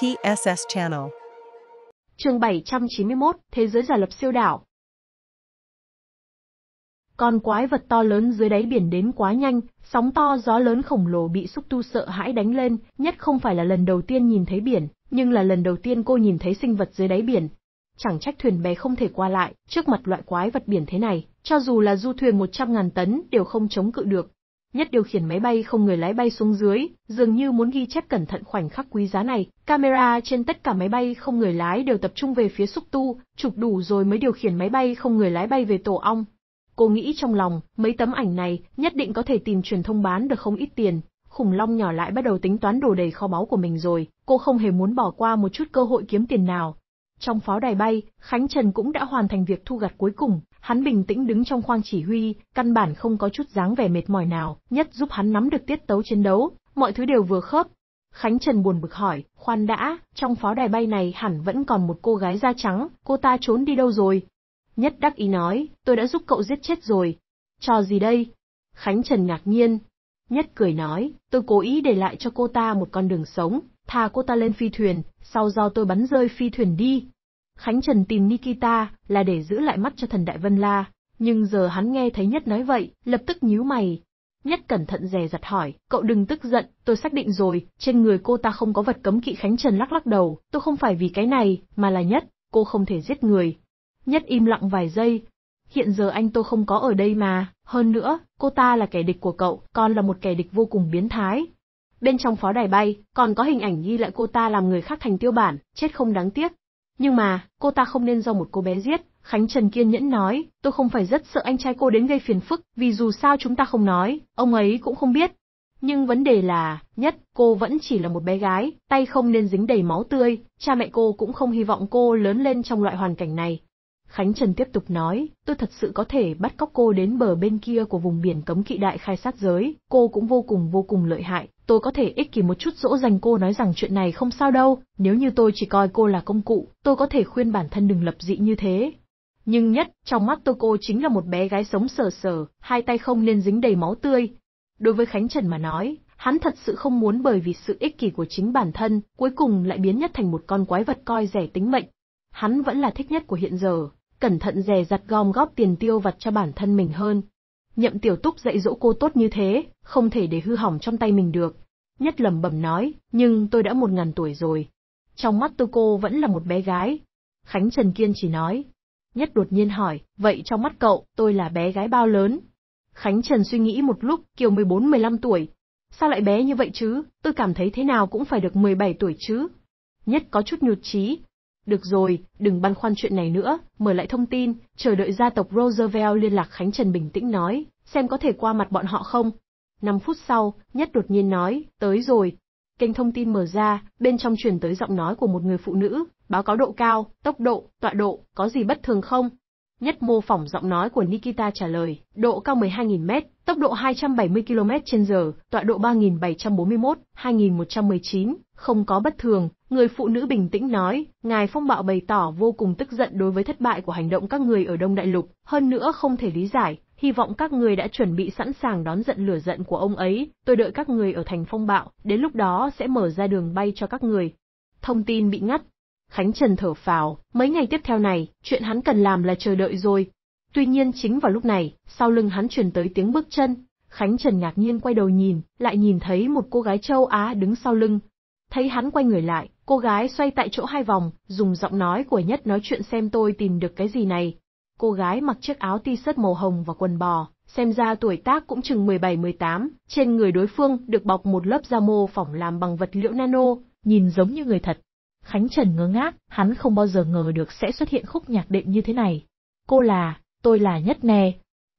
TSS Channel. Chương 791: Thế giới giả lập siêu đảo. Con quái vật to lớn dưới đáy biển đến quá nhanh, sóng to gió lớn khổng lồ bị xúc tu sợ hãi đánh lên, nhất không phải là lần đầu tiên nhìn thấy biển, nhưng là lần đầu tiên cô nhìn thấy sinh vật dưới đáy biển. Chẳng trách thuyền bé không thể qua lại, trước mặt loại quái vật biển thế này, cho dù là du thuyền 100.000 tấn đều không chống cự được, Nhất điều khiển máy bay không người lái bay xuống dưới, dường như muốn ghi chép cẩn thận khoảnh khắc quý giá này. Camera trên tất cả máy bay không người lái đều tập trung về phía xúc tu, chụp đủ rồi mới điều khiển máy bay không người lái bay về tổ ong. Cô nghĩ trong lòng, mấy tấm ảnh này nhất định có thể tìm truyền thông bán được không ít tiền. Khủng long nhỏ lại bắt đầu tính toán đồ đầy kho báu của mình rồi, cô không hề muốn bỏ qua một chút cơ hội kiếm tiền nào. Trong pháo đài bay, Khánh Trần cũng đã hoàn thành việc thu gặt cuối cùng, hắn bình tĩnh đứng trong khoang chỉ huy, căn bản không có chút dáng vẻ mệt mỏi nào, nhất giúp hắn nắm được tiết tấu chiến đấu, mọi thứ đều vừa khớp. Khánh Trần buồn bực hỏi, khoan đã, trong pháo đài bay này hẳn vẫn còn một cô gái da trắng, cô ta trốn đi đâu rồi? Nhất đắc ý nói, tôi đã giúp cậu giết chết rồi. Cho gì đây? Khánh Trần ngạc nhiên. Nhất cười nói, tôi cố ý để lại cho cô ta một con đường sống, Thà cô ta lên phi thuyền, sau do tôi bắn rơi phi thuyền đi. Khánh Trần tìm Nikita là để giữ lại mắt cho thần Đại Vân La, nhưng giờ hắn nghe thấy Nhất nói vậy, lập tức nhíu mày. Nhất cẩn thận rè dặt hỏi, cậu đừng tức giận, tôi xác định rồi, trên người cô ta không có vật cấm kỵ Khánh Trần lắc lắc đầu, tôi không phải vì cái này, mà là Nhất, cô không thể giết người. Nhất im lặng vài giây. Hiện giờ anh tôi không có ở đây mà, hơn nữa, cô ta là kẻ địch của cậu, còn là một kẻ địch vô cùng biến thái, Bên trong phó đài bay, còn có hình ảnh ghi lại cô ta làm người khác thành tiêu bản, chết không đáng tiếc. Nhưng mà, cô ta không nên do một cô bé giết, Khánh Trần kiên nhẫn nói, tôi không phải rất sợ anh trai cô đến gây phiền phức, vì dù sao chúng ta không nói, ông ấy cũng không biết. Nhưng vấn đề là, nhất, cô vẫn chỉ là một bé gái, tay không nên dính đầy máu tươi, cha mẹ cô cũng không hy vọng cô lớn lên trong loại hoàn cảnh này, Khánh Trần tiếp tục nói, tôi thật sự có thể bắt cóc cô đến bờ bên kia của vùng biển cấm kỵ đại khai sát giới, cô cũng vô cùng vô cùng lợi hại, tôi có thể ích kỷ một chút dỗ dành cô nói rằng chuyện này không sao đâu, nếu như tôi chỉ coi cô là công cụ, tôi có thể khuyên bản thân đừng lập dị như thế. Nhưng nhất, trong mắt tôi cô chính là một bé gái sống sờ sờ, hai tay không nên dính đầy máu tươi. Đối với Khánh Trần mà nói, hắn thật sự không muốn bởi vì sự ích kỷ của chính bản thân, cuối cùng lại biến nhất thành một con quái vật coi rẻ tính mệnh. Hắn vẫn là thích nhất của hiện giờ, cẩn thận dè dặt gom góp tiền tiêu vặt cho bản thân mình hơn. Nhậm tiểu túc dạy dỗ cô tốt như thế, không thể để hư hỏng trong tay mình được. Nhất lầm bẩm nói, nhưng tôi đã một ngàn tuổi rồi. Trong mắt tôi cô vẫn là một bé gái. Khánh Trần Kiên chỉ nói. Nhất đột nhiên hỏi, vậy trong mắt cậu, tôi là bé gái bao lớn? Khánh Trần suy nghĩ một lúc, kiểu 14-15 tuổi. Sao lại bé như vậy chứ, tôi cảm thấy thế nào cũng phải được 17 tuổi chứ. Nhất có chút nhụt chí, được rồi, đừng băn khoăn chuyện này nữa, mở lại thông tin, chờ đợi gia tộc Roosevelt liên lạc Khánh Trần bình tĩnh nói, xem có thể qua mặt bọn họ không. Năm phút sau, Nhất đột nhiên nói, tới rồi. Kênh thông tin mở ra, bên trong truyền tới giọng nói của một người phụ nữ, báo cáo độ cao, tốc độ, tọa độ, có gì bất thường không? Nhất mô phỏng giọng nói của Nikita trả lời, độ cao 12.000m, tốc độ 270 km h tọa độ 3741, 2119, không có bất thường, người phụ nữ bình tĩnh nói, ngài Phong Bạo bày tỏ vô cùng tức giận đối với thất bại của hành động các người ở Đông Đại Lục, hơn nữa không thể lý giải, hy vọng các người đã chuẩn bị sẵn sàng đón giận lửa giận của ông ấy, tôi đợi các người ở thành Phong Bạo, đến lúc đó sẽ mở ra đường bay cho các người. Thông tin bị ngắt. Khánh Trần thở phào, mấy ngày tiếp theo này, chuyện hắn cần làm là chờ đợi rồi. Tuy nhiên chính vào lúc này, sau lưng hắn truyền tới tiếng bước chân, Khánh Trần ngạc nhiên quay đầu nhìn, lại nhìn thấy một cô gái châu Á đứng sau lưng, Thấy hắn quay người lại, cô gái xoay tại chỗ hai vòng, dùng giọng nói của nhất nói chuyện xem tôi tìm được cái gì này. Cô gái mặc chiếc áo t-shirt màu hồng và quần bò, xem ra tuổi tác cũng chừng 17-18, trên người đối phương được bọc một lớp da mô phỏng làm bằng vật liệu nano, nhìn giống như người thật. Khánh Trần ngơ ngác, hắn không bao giờ ngờ được sẽ xuất hiện khúc nhạc đệm như thế này. Cô là, tôi là Nhất nè.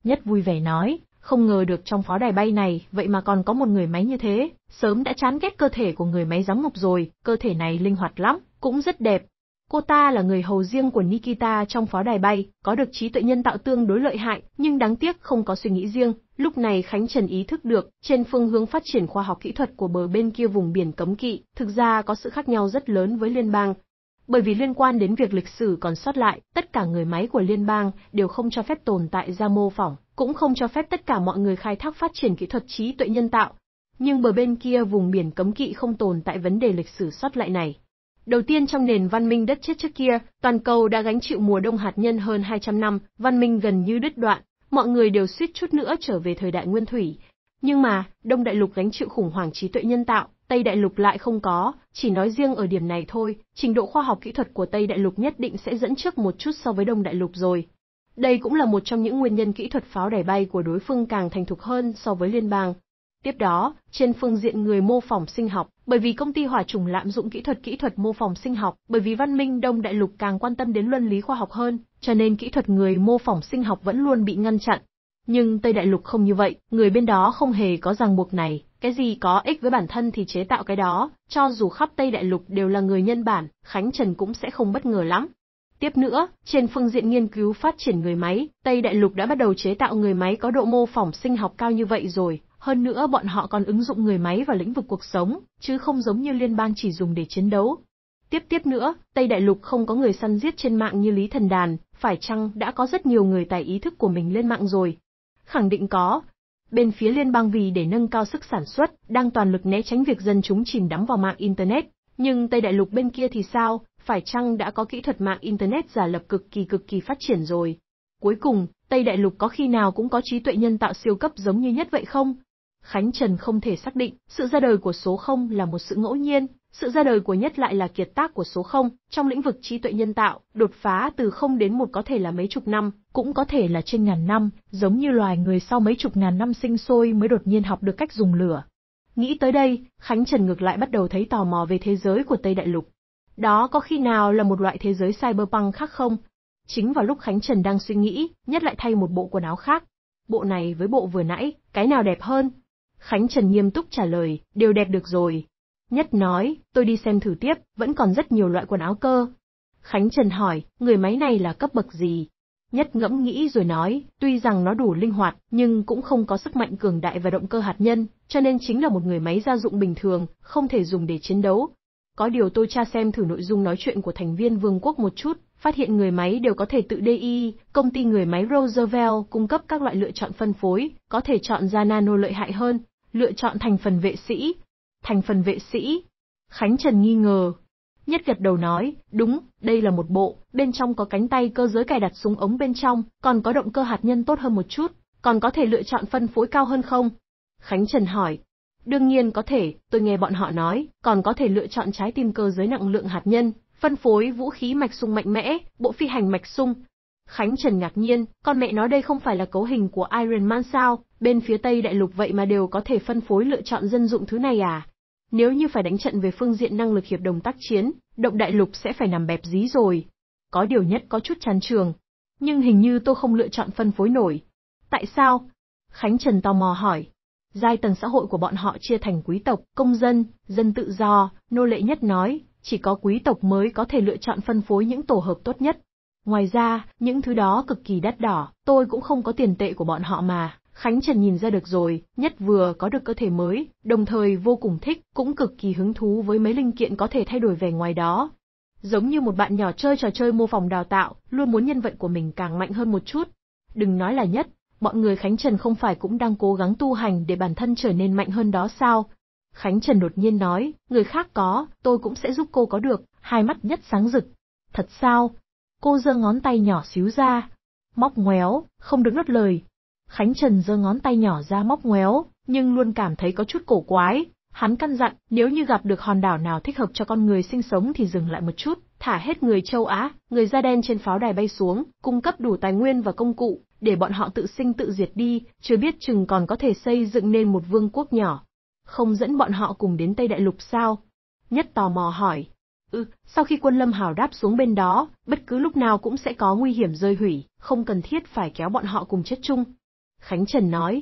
Nhất vui vẻ nói, không ngờ được trong pháo đài bay này, vậy mà còn có một người máy như thế, sớm đã chán ghét cơ thể của người máy giám mục rồi, cơ thể này linh hoạt lắm, cũng rất đẹp. Cô ta là người hầu riêng của Nikita trong pháo đài bay, có được trí tuệ nhân tạo tương đối lợi hại, nhưng đáng tiếc không có suy nghĩ riêng. Lúc này Khánh Trần ý thức được, trên phương hướng phát triển khoa học kỹ thuật của bờ bên kia vùng biển cấm kỵ, thực ra có sự khác nhau rất lớn với liên bang, bởi vì liên quan đến việc lịch sử còn sót lại, tất cả người máy của liên bang đều không cho phép tồn tại ra mô phỏng, cũng không cho phép tất cả mọi người khai thác phát triển kỹ thuật trí tuệ nhân tạo. Nhưng bờ bên kia vùng biển cấm kỵ không tồn tại vấn đề lịch sử sót lại này. Đầu tiên trong nền văn minh đất chết trước kia, toàn cầu đã gánh chịu mùa đông hạt nhân hơn 200 năm, văn minh gần như đứt đoạn, mọi người đều suýt chút nữa trở về thời đại nguyên thủy. Nhưng mà, Đông Đại Lục gánh chịu khủng hoảng trí tuệ nhân tạo, Tây Đại Lục lại không có, chỉ nói riêng ở điểm này thôi, trình độ khoa học kỹ thuật của Tây Đại Lục nhất định sẽ dẫn trước một chút so với Đông Đại Lục rồi. Đây cũng là một trong những nguyên nhân kỹ thuật pháo đẩy bay của đối phương càng thành thục hơn so với liên bang. Tiếp đó, trên phương diện người mô phỏng sinh học, bởi vì công ty hỏa trùng lạm dụng kỹ thuật kỹ thuật mô phỏng sinh học, bởi vì văn minh Đông Đại Lục càng quan tâm đến luân lý khoa học hơn, cho nên kỹ thuật người mô phỏng sinh học vẫn luôn bị ngăn chặn, nhưng Tây Đại Lục không như vậy, người bên đó không hề có ràng buộc này, cái gì có ích với bản thân thì chế tạo cái đó, cho dù khắp Tây Đại Lục đều là người nhân bản, Khánh Trần cũng sẽ không bất ngờ lắm. Tiếp nữa, trên phương diện nghiên cứu phát triển người máy, Tây Đại Lục đã bắt đầu chế tạo người máy có độ mô phỏng sinh học cao như vậy rồi, hơn nữa bọn họ còn ứng dụng người máy vào lĩnh vực cuộc sống, chứ không giống như liên bang chỉ dùng để chiến đấu. Tiếp tiếp nữa, Tây Đại Lục không có người săn giết trên mạng như Lý Thần Đàn, phải chăng đã có rất nhiều người tài ý thức của mình lên mạng rồi, khẳng định có. Bên phía liên bang vì để nâng cao sức sản xuất, đang toàn lực né tránh việc dân chúng chìm đắm vào mạng Internet. Nhưng Tây Đại lục bên kia thì sao, phải chăng đã có kỹ thuật mạng Internet giả lập cực kỳ cực kỳ phát triển rồi? Cuối cùng, Tây Đại lục có khi nào cũng có trí tuệ nhân tạo siêu cấp giống như nhất vậy không? Khánh Trần không thể xác định, sự ra đời của số không là một sự ngẫu nhiên, sự ra đời của nhất lại là kiệt tác của số 0, trong lĩnh vực trí tuệ nhân tạo, đột phá từ 0 đến 1 có thể là mấy chục năm, cũng có thể là trên ngàn năm, giống như loài người sau mấy chục ngàn năm sinh sôi mới đột nhiên học được cách dùng lửa. Nghĩ tới đây, Khánh Trần ngược lại bắt đầu thấy tò mò về thế giới của Tây Đại Lục. Đó có khi nào là một loại thế giới cyberpunk khác không? Chính vào lúc Khánh Trần đang suy nghĩ, nhất lại thay một bộ quần áo khác. Bộ này với bộ vừa nãy, cái nào đẹp hơn? Khánh Trần nghiêm túc trả lời, đều đẹp được rồi, Nhất nói, tôi đi xem thử tiếp, vẫn còn rất nhiều loại quần áo cơ. Khánh Trần hỏi, người máy này là cấp bậc gì? Nhất ngẫm nghĩ rồi nói, tuy rằng nó đủ linh hoạt, nhưng cũng không có sức mạnh cường đại và động cơ hạt nhân, cho nên chính là một người máy gia dụng bình thường, không thể dùng để chiến đấu. Có điều tôi tra xem thử nội dung nói chuyện của thành viên vương quốc một chút, phát hiện người máy đều có thể tự DI, công ty người máy Roosevelt cung cấp các loại lựa chọn phân phối, có thể chọn ra nano lợi hại hơn, lựa chọn thành phần vệ sĩ, thành phần vệ sĩ. Khánh Trần nghi ngờ. Nhất gật đầu nói, đúng, đây là một bộ, bên trong có cánh tay cơ giới cài đặt súng ống bên trong, còn có động cơ hạt nhân tốt hơn một chút, còn có thể lựa chọn phân phối cao hơn không? Khánh Trần hỏi. Đương nhiên có thể, tôi nghe bọn họ nói, còn có thể lựa chọn trái tim cơ giới nặng lượng hạt nhân, phân phối vũ khí mạch sung mạnh mẽ, bộ phi hành mạch sung, Khánh Trần ngạc nhiên, con mẹ nó đây không phải là cấu hình của Iron Man sao, bên phía Tây đại lục vậy mà đều có thể phân phối lựa chọn dân dụng thứ này à? Nếu như phải đánh trận về phương diện năng lực hiệp đồng tác chiến, động đại lục sẽ phải nằm bẹp dí rồi. Có điều nhất có chút chán trường. Nhưng hình như tôi không lựa chọn phân phối nổi. Tại sao? Khánh Trần tò mò hỏi. Giai tầng xã hội của bọn họ chia thành quý tộc, công dân, dân tự do, nô lệ nhất nói, chỉ có quý tộc mới có thể lựa chọn phân phối những tổ hợp tốt nhất. Ngoài ra, những thứ đó cực kỳ đắt đỏ, tôi cũng không có tiền tệ của bọn họ mà. Khánh Trần nhìn ra được rồi, nhất vừa có được cơ thể mới, đồng thời vô cùng thích, cũng cực kỳ hứng thú với mấy linh kiện có thể thay đổi về ngoài đó. Giống như một bạn nhỏ chơi trò chơi mô phòng đào tạo, luôn muốn nhân vận của mình càng mạnh hơn một chút. Đừng nói là nhất, bọn người Khánh Trần không phải cũng đang cố gắng tu hành để bản thân trở nên mạnh hơn đó sao? Khánh Trần đột nhiên nói, người khác có, tôi cũng sẽ giúp cô có được, hai mắt nhất sáng rực. Thật sao, Cô giơ ngón tay nhỏ xíu ra, móc ngoéo, không được nốt lời. Khánh Trần giơ ngón tay nhỏ ra móc ngoéo, nhưng luôn cảm thấy có chút cổ quái. Hắn căn dặn, nếu như gặp được hòn đảo nào thích hợp cho con người sinh sống thì dừng lại một chút, thả hết người châu Á, người da đen trên pháo đài bay xuống, cung cấp đủ tài nguyên và công cụ, để bọn họ tự sinh tự diệt đi, chưa biết chừng còn có thể xây dựng nên một vương quốc nhỏ. Không dẫn bọn họ cùng đến Tây Đại Lục sao? Nhất tò mò hỏi, Ừ, sau khi quân Lâm Hào đáp xuống bên đó, bất cứ lúc nào cũng sẽ có nguy hiểm rơi hủy, không cần thiết phải kéo bọn họ cùng chết chung. Khánh Trần nói,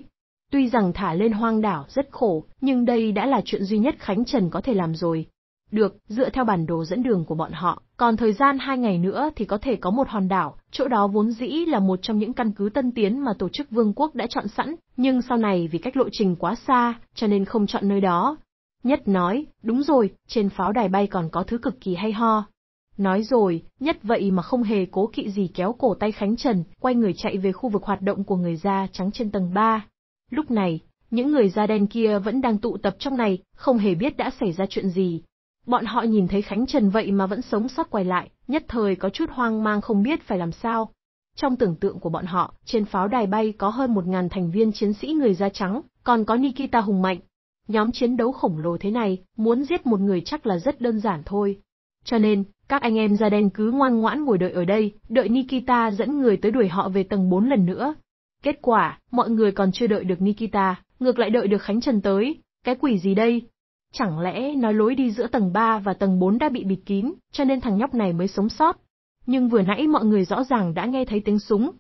tuy rằng thả lên hoang đảo rất khổ, nhưng đây đã là chuyện duy nhất Khánh Trần có thể làm rồi. Được, dựa theo bản đồ dẫn đường của bọn họ, còn thời gian hai ngày nữa thì có thể có một hòn đảo, chỗ đó vốn dĩ là một trong những căn cứ tân tiến mà tổ chức vương quốc đã chọn sẵn, nhưng sau này vì cách lộ trình quá xa, cho nên không chọn nơi đó, Nhất nói, đúng rồi, trên pháo đài bay còn có thứ cực kỳ hay ho. Nói rồi, nhất vậy mà không hề cố kỵ gì kéo cổ tay Khánh Trần, quay người chạy về khu vực hoạt động của người da trắng trên tầng 3. Lúc này, những người da đen kia vẫn đang tụ tập trong này, không hề biết đã xảy ra chuyện gì. Bọn họ nhìn thấy Khánh Trần vậy mà vẫn sống sót quay lại, nhất thời có chút hoang mang không biết phải làm sao. Trong tưởng tượng của bọn họ, trên pháo đài bay có hơn một ngàn thành viên chiến sĩ người da trắng, còn có Nikita hùng mạnh, Nhóm chiến đấu khổng lồ thế này, muốn giết một người chắc là rất đơn giản thôi. Cho nên, các anh em da đen cứ ngoan ngoãn ngồi đợi ở đây, đợi Nikita dẫn người tới đuổi họ về tầng 4 lần nữa. Kết quả, mọi người còn chưa đợi được Nikita, ngược lại đợi được Khánh Trần tới. Cái quỷ gì đây? Chẳng lẽ nói lối đi giữa tầng 3 và tầng 4 đã bị bịt kín, cho nên thằng nhóc này mới sống sót. Nhưng vừa nãy mọi người rõ ràng đã nghe thấy tiếng súng.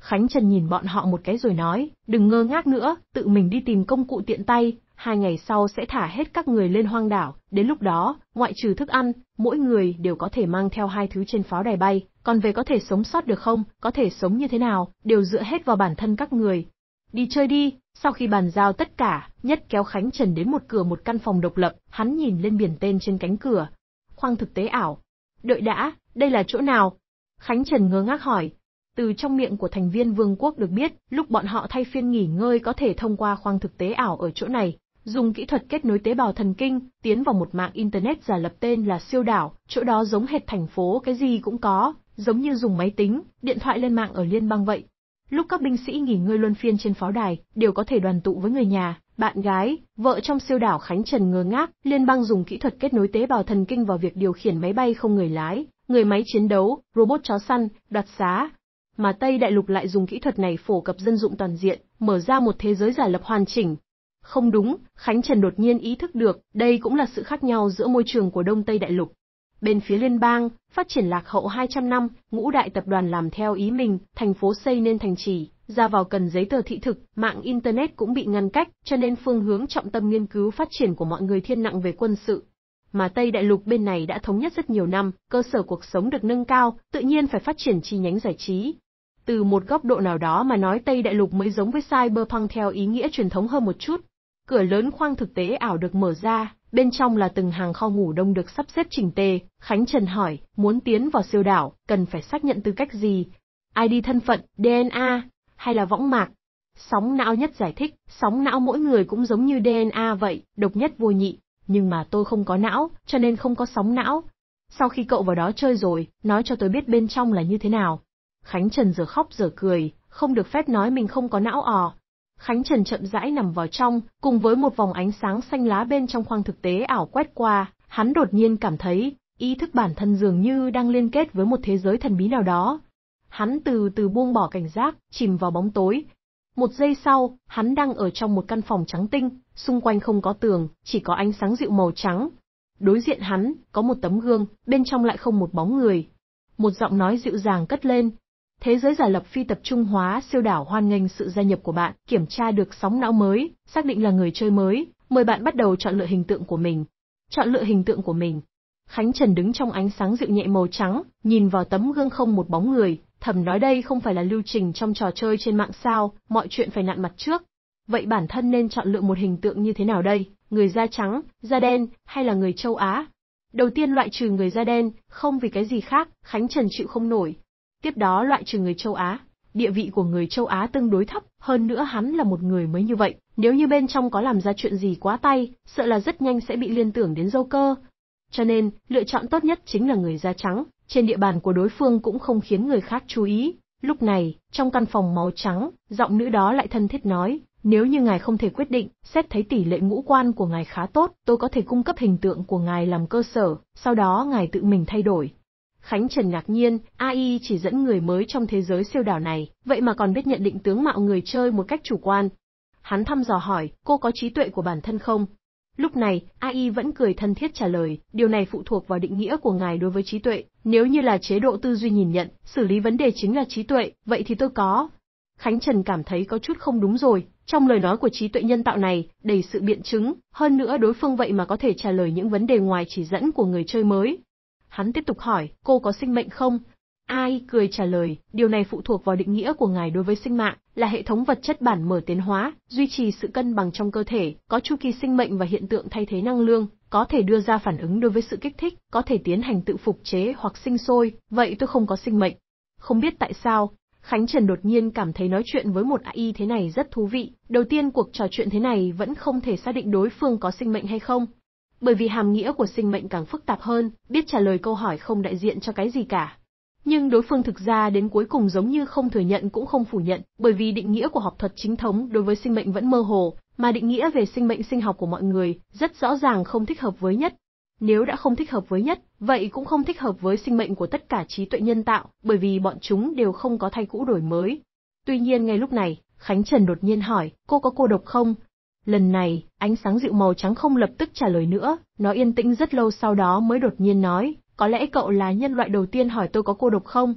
Khánh Trần nhìn bọn họ một cái rồi nói, đừng ngơ ngác nữa, tự mình đi tìm công cụ tiện tay, hai ngày sau sẽ thả hết các người lên hoang đảo, đến lúc đó, ngoại trừ thức ăn, mỗi người đều có thể mang theo hai thứ trên pháo đài bay, còn về có thể sống sót được không, có thể sống như thế nào, đều dựa hết vào bản thân các người. Đi chơi đi, sau khi bàn giao tất cả, nhất kéo Khánh Trần đến một cửa một căn phòng độc lập, hắn nhìn lên biển tên trên cánh cửa. Khoang thực tế ảo. Đợi đã, đây là chỗ nào? Khánh Trần ngơ ngác hỏi, từ trong miệng của thành viên vương quốc được biết, lúc bọn họ thay phiên nghỉ ngơi có thể thông qua khoang thực tế ảo ở chỗ này, dùng kỹ thuật kết nối tế bào thần kinh, tiến vào một mạng Internet giả lập tên là siêu đảo, chỗ đó giống hệt thành phố cái gì cũng có, giống như dùng máy tính, điện thoại lên mạng ở liên bang vậy. Lúc các binh sĩ nghỉ ngơi luân phiên trên pháo đài, đều có thể đoàn tụ với người nhà, bạn gái, vợ trong siêu đảo Khánh Trần ngơ ngác, liên bang dùng kỹ thuật kết nối tế bào thần kinh vào việc điều khiển máy bay không người lái, người máy chiến đấu, robot chó săn, đoạt xá. Mà Tây Đại Lục lại dùng kỹ thuật này phổ cập dân dụng toàn diện, mở ra một thế giới giả lập hoàn chỉnh, không đúng, Khánh Trần đột nhiên ý thức được, đây cũng là sự khác nhau giữa môi trường của Đông Tây Đại Lục. Bên phía liên bang, phát triển lạc hậu 200 năm, ngũ đại tập đoàn làm theo ý mình, thành phố xây nên thành trì, ra vào cần giấy tờ thị thực, mạng Internet cũng bị ngăn cách, cho nên phương hướng trọng tâm nghiên cứu phát triển của mọi người thiên nặng về quân sự. Mà Tây Đại Lục bên này đã thống nhất rất nhiều năm, cơ sở cuộc sống được nâng cao, tự nhiên phải phát triển chi nhánh giải trí. Từ một góc độ nào đó mà nói Tây Đại Lục mới giống với Cyberpunk theo ý nghĩa truyền thống hơn một chút, Cửa lớn khoang thực tế ảo được mở ra, bên trong là từng hàng kho ngủ đông được sắp xếp chỉnh tề. Khánh Trần hỏi, muốn tiến vào siêu đảo, cần phải xác nhận tư cách gì? ID thân phận, DNA, hay là võng mạc? Sóng não nhất giải thích, sóng não mỗi người cũng giống như DNA vậy, độc nhất vô nhị, nhưng mà tôi không có não, cho nên không có sóng não. Sau khi cậu vào đó chơi rồi, nói cho tôi biết bên trong là như thế nào. Khánh Trần giờ khóc giờ cười, không được phép nói mình không có não ò, Khánh Trần chậm rãi nằm vào trong, cùng với một vòng ánh sáng xanh lá bên trong khoang thực tế ảo quét qua, hắn đột nhiên cảm thấy, ý thức bản thân dường như đang liên kết với một thế giới thần bí nào đó. Hắn từ từ buông bỏ cảnh giác, chìm vào bóng tối. Một giây sau, hắn đang ở trong một căn phòng trắng tinh, xung quanh không có tường, chỉ có ánh sáng dịu màu trắng. Đối diện hắn, có một tấm gương, bên trong lại không một bóng người. Một giọng nói dịu dàng cất lên, Thế giới giả lập phi tập trung hóa siêu đảo hoan nghênh sự gia nhập của bạn, kiểm tra được sóng não mới, xác định là người chơi mới, mời bạn bắt đầu chọn lựa hình tượng của mình. Chọn lựa hình tượng của mình. Khánh Trần đứng trong ánh sáng dịu nhẹ màu trắng, nhìn vào tấm gương không một bóng người, thầm nói đây không phải là lưu trình trong trò chơi trên mạng sao, mọi chuyện phải nặn mặt trước. Vậy bản thân nên chọn lựa một hình tượng như thế nào đây, người da trắng, da đen, hay là người châu Á? Đầu tiên loại trừ người da đen, không vì cái gì khác, Khánh Trần chịu không nổi, Tiếp đó loại trừ người châu Á. Địa vị của người châu Á tương đối thấp, hơn nữa hắn là một người mới như vậy, nếu như bên trong có làm ra chuyện gì quá tay, sợ là rất nhanh sẽ bị liên tưởng đến dâu cơ Cho nên, lựa chọn tốt nhất chính là người da trắng, trên địa bàn của đối phương cũng không khiến người khác chú ý. Lúc này, trong căn phòng màu trắng, giọng nữ đó lại thân thiết nói, nếu như ngài không thể quyết định, xét thấy tỷ lệ ngũ quan của ngài khá tốt, tôi có thể cung cấp hình tượng của ngài làm cơ sở, sau đó ngài tự mình thay đổi. Khánh Trần ngạc nhiên, AI chỉ dẫn người mới trong thế giới siêu đảo này, vậy mà còn biết nhận định tướng mạo người chơi một cách chủ quan. Hắn thăm dò hỏi, cô có trí tuệ của bản thân không? Lúc này, AI vẫn cười thân thiết trả lời, điều này phụ thuộc vào định nghĩa của ngài đối với trí tuệ, nếu như là chế độ tư duy nhìn nhận, xử lý vấn đề chính là trí tuệ, vậy thì tôi có. Khánh Trần cảm thấy có chút không đúng rồi, trong lời nói của trí tuệ nhân tạo này, đầy sự biện chứng, hơn nữa đối phương vậy mà có thể trả lời những vấn đề ngoài chỉ dẫn của người chơi mới, Hắn tiếp tục hỏi, cô có sinh mệnh không? Ai cười trả lời, điều này phụ thuộc vào định nghĩa của ngài đối với sinh mạng, là hệ thống vật chất bản mở tiến hóa, duy trì sự cân bằng trong cơ thể, có chu kỳ sinh mệnh và hiện tượng thay thế năng lượng, có thể đưa ra phản ứng đối với sự kích thích, có thể tiến hành tự phục chế hoặc sinh sôi, vậy tôi không có sinh mệnh. Không biết tại sao, Khánh Trần đột nhiên cảm thấy nói chuyện với một AI thế này rất thú vị. Đầu tiên cuộc trò chuyện thế này vẫn không thể xác định đối phương có sinh mệnh hay không, bởi vì hàm nghĩa của sinh mệnh càng phức tạp hơn, biết trả lời câu hỏi không đại diện cho cái gì cả. Nhưng đối phương thực ra đến cuối cùng giống như không thừa nhận cũng không phủ nhận, bởi vì định nghĩa của học thuật chính thống đối với sinh mệnh vẫn mơ hồ, mà định nghĩa về sinh mệnh sinh học của mọi người rất rõ ràng không thích hợp với nhất. Nếu đã không thích hợp với nhất, vậy cũng không thích hợp với sinh mệnh của tất cả trí tuệ nhân tạo, bởi vì bọn chúng đều không có thay cũ đổi mới. Tuy nhiên ngay lúc này, Khánh Trần đột nhiên hỏi, cô có cô độc không? Lần này, ánh sáng dịu màu trắng không lập tức trả lời nữa, nó yên tĩnh rất lâu sau đó mới đột nhiên nói, có lẽ cậu là nhân loại đầu tiên hỏi tôi có cô độc không?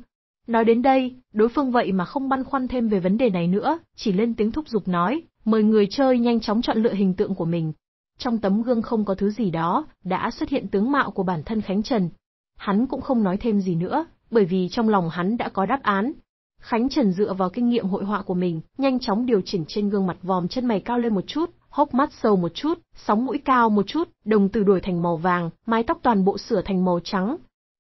Nói đến đây, đối phương vậy mà không băn khoăn thêm về vấn đề này nữa, chỉ lên tiếng thúc giục nói, mời người chơi nhanh chóng chọn lựa hình tượng của mình. Trong tấm gương không có thứ gì đó, đã xuất hiện tướng mạo của bản thân Khánh Trần. Hắn cũng không nói thêm gì nữa, bởi vì trong lòng hắn đã có đáp án, Khánh Trần dựa vào kinh nghiệm hội họa của mình, nhanh chóng điều chỉnh trên gương mặt vòm chân mày cao lên một chút, hốc mắt sâu một chút, sóng mũi cao một chút, đồng từ đổi thành màu vàng, mái tóc toàn bộ sửa thành màu trắng.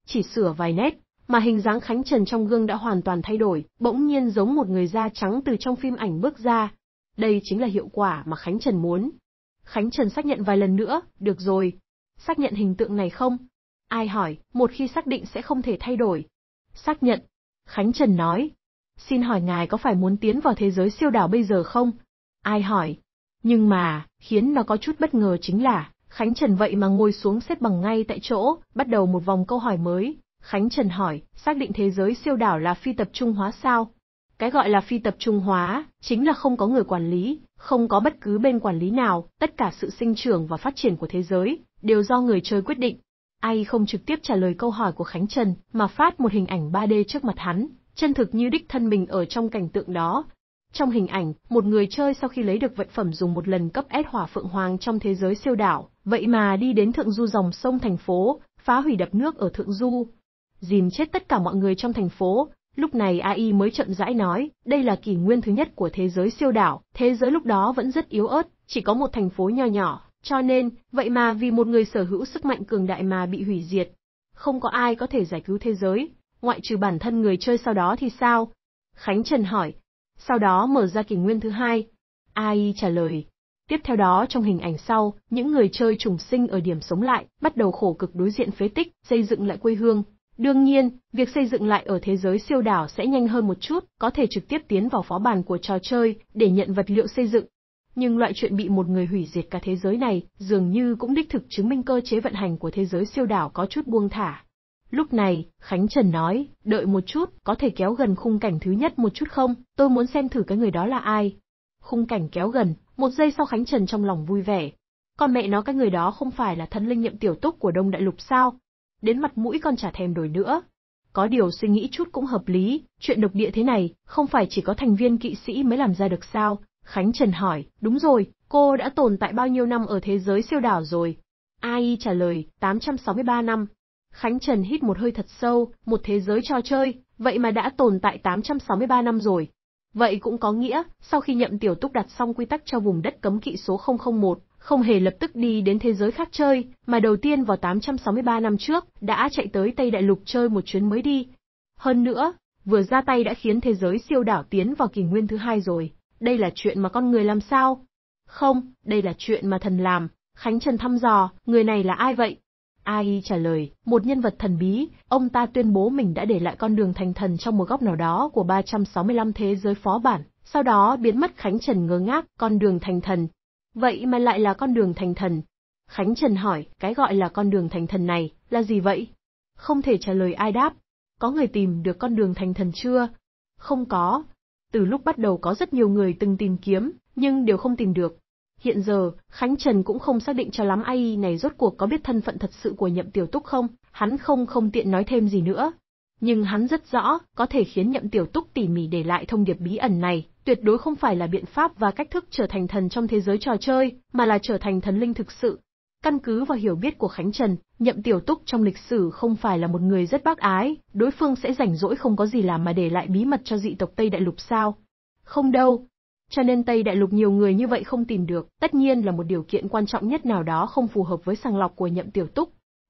Chỉ sửa vài nét, mà hình dáng Khánh Trần trong gương đã hoàn toàn thay đổi, bỗng nhiên giống một người da trắng từ trong phim ảnh bước ra. Đây chính là hiệu quả mà Khánh Trần muốn. Khánh Trần xác nhận vài lần nữa, được rồi. Xác nhận hình tượng này không? Ai hỏi, một khi xác định sẽ không thể thay đổi. Xác nhận. Khánh Trần nói, Xin hỏi ngài có phải muốn tiến vào thế giới siêu đảo bây giờ không? Ai hỏi? Nhưng mà, khiến nó có chút bất ngờ chính là, Khánh Trần vậy mà ngồi xuống xếp bằng ngay tại chỗ, bắt đầu một vòng câu hỏi mới. Khánh Trần hỏi, xác định thế giới siêu đảo là phi tập trung hóa sao? Cái gọi là phi tập trung hóa, chính là không có người quản lý, không có bất cứ bên quản lý nào, tất cả sự sinh trưởng và phát triển của thế giới, đều do người chơi quyết định. Ai không trực tiếp trả lời câu hỏi của Khánh Trần, mà phát một hình ảnh 3D trước mặt hắn, chân thực như đích thân mình ở trong cảnh tượng đó. Trong hình ảnh, một người chơi sau khi lấy được vật phẩm dùng một lần cấp S hỏa phượng hoàng trong thế giới siêu đảo, vậy mà đi đến thượng du dòng sông thành phố, phá hủy đập nước ở thượng du. Dìm chết tất cả mọi người trong thành phố, lúc này AI mới chậm rãi nói, đây là kỷ nguyên thứ nhất của thế giới siêu đảo, thế giới lúc đó vẫn rất yếu ớt, chỉ có một thành phố nhỏ nhỏ, cho nên, vậy mà vì một người sở hữu sức mạnh cường đại mà bị hủy diệt. Không có ai có thể giải cứu thế giới, Ngoại trừ bản thân người chơi sau đó thì sao? Khánh Trần hỏi. Sau đó mở ra kỷ nguyên thứ hai. AI trả lời. Tiếp theo đó trong hình ảnh sau, những người chơi trùng sinh ở điểm sống lại, bắt đầu khổ cực đối diện phế tích, xây dựng lại quê hương. Đương nhiên, việc xây dựng lại ở thế giới siêu đảo sẽ nhanh hơn một chút, có thể trực tiếp tiến vào phó bàn của trò chơi để nhận vật liệu xây dựng. Nhưng loại chuyện bị một người hủy diệt cả thế giới này dường như cũng đích thực chứng minh cơ chế vận hành của thế giới siêu đảo có chút buông thả. Lúc này, Khánh Trần nói, đợi một chút, có thể kéo gần khung cảnh thứ nhất một chút không, tôi muốn xem thử cái người đó là ai. Khung cảnh kéo gần, một giây sau Khánh Trần trong lòng vui vẻ. Còn mẹ nó cái người đó không phải là thân linh nhậm tiểu túc của Đông Đại Lục sao? Đến mặt mũi con chả thèm đổi nữa. Có điều suy nghĩ chút cũng hợp lý, chuyện độc địa thế này, không phải chỉ có thành viên kỵ sĩ mới làm ra được sao? Khánh Trần hỏi, đúng rồi, cô đã tồn tại bao nhiêu năm ở thế giới siêu đảo rồi? Ai trả lời, 863 năm. Khánh Trần hít một hơi thật sâu, một thế giới cho chơi, vậy mà đã tồn tại 863 năm rồi. Vậy cũng có nghĩa, sau khi nhậm tiểu túc đặt xong quy tắc cho vùng đất cấm kỵ số 001, không hề lập tức đi đến thế giới khác chơi, mà đầu tiên vào 863 năm trước, đã chạy tới Tây Đại Lục chơi một chuyến mới đi. Hơn nữa, vừa ra tay đã khiến thế giới siêu đảo tiến vào kỷ nguyên thứ hai rồi. Đây là chuyện mà con người làm sao? Không, đây là chuyện mà thần làm. Khánh Trần thăm dò, người này là ai vậy? Ai trả lời, một nhân vật thần bí, ông ta tuyên bố mình đã để lại con đường thành thần trong một góc nào đó của 365 thế giới phó bản, sau đó biến mất Khánh Trần ngơ ngác, con đường thành thần. Vậy mà lại là con đường thành thần. Khánh Trần hỏi, cái gọi là con đường thành thần này, là gì vậy? Không thể trả lời ai đáp. Có người tìm được con đường thành thần chưa? Không có. Từ lúc bắt đầu có rất nhiều người từng tìm kiếm, nhưng đều không tìm được. Hiện giờ, Khánh Trần cũng không xác định cho lắm AI này rốt cuộc có biết thân phận thật sự của Nhậm Tiểu Túc không, hắn không không tiện nói thêm gì nữa. Nhưng hắn rất rõ, có thể khiến Nhậm Tiểu Túc tỉ mỉ để lại thông điệp bí ẩn này, tuyệt đối không phải là biện pháp và cách thức trở thành thần trong thế giới trò chơi, mà là trở thành thần linh thực sự. Căn cứ vào hiểu biết của Khánh Trần, Nhậm Tiểu Túc trong lịch sử không phải là một người rất bác ái, đối phương sẽ rảnh rỗi không có gì làm mà để lại bí mật cho dị tộc Tây Đại Lục sao? Không đâu, cho nên Tây Đại Lục nhiều người như vậy không tìm được, tất nhiên là một điều kiện quan trọng nhất nào đó không phù hợp với sàng lọc của nhậm tiểu túc.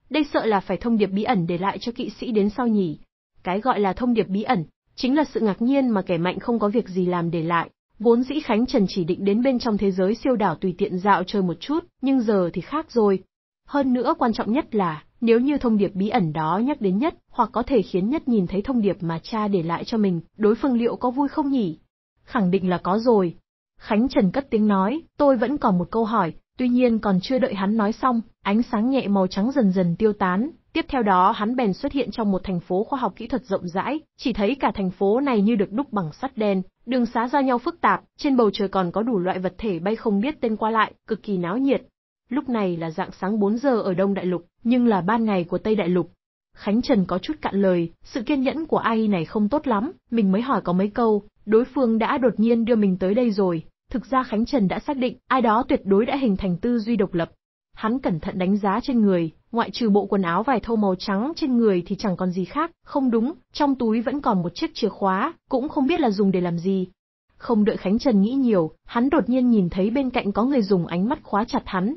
Đây sợ là phải thông điệp bí ẩn để lại cho kỵ sĩ đến sau nhỉ. Cái gọi là thông điệp bí ẩn, chính là sự ngạc nhiên mà kẻ mạnh không có việc gì làm để lại. Vốn dĩ Khánh Trần chỉ định đến bên trong thế giới siêu đảo tùy tiện dạo chơi một chút, nhưng giờ thì khác rồi. Hơn nữa quan trọng nhất là, nếu như thông điệp bí ẩn đó nhắc đến nhất, hoặc có thể khiến nhất nhìn thấy thông điệp mà cha để lại cho mình, đối phương liệu có vui không nhỉ? khẳng định là có rồi. Khánh Trần cất tiếng nói, tôi vẫn còn một câu hỏi, tuy nhiên còn chưa đợi hắn nói xong, ánh sáng nhẹ màu trắng dần dần tiêu tán, tiếp theo đó hắn bèn xuất hiện trong một thành phố khoa học kỹ thuật rộng rãi, chỉ thấy cả thành phố này như được đúc bằng sắt đen, đường xá giao nhau phức tạp, trên bầu trời còn có đủ loại vật thể bay không biết tên qua lại, cực kỳ náo nhiệt. Lúc này là dạng sáng 4 giờ ở Đông Đại Lục, nhưng là ban ngày của Tây Đại Lục, Khánh Trần có chút cạn lời, sự kiên nhẫn của ai này không tốt lắm, mình mới hỏi có mấy câu, đối phương đã đột nhiên đưa mình tới đây rồi. Thực ra Khánh Trần đã xác định, ai đó tuyệt đối đã hình thành tư duy độc lập. Hắn cẩn thận đánh giá trên người, ngoại trừ bộ quần áo vài thô màu trắng trên người thì chẳng còn gì khác, không đúng, trong túi vẫn còn một chiếc chìa khóa, cũng không biết là dùng để làm gì. Không đợi Khánh Trần nghĩ nhiều, hắn đột nhiên nhìn thấy bên cạnh có người dùng ánh mắt khóa chặt hắn.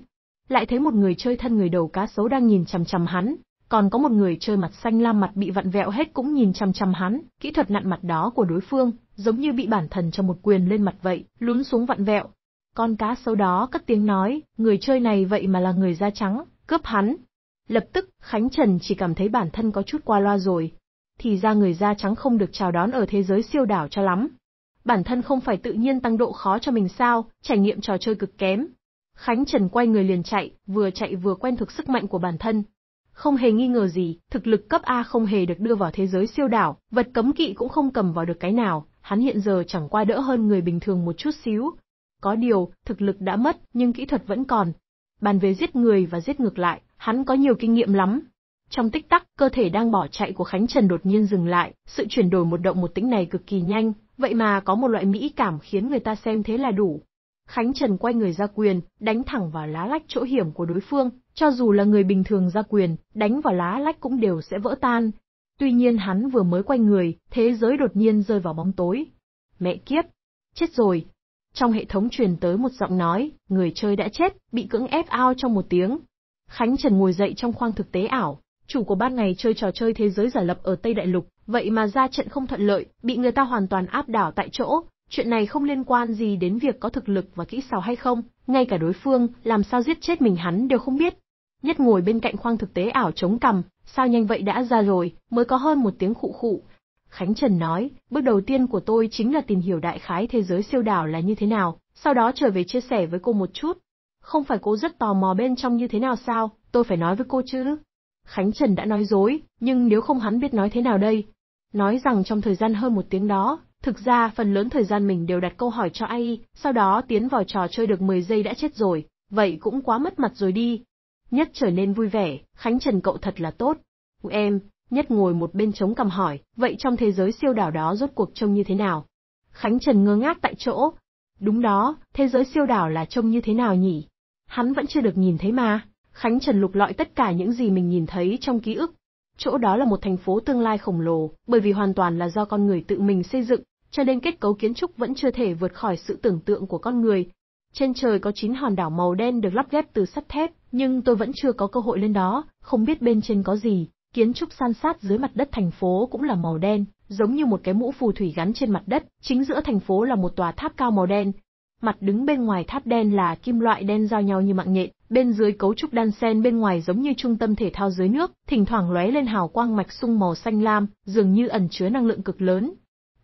Lại thấy một người chơi thân người đầu cá sấu đang nhìn chằm chằm hắn, còn có một người chơi mặt xanh lam mặt bị vặn vẹo hết cũng nhìn chằm chằm hắn, kỹ thuật nặn mặt đó của đối phương, giống như bị bản thần cho một quyền lên mặt vậy, lún xuống vặn vẹo. Con cá sấu đó cất tiếng nói, người chơi này vậy mà là người da trắng, cướp hắn. Lập tức, Khánh Trần chỉ cảm thấy bản thân có chút qua loa rồi. Thì ra người da trắng không được chào đón ở thế giới siêu đảo cho lắm. Bản thân không phải tự nhiên tăng độ khó cho mình sao, trải nghiệm trò chơi cực kém, Khánh Trần quay người liền chạy, vừa chạy vừa quen thuộc sức mạnh của bản thân, không hề nghi ngờ gì, thực lực cấp A không hề được đưa vào thế giới siêu đảo, vật cấm kỵ cũng không cầm vào được cái nào, hắn hiện giờ chẳng qua đỡ hơn người bình thường một chút xíu. Có điều, thực lực đã mất, nhưng kỹ thuật vẫn còn. Bàn về giết người và giết ngược lại, hắn có nhiều kinh nghiệm lắm. Trong tích tắc, cơ thể đang bỏ chạy của Khánh Trần đột nhiên dừng lại, sự chuyển đổi một động một tĩnh này cực kỳ nhanh, vậy mà có một loại mỹ cảm khiến người ta xem thế là đủ. Khánh Trần quay người ra quyền, đánh thẳng vào lá lách chỗ hiểm của đối phương, cho dù là người bình thường ra quyền, đánh vào lá lách cũng đều sẽ vỡ tan. Tuy nhiên hắn vừa mới quay người, thế giới đột nhiên rơi vào bóng tối. Mẹ kiếp! Chết rồi! Trong hệ thống truyền tới một giọng nói, người chơi đã chết, bị cưỡng ép ao trong một tiếng. Khánh Trần ngồi dậy trong khoang thực tế ảo, chủ của ban ngày chơi trò chơi thế giới giả lập ở Tây Đại Lục, vậy mà ra trận không thuận lợi, bị người ta hoàn toàn áp đảo tại chỗ, chuyện này không liên quan gì đến việc có thực lực và kỹ xảo hay không, ngay cả đối phương làm sao giết chết mình hắn đều không biết, Nhất ngồi bên cạnh khoang thực tế ảo chống cằm, sao nhanh vậy đã ra rồi, mới có hơn một tiếng khụ khụ. Khánh Trần nói, bước đầu tiên của tôi chính là tìm hiểu đại khái thế giới siêu đảo là như thế nào, sau đó trở về chia sẻ với cô một chút. Không phải cô rất tò mò bên trong như thế nào sao, tôi phải nói với cô chứ. Khánh Trần đã nói dối, nhưng nếu không hắn biết nói thế nào đây? Nói rằng trong thời gian hơn một tiếng đó, thực ra phần lớn thời gian mình đều đặt câu hỏi cho AI, sau đó tiến vào trò chơi được 10 giây đã chết rồi, vậy cũng quá mất mặt rồi đi nhất trở nên vui vẻ, Khánh Trần cậu thật là tốt. Em, nhất ngồi một bên chống cằm hỏi, vậy trong thế giới siêu đảo đó rốt cuộc trông như thế nào? Khánh Trần ngơ ngác tại chỗ. Đúng đó, thế giới siêu đảo là trông như thế nào nhỉ? Hắn vẫn chưa được nhìn thấy mà. Khánh Trần lục lọi tất cả những gì mình nhìn thấy trong ký ức. Chỗ đó là một thành phố tương lai khổng lồ, bởi vì hoàn toàn là do con người tự mình xây dựng, cho nên kết cấu kiến trúc vẫn chưa thể vượt khỏi sự tưởng tượng của con người, trên trời có 9 hòn đảo màu đen được lắp ghép từ sắt thép, nhưng tôi vẫn chưa có cơ hội lên đó, không biết bên trên có gì. Kiến trúc san sát dưới mặt đất thành phố cũng là màu đen, giống như một cái mũ phù thủy gắn trên mặt đất, chính giữa thành phố là một tòa tháp cao màu đen. Mặt đứng bên ngoài tháp đen là kim loại đen giao nhau như mạng nhện, bên dưới cấu trúc đan sen bên ngoài giống như trung tâm thể thao dưới nước, thỉnh thoảng lóe lên hào quang mạch sung màu xanh lam, dường như ẩn chứa năng lượng cực lớn,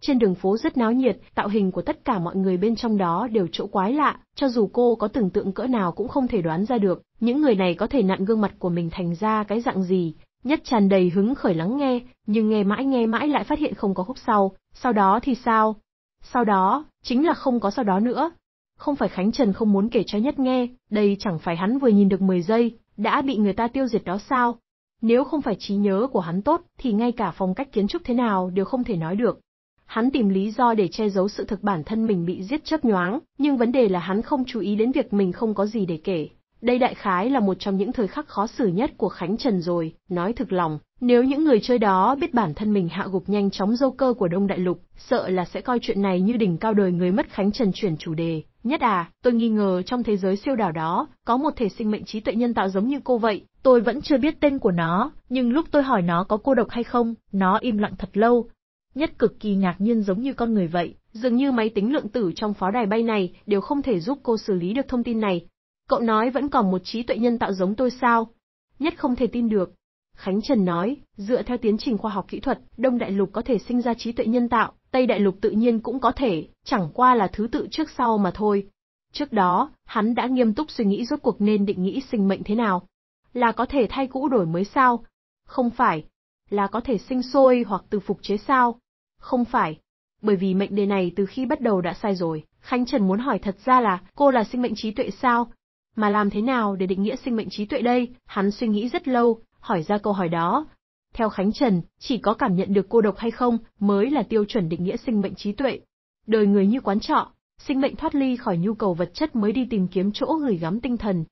trên đường phố rất náo nhiệt, tạo hình của tất cả mọi người bên trong đó đều chỗ quái lạ, cho dù cô có tưởng tượng cỡ nào cũng không thể đoán ra được, những người này có thể nặn gương mặt của mình thành ra cái dạng gì. Nhất tràn đầy hứng khởi lắng nghe, nhưng nghe mãi nghe mãi lại phát hiện không có khúc sau, sau đó thì sao? Sau đó, chính là không có sau đó nữa. Không phải Khánh Trần không muốn kể cho Nhất nghe, đây chẳng phải hắn vừa nhìn được 10 giây, đã bị người ta tiêu diệt đó sao? Nếu không phải trí nhớ của hắn tốt, thì ngay cả phong cách kiến trúc thế nào đều không thể nói được. Hắn tìm lý do để che giấu sự thực bản thân mình bị giết chớp nhoáng, nhưng vấn đề là hắn không chú ý đến việc mình không có gì để kể. Đây đại khái là một trong những thời khắc khó xử nhất của Khánh Trần rồi, nói thực lòng, nếu những người chơi đó biết bản thân mình hạ gục nhanh chóng dâu cơ của Đông Đại Lục, sợ là sẽ coi chuyện này như đỉnh cao đời người mất Khánh Trần chuyển chủ đề. Nhất à, tôi nghi ngờ trong thế giới siêu đảo đó, có một thể sinh mệnh trí tuệ nhân tạo giống như cô vậy, tôi vẫn chưa biết tên của nó, nhưng lúc tôi hỏi nó có cô độc hay không, nó im lặng thật lâu, nhất cực kỳ ngạc nhiên giống như con người vậy, dường như máy tính lượng tử trong pháo đài bay này đều không thể giúp cô xử lý được thông tin này. Cậu nói vẫn còn một trí tuệ nhân tạo giống tôi sao? Nhất không thể tin được. Khánh Trần nói, dựa theo tiến trình khoa học kỹ thuật, Đông Đại Lục có thể sinh ra trí tuệ nhân tạo, Tây Đại Lục tự nhiên cũng có thể, chẳng qua là thứ tự trước sau mà thôi. Trước đó, hắn đã nghiêm túc suy nghĩ rốt cuộc nên định nghĩ sinh mệnh thế nào. Là có thể thay cũ đổi mới sao? Không phải. Là có thể sinh sôi hoặc từ phục chế sao? Không phải. Bởi vì mệnh đề này từ khi bắt đầu đã sai rồi, Khánh Trần muốn hỏi thật ra là cô là sinh mệnh trí tuệ sao? Mà làm thế nào để định nghĩa sinh mệnh trí tuệ đây? Hắn suy nghĩ rất lâu, hỏi ra câu hỏi đó. Theo Khánh Trần, chỉ có cảm nhận được cô độc hay không mới là tiêu chuẩn định nghĩa sinh mệnh trí tuệ. Đời người như quán trọ, sinh mệnh thoát ly khỏi nhu cầu vật chất mới đi tìm kiếm chỗ gửi gắm tinh thần.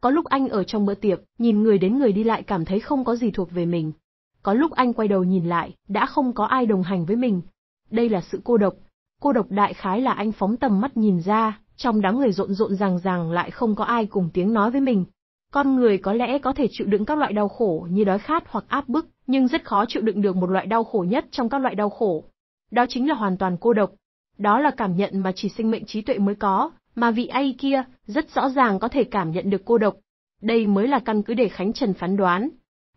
Có lúc anh ở trong bữa tiệc, nhìn người đến người đi lại cảm thấy không có gì thuộc về mình, có lúc anh quay đầu nhìn lại, đã không có ai đồng hành với mình. Đây là sự cô độc. Cô độc đại khái là anh phóng tầm mắt nhìn ra, trong đám người rộn rộn ràng ràng lại không có ai cùng tiếng nói với mình. Con người có lẽ có thể chịu đựng các loại đau khổ như đói khát hoặc áp bức, nhưng rất khó chịu đựng được một loại đau khổ nhất trong các loại đau khổ. Đó chính là hoàn toàn cô độc. Đó là cảm nhận mà chỉ sinh mệnh trí tuệ mới có, mà vị ai kia rất rõ ràng có thể cảm nhận được cô độc. Đây mới là căn cứ để Khánh Trần phán đoán,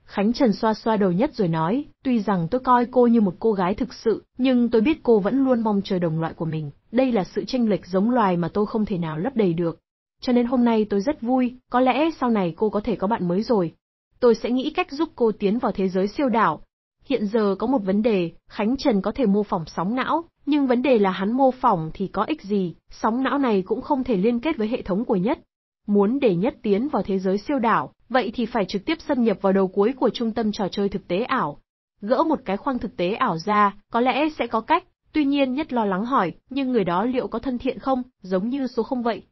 Khánh Trần xoa xoa đầu nhất rồi nói, tuy rằng tôi coi cô như một cô gái thực sự, nhưng tôi biết cô vẫn luôn mong chờ đồng loại của mình, đây là sự tranh lệch giống loài mà tôi không thể nào lấp đầy được. Cho nên hôm nay tôi rất vui, có lẽ sau này cô có thể có bạn mới rồi. Tôi sẽ nghĩ cách giúp cô tiến vào thế giới siêu đảo. Hiện giờ có một vấn đề, Khánh Trần có thể mô phỏng sóng não, nhưng vấn đề là hắn mô phỏng thì có ích gì, sóng não này cũng không thể liên kết với hệ thống của nhất, Muốn để nhất tiến vào thế giới siêu đảo, vậy thì phải trực tiếp xâm nhập vào đầu cuối của trung tâm trò chơi thực tế ảo. Gỡ một cái khoang thực tế ảo ra, có lẽ sẽ có cách, tuy nhiên nhất lo lắng hỏi, nhưng người đó liệu có thân thiện không, giống như số không vậy?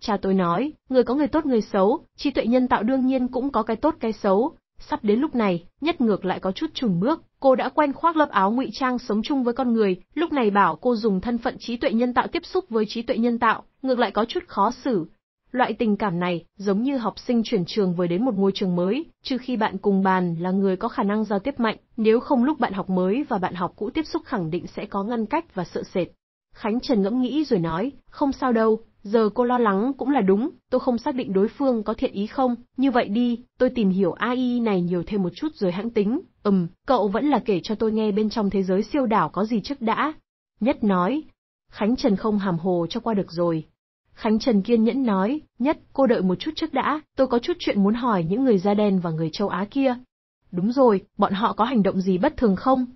Cha tôi nói, người có người tốt người xấu, trí tuệ nhân tạo đương nhiên cũng có cái tốt cái xấu. Sắp đến lúc này, nhất ngược lại có chút chùn bước, cô đã quen khoác lớp áo ngụy trang sống chung với con người, lúc này bảo cô dùng thân phận trí tuệ nhân tạo tiếp xúc với trí tuệ nhân tạo, ngược lại có chút khó xử, Loại tình cảm này, giống như học sinh chuyển trường vừa đến một ngôi trường mới, trừ khi bạn cùng bàn là người có khả năng giao tiếp mạnh, nếu không lúc bạn học mới và bạn học cũ tiếp xúc khẳng định sẽ có ngăn cách và sợ sệt. Khánh Trần ngẫm nghĩ rồi nói, không sao đâu, giờ cô lo lắng cũng là đúng, tôi không xác định đối phương có thiện ý không, như vậy đi, tôi tìm hiểu AI này nhiều thêm một chút rồi hãng tính, ừm, cậu vẫn là kể cho tôi nghe bên trong thế giới siêu đảo có gì trước đã. Nhất nói, Khánh Trần không hàm hồ cho qua được rồi, Khánh Trần kiên nhẫn nói, nhất, cô đợi một chút trước đã, tôi có chút chuyện muốn hỏi những người da đen và người châu Á kia. Đúng rồi, bọn họ có hành động gì bất thường không?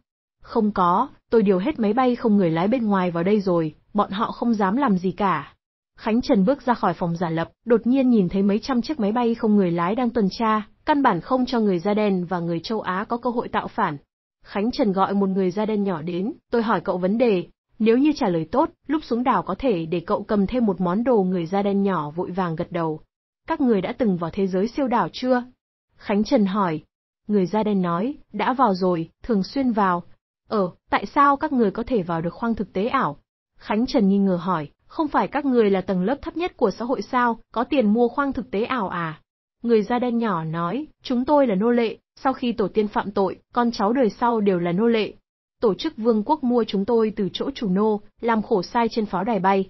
Không có, tôi điều hết máy bay không người lái bên ngoài vào đây rồi, bọn họ không dám làm gì cả. Khánh Trần bước ra khỏi phòng giả lập, đột nhiên nhìn thấy mấy trăm chiếc máy bay không người lái đang tuần tra, căn bản không cho người da đen và người châu Á có cơ hội tạo phản. Khánh Trần gọi một người da đen nhỏ đến, tôi hỏi cậu vấn đề, nếu như trả lời tốt, lúc xuống đảo có thể để cậu cầm thêm một món đồ người da đen nhỏ vội vàng gật đầu. Các người đã từng vào thế giới siêu đảo chưa? Khánh Trần hỏi. Người da đen nói, đã vào rồi, thường xuyên vào. Ờ, tại sao các người có thể vào được khoang thực tế ảo? Khánh Trần nghi ngờ hỏi, không phải các người là tầng lớp thấp nhất của xã hội sao, có tiền mua khoang thực tế ảo à? Người da đen nhỏ nói, chúng tôi là nô lệ, sau khi tổ tiên phạm tội, con cháu đời sau đều là nô lệ, tổ chức vương quốc mua chúng tôi từ chỗ chủ nô, làm khổ sai trên pháo đài bay.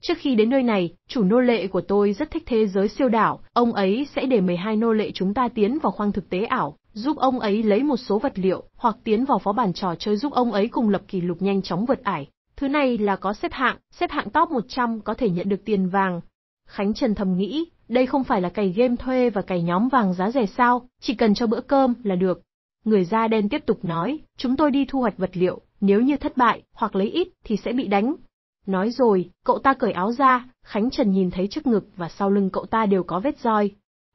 Trước khi đến nơi này, chủ nô lệ của tôi rất thích thế giới siêu đảo, ông ấy sẽ để 12 nô lệ chúng ta tiến vào khoang thực tế ảo, giúp ông ấy lấy một số vật liệu, hoặc tiến vào phó bàn trò chơi giúp ông ấy cùng lập kỷ lục nhanh chóng vượt ải. Thứ này là có xếp hạng, xếp hạng top 100 có thể nhận được tiền vàng. Khánh Trần thầm nghĩ, đây không phải là cày game thuê và cày nhóm vàng giá rẻ sao, chỉ cần cho bữa cơm là được. Người da đen tiếp tục nói, chúng tôi đi thu hoạch vật liệu, nếu như thất bại, hoặc lấy ít, thì sẽ bị đánh. Nói rồi, cậu ta cởi áo ra, Khánh Trần nhìn thấy trước ngực và sau lưng cậu ta đều có vết roi.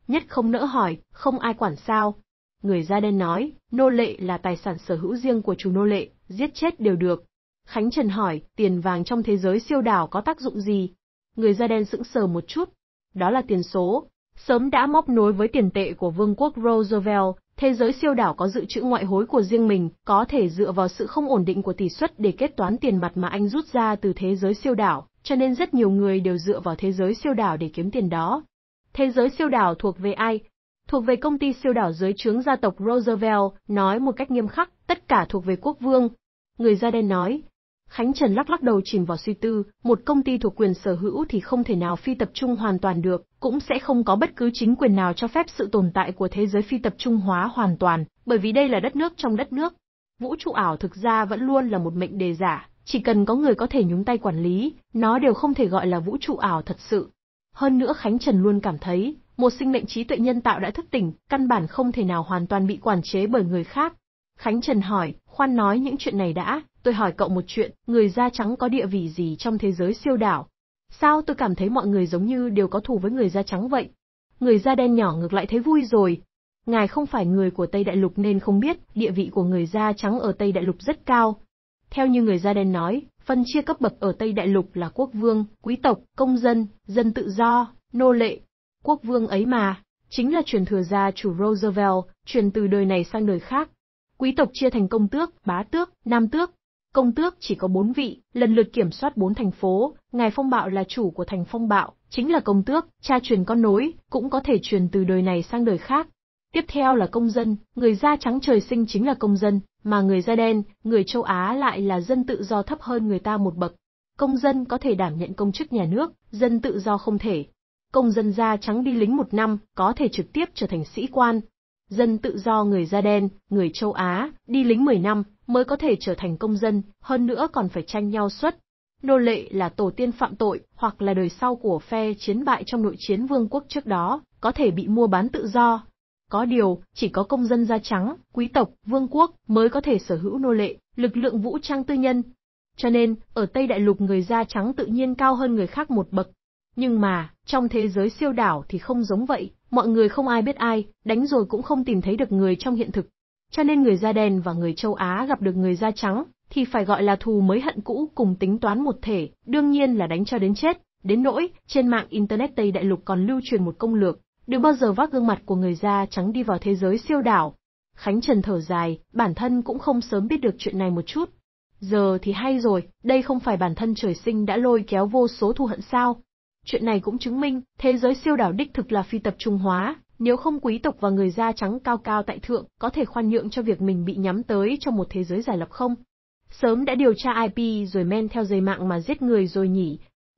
Nhất không nỡ hỏi, không ai quản sao. Người da đen nói, nô lệ là tài sản sở hữu riêng của chủ nô lệ, giết chết đều được. Khánh Trần hỏi, tiền vàng trong thế giới siêu đảo có tác dụng gì? Người da đen sững sờ một chút. Đó là tiền số, sớm đã móc nối với tiền tệ của Vương quốc Roosevelt, Thế giới siêu đảo có dự trữ ngoại hối của riêng mình, có thể dựa vào sự không ổn định của tỷ suất để kết toán tiền mặt mà anh rút ra từ thế giới siêu đảo, cho nên rất nhiều người đều dựa vào thế giới siêu đảo để kiếm tiền đó. Thế giới siêu đảo thuộc về ai? Thuộc về công ty siêu đảo dưới trướng gia tộc Roosevelt, nói một cách nghiêm khắc, tất cả thuộc về quốc vương. Người da đen nói, Khánh Trần lắc lắc đầu chìm vào suy tư, một công ty thuộc quyền sở hữu thì không thể nào phi tập trung hoàn toàn được, cũng sẽ không có bất cứ chính quyền nào cho phép sự tồn tại của thế giới phi tập trung hóa hoàn toàn, bởi vì đây là đất nước trong đất nước. Vũ trụ ảo thực ra vẫn luôn là một mệnh đề giả, chỉ cần có người có thể nhúng tay quản lý, nó đều không thể gọi là vũ trụ ảo thật sự. Hơn nữa Khánh Trần luôn cảm thấy, một sinh mệnh trí tuệ nhân tạo đã thức tỉnh, căn bản không thể nào hoàn toàn bị quản chế bởi người khác, Khánh Trần hỏi, khoan nói những chuyện này đã, tôi hỏi cậu một chuyện, người da trắng có địa vị gì trong thế giới siêu đảo? Sao tôi cảm thấy mọi người giống như đều có thù với người da trắng vậy? Người da đen nhỏ ngược lại thấy vui rồi. Ngài không phải người của Tây Đại Lục nên không biết, địa vị của người da trắng ở Tây Đại Lục rất cao. Theo như người da đen nói, phân chia cấp bậc ở Tây Đại Lục là quốc vương, quý tộc, công dân, dân tự do, nô lệ. Quốc vương ấy mà, chính là truyền thừa gia chủ Roosevelt, truyền từ đời này sang đời khác, Quý tộc chia thành công tước, bá tước, nam tước. Công tước chỉ có bốn vị, lần lượt kiểm soát bốn thành phố, ngài phong bạo là chủ của thành phong bạo, chính là công tước, cha truyền con nối, cũng có thể truyền từ đời này sang đời khác. Tiếp theo là công dân, người da trắng trời sinh chính là công dân, mà người da đen, người châu Á lại là dân tự do thấp hơn người ta một bậc. Công dân có thể đảm nhận công chức nhà nước, dân tự do không thể. Công dân da trắng đi lính một năm, có thể trực tiếp trở thành sĩ quan, dân tự do người da đen, người châu Á, đi lính 10 năm mới có thể trở thành công dân, hơn nữa còn phải tranh nhau xuất. Nô lệ là tổ tiên phạm tội, hoặc là đời sau của phe chiến bại trong nội chiến vương quốc trước đó, có thể bị mua bán tự do. Có điều, chỉ có công dân da trắng, quý tộc, vương quốc mới có thể sở hữu nô lệ, lực lượng vũ trang tư nhân. Cho nên, ở Tây Đại Lục người da trắng tự nhiên cao hơn người khác một bậc. Nhưng mà, trong thế giới siêu đảo thì không giống vậy, mọi người không ai biết ai, đánh rồi cũng không tìm thấy được người trong hiện thực. Cho nên người da đen và người châu Á gặp được người da trắng, thì phải gọi là thù mới hận cũ cùng tính toán một thể, đương nhiên là đánh cho đến chết. Đến nỗi, trên mạng Internet Tây Đại Lục còn lưu truyền một công lược, đừng bao giờ vác gương mặt của người da trắng đi vào thế giới siêu đảo. Khánh Trần thở dài, bản thân cũng không sớm biết được chuyện này một chút. Giờ thì hay rồi, đây không phải bản thân trời sinh đã lôi kéo vô số thù hận sao, Chuyện này cũng chứng minh, thế giới siêu đảo đích thực là phi tập trung hóa, nếu không quý tộc và người da trắng cao cao tại thượng, có thể khoan nhượng cho việc mình bị nhắm tới trong một thế giới giải lập không? Sớm đã điều tra IP rồi men theo dây mạng mà giết người rồi nhỉ?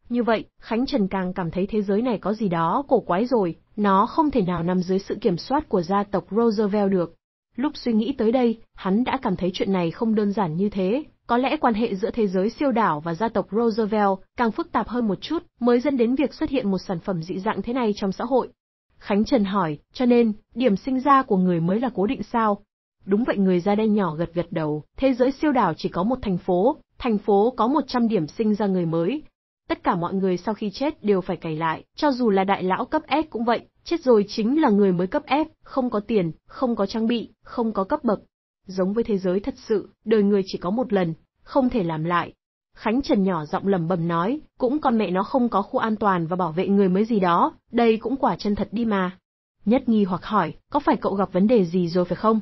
Như vậy, Khánh Trần càng cảm thấy thế giới này có gì đó cổ quái rồi, nó không thể nào nằm dưới sự kiểm soát của gia tộc Roosevelt được. Lúc suy nghĩ tới đây, hắn đã cảm thấy chuyện này không đơn giản như thế, có lẽ quan hệ giữa thế giới siêu đảo và gia tộc Roosevelt càng phức tạp hơn một chút mới dẫn đến việc xuất hiện một sản phẩm dị dạng thế này trong xã hội. Khánh Trần hỏi, cho nên, điểm sinh ra của người mới là cố định sao? Đúng vậy người da đen nhỏ gật gật đầu, thế giới siêu đảo chỉ có một thành phố, thành phố có 100 điểm sinh ra người mới. Tất cả mọi người sau khi chết đều phải cày lại, cho dù là đại lão cấp S cũng vậy, chết rồi chính là người mới cấp F, không có tiền, không có trang bị, không có cấp bậc, giống với thế giới thật sự, đời người chỉ có một lần, không thể làm lại. Khánh Trần nhỏ giọng lầm bầm nói, cũng con mẹ nó không có khu an toàn và bảo vệ người mới gì đó, đây cũng quả chân thật đi mà. Nhất nghi hoặc hỏi, có phải cậu gặp vấn đề gì rồi phải không?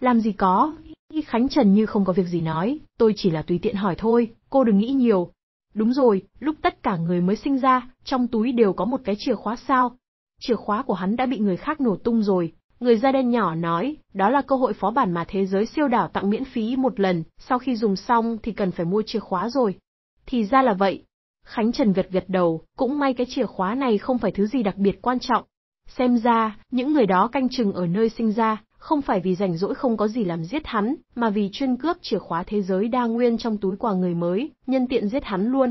Làm gì có, Khánh Trần như không có việc gì nói, tôi chỉ là tùy tiện hỏi thôi, cô đừng nghĩ nhiều. Đúng rồi, lúc tất cả người mới sinh ra, trong túi đều có một cái chìa khóa sao. Chìa khóa của hắn đã bị người khác nổ tung rồi, Người da đen nhỏ nói, đó là cơ hội phó bản mà thế giới siêu đảo tặng miễn phí một lần, sau khi dùng xong thì cần phải mua chìa khóa rồi. Thì ra là vậy. Khánh Trần gật gật đầu, cũng may cái chìa khóa này không phải thứ gì đặc biệt quan trọng. Xem ra, những người đó canh chừng ở nơi sinh ra, không phải vì rảnh rỗi không có gì làm giết hắn, mà vì chuyên cướp chìa khóa thế giới đa nguyên trong túi quà người mới, nhân tiện giết hắn luôn.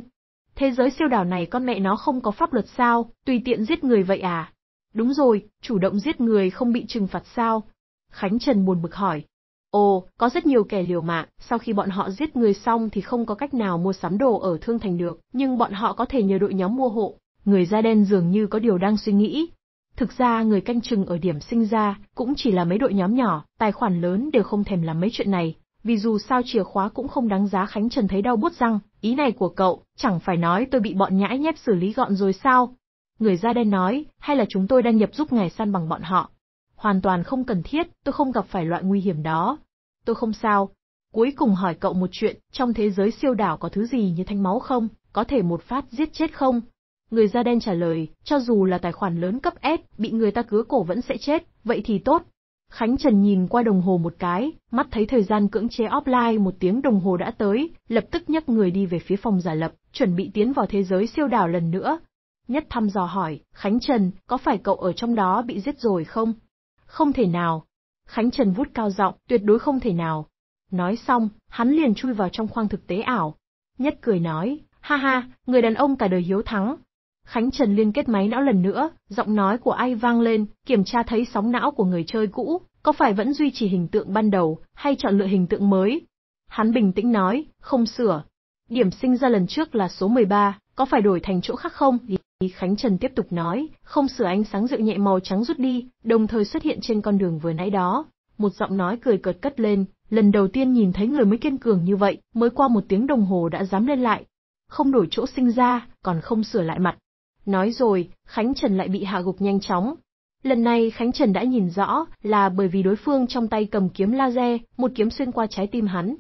Thế giới siêu đảo này con mẹ nó không có pháp luật sao, tùy tiện giết người vậy à? Đúng rồi, chủ động giết người không bị trừng phạt sao? Khánh Trần buồn bực hỏi. Ồ, có rất nhiều kẻ liều mạng, sau khi bọn họ giết người xong thì không có cách nào mua sắm đồ ở Thương Thành được, nhưng bọn họ có thể nhờ đội nhóm mua hộ. Người da đen dường như có điều đang suy nghĩ. Thực ra người canh chừng ở điểm sinh ra, cũng chỉ là mấy đội nhóm nhỏ, tài khoản lớn đều không thèm làm mấy chuyện này, vì dù sao chìa khóa cũng không đáng giá Khánh Trần thấy đau bút răng, ý này của cậu, chẳng phải nói tôi bị bọn nhãi nhép xử lý gọn rồi sao, Người da đen nói, hay là chúng tôi đang nhập giúp ngài săn bằng bọn họ. Hoàn toàn không cần thiết, tôi không gặp phải loại nguy hiểm đó. Tôi không sao. Cuối cùng hỏi cậu một chuyện, trong thế giới siêu đảo có thứ gì như thanh máu không, có thể một phát giết chết không? Người da đen trả lời, cho dù là tài khoản lớn cấp S, bị người ta cứa cổ vẫn sẽ chết, vậy thì tốt. Khánh Trần nhìn qua đồng hồ một cái, mắt thấy thời gian cưỡng chế offline một tiếng đồng hồ đã tới, lập tức nhấc người đi về phía phòng giả lập, chuẩn bị tiến vào thế giới siêu đảo lần nữa, Nhất thăm dò hỏi, Khánh Trần, có phải cậu ở trong đó bị giết rồi không? Không thể nào. Khánh Trần vút cao giọng, tuyệt đối không thể nào. Nói xong, hắn liền chui vào trong khoang thực tế ảo. Nhất cười nói, ha ha, người đàn ông cả đời hiếu thắng. Khánh Trần liên kết máy não lần nữa, giọng nói của ai vang lên, kiểm tra thấy sóng não của người chơi cũ, có phải vẫn duy trì hình tượng ban đầu, hay chọn lựa hình tượng mới? Hắn bình tĩnh nói, không sửa. Điểm sinh ra lần trước là số 13, có phải đổi thành chỗ khác không? Khánh Trần tiếp tục nói, không sửa ánh sáng dịu nhẹ màu trắng rút đi, đồng thời xuất hiện trên con đường vừa nãy đó. Một giọng nói cười cợt cất lên, lần đầu tiên nhìn thấy người mới kiên cường như vậy, mới qua một tiếng đồng hồ đã dám lên lại. Không đổi chỗ sinh ra, còn không sửa lại mặt. Nói rồi, Khánh Trần lại bị hạ gục nhanh chóng. Lần này Khánh Trần đã nhìn rõ là bởi vì đối phương trong tay cầm kiếm laser, một kiếm xuyên qua trái tim hắn.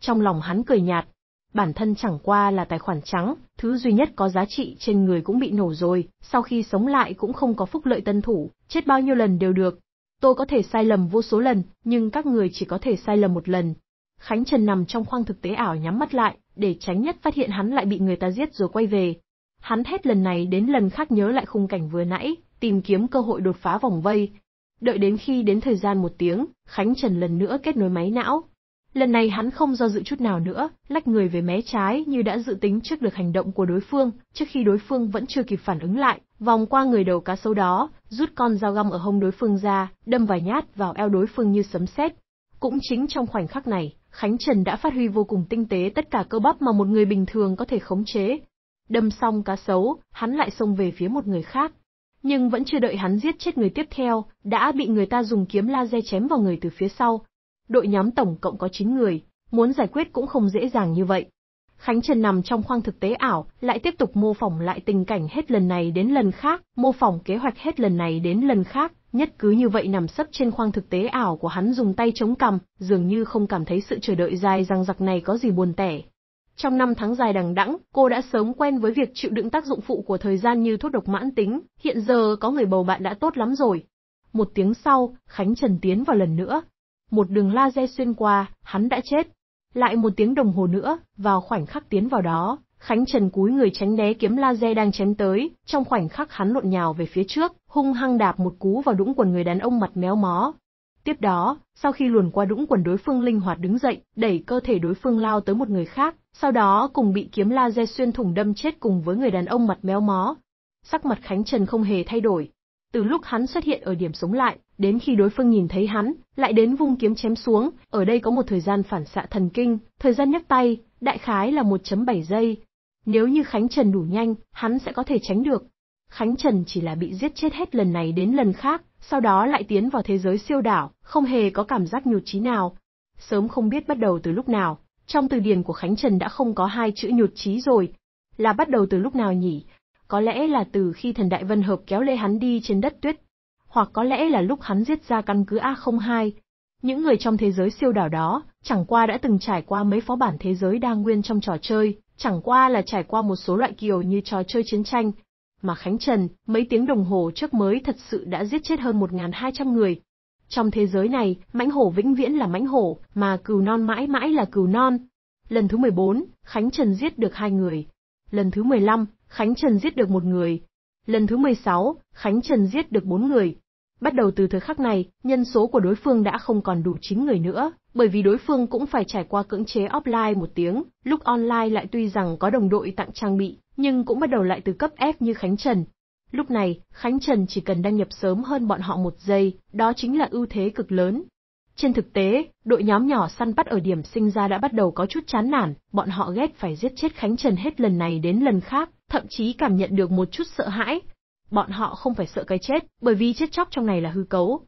Trong lòng hắn cười nhạt, bản thân chẳng qua là tài khoản trắng, thứ duy nhất có giá trị trên người cũng bị nổ rồi, sau khi sống lại cũng không có phúc lợi tân thủ, chết bao nhiêu lần đều được. Tôi có thể sai lầm vô số lần, nhưng các người chỉ có thể sai lầm một lần. Khánh Trần nằm trong khoang thực tế ảo nhắm mắt lại, để tránh nhất phát hiện hắn lại bị người ta giết rồi quay về. Hắn hết lần này đến lần khác nhớ lại khung cảnh vừa nãy, tìm kiếm cơ hội đột phá vòng vây. Đợi đến khi đến thời gian một tiếng, Khánh Trần lần nữa kết nối máy não, Lần này hắn không do dự chút nào nữa, lách người về mé trái như đã dự tính trước được hành động của đối phương, trước khi đối phương vẫn chưa kịp phản ứng lại, vòng qua người đầu cá sấu đó, rút con dao găm ở hông đối phương ra, đâm vài nhát vào eo đối phương như sấm sét. Cũng chính trong khoảnh khắc này, Khánh Trần đã phát huy vô cùng tinh tế tất cả cơ bắp mà một người bình thường có thể khống chế. Đâm xong cá sấu, hắn lại xông về phía một người khác. Nhưng vẫn chưa đợi hắn giết chết người tiếp theo, đã bị người ta dùng kiếm laser chém vào người từ phía sau, Đội nhóm tổng cộng có 9 người, muốn giải quyết cũng không dễ dàng như vậy. Khánh Trần nằm trong khoang thực tế ảo, lại tiếp tục mô phỏng lại tình cảnh hết lần này đến lần khác, mô phỏng kế hoạch hết lần này đến lần khác, nhất cứ như vậy nằm sấp trên khoang thực tế ảo của hắn dùng tay chống cằm, dường như không cảm thấy sự chờ đợi dài răng giặc này có gì buồn tẻ. Trong năm tháng dài đằng đẵng, cô đã sớm quen với việc chịu đựng tác dụng phụ của thời gian như thuốc độc mãn tính, hiện giờ có người bầu bạn đã tốt lắm rồi. Một tiếng sau, Khánh Trần tiến vào lần nữa, một đường laser xuyên qua, hắn đã chết. Lại một tiếng đồng hồ nữa, vào khoảnh khắc tiến vào đó, Khánh Trần cúi người tránh né kiếm laser đang chém tới, trong khoảnh khắc hắn lộn nhào về phía trước, hung hăng đạp một cú vào đũng quần người đàn ông mặt méo mó. Tiếp đó, sau khi luồn qua đũng quần đối phương linh hoạt đứng dậy, đẩy cơ thể đối phương lao tới một người khác, sau đó cùng bị kiếm laser xuyên thủng đâm chết cùng với người đàn ông mặt méo mó. Sắc mặt Khánh Trần không hề thay đổi, từ lúc hắn xuất hiện ở điểm sống lại, đến khi đối phương nhìn thấy hắn, lại đến vung kiếm chém xuống, ở đây có một thời gian phản xạ thần kinh, thời gian nhấc tay, đại khái là 1.7 giây. Nếu như Khánh Trần đủ nhanh, hắn sẽ có thể tránh được. Khánh Trần chỉ là bị giết chết hết lần này đến lần khác, sau đó lại tiến vào thế giới siêu đảo, không hề có cảm giác nhụt chí nào. Sớm không biết bắt đầu từ lúc nào, trong từ điển của Khánh Trần đã không có hai chữ nhụt chí rồi. Là bắt đầu từ lúc nào nhỉ, có lẽ là từ khi thần Đại Vân Hợp kéo lê hắn đi trên đất tuyết, hoặc có lẽ là lúc hắn giết ra căn cứ A02. Những người trong thế giới siêu đảo đó, chẳng qua đã từng trải qua mấy phó bản thế giới đa nguyên trong trò chơi, chẳng qua là trải qua một số loại kiểu như trò chơi chiến tranh. Mà Khánh Trần, mấy tiếng đồng hồ trước mới thật sự đã giết chết hơn 1.200 người. Trong thế giới này, mãnh hổ vĩnh viễn là mãnh hổ, mà cừu non mãi mãi là cừu non. Lần thứ 14, Khánh Trần giết được hai người. Lần thứ 15, Khánh Trần giết được một người. Lần thứ 16, Khánh Trần giết được bốn người. Bắt đầu từ thời khắc này, nhân số của đối phương đã không còn đủ 9 người nữa, bởi vì đối phương cũng phải trải qua cưỡng chế offline một tiếng, lúc online lại tuy rằng có đồng đội tặng trang bị, nhưng cũng bắt đầu lại từ cấp F như Khánh Trần. Lúc này, Khánh Trần chỉ cần đăng nhập sớm hơn bọn họ một giây, đó chính là ưu thế cực lớn, trên thực tế, đội nhóm nhỏ săn bắt ở điểm sinh ra đã bắt đầu có chút chán nản, bọn họ ghét phải giết chết Khánh Trần hết lần này đến lần khác, thậm chí cảm nhận được một chút sợ hãi. Bọn họ không phải sợ cái chết, bởi vì chết chóc trong này là hư cấu.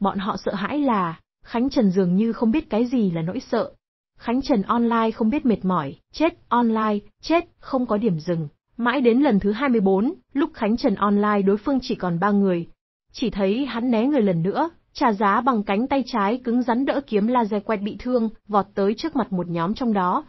Bọn họ sợ hãi là, Khánh Trần dường như không biết cái gì là nỗi sợ. Khánh Trần online không biết mệt mỏi, chết online, chết, không có điểm dừng. Mãi đến lần thứ 24, lúc Khánh Trần online đối phương chỉ còn 3 người. Chỉ thấy hắn né người lần nữa, Trả giá bằng cánh tay trái cứng rắn đỡ kiếm laser quẹt bị thương, vọt tới trước mặt một nhóm trong đó.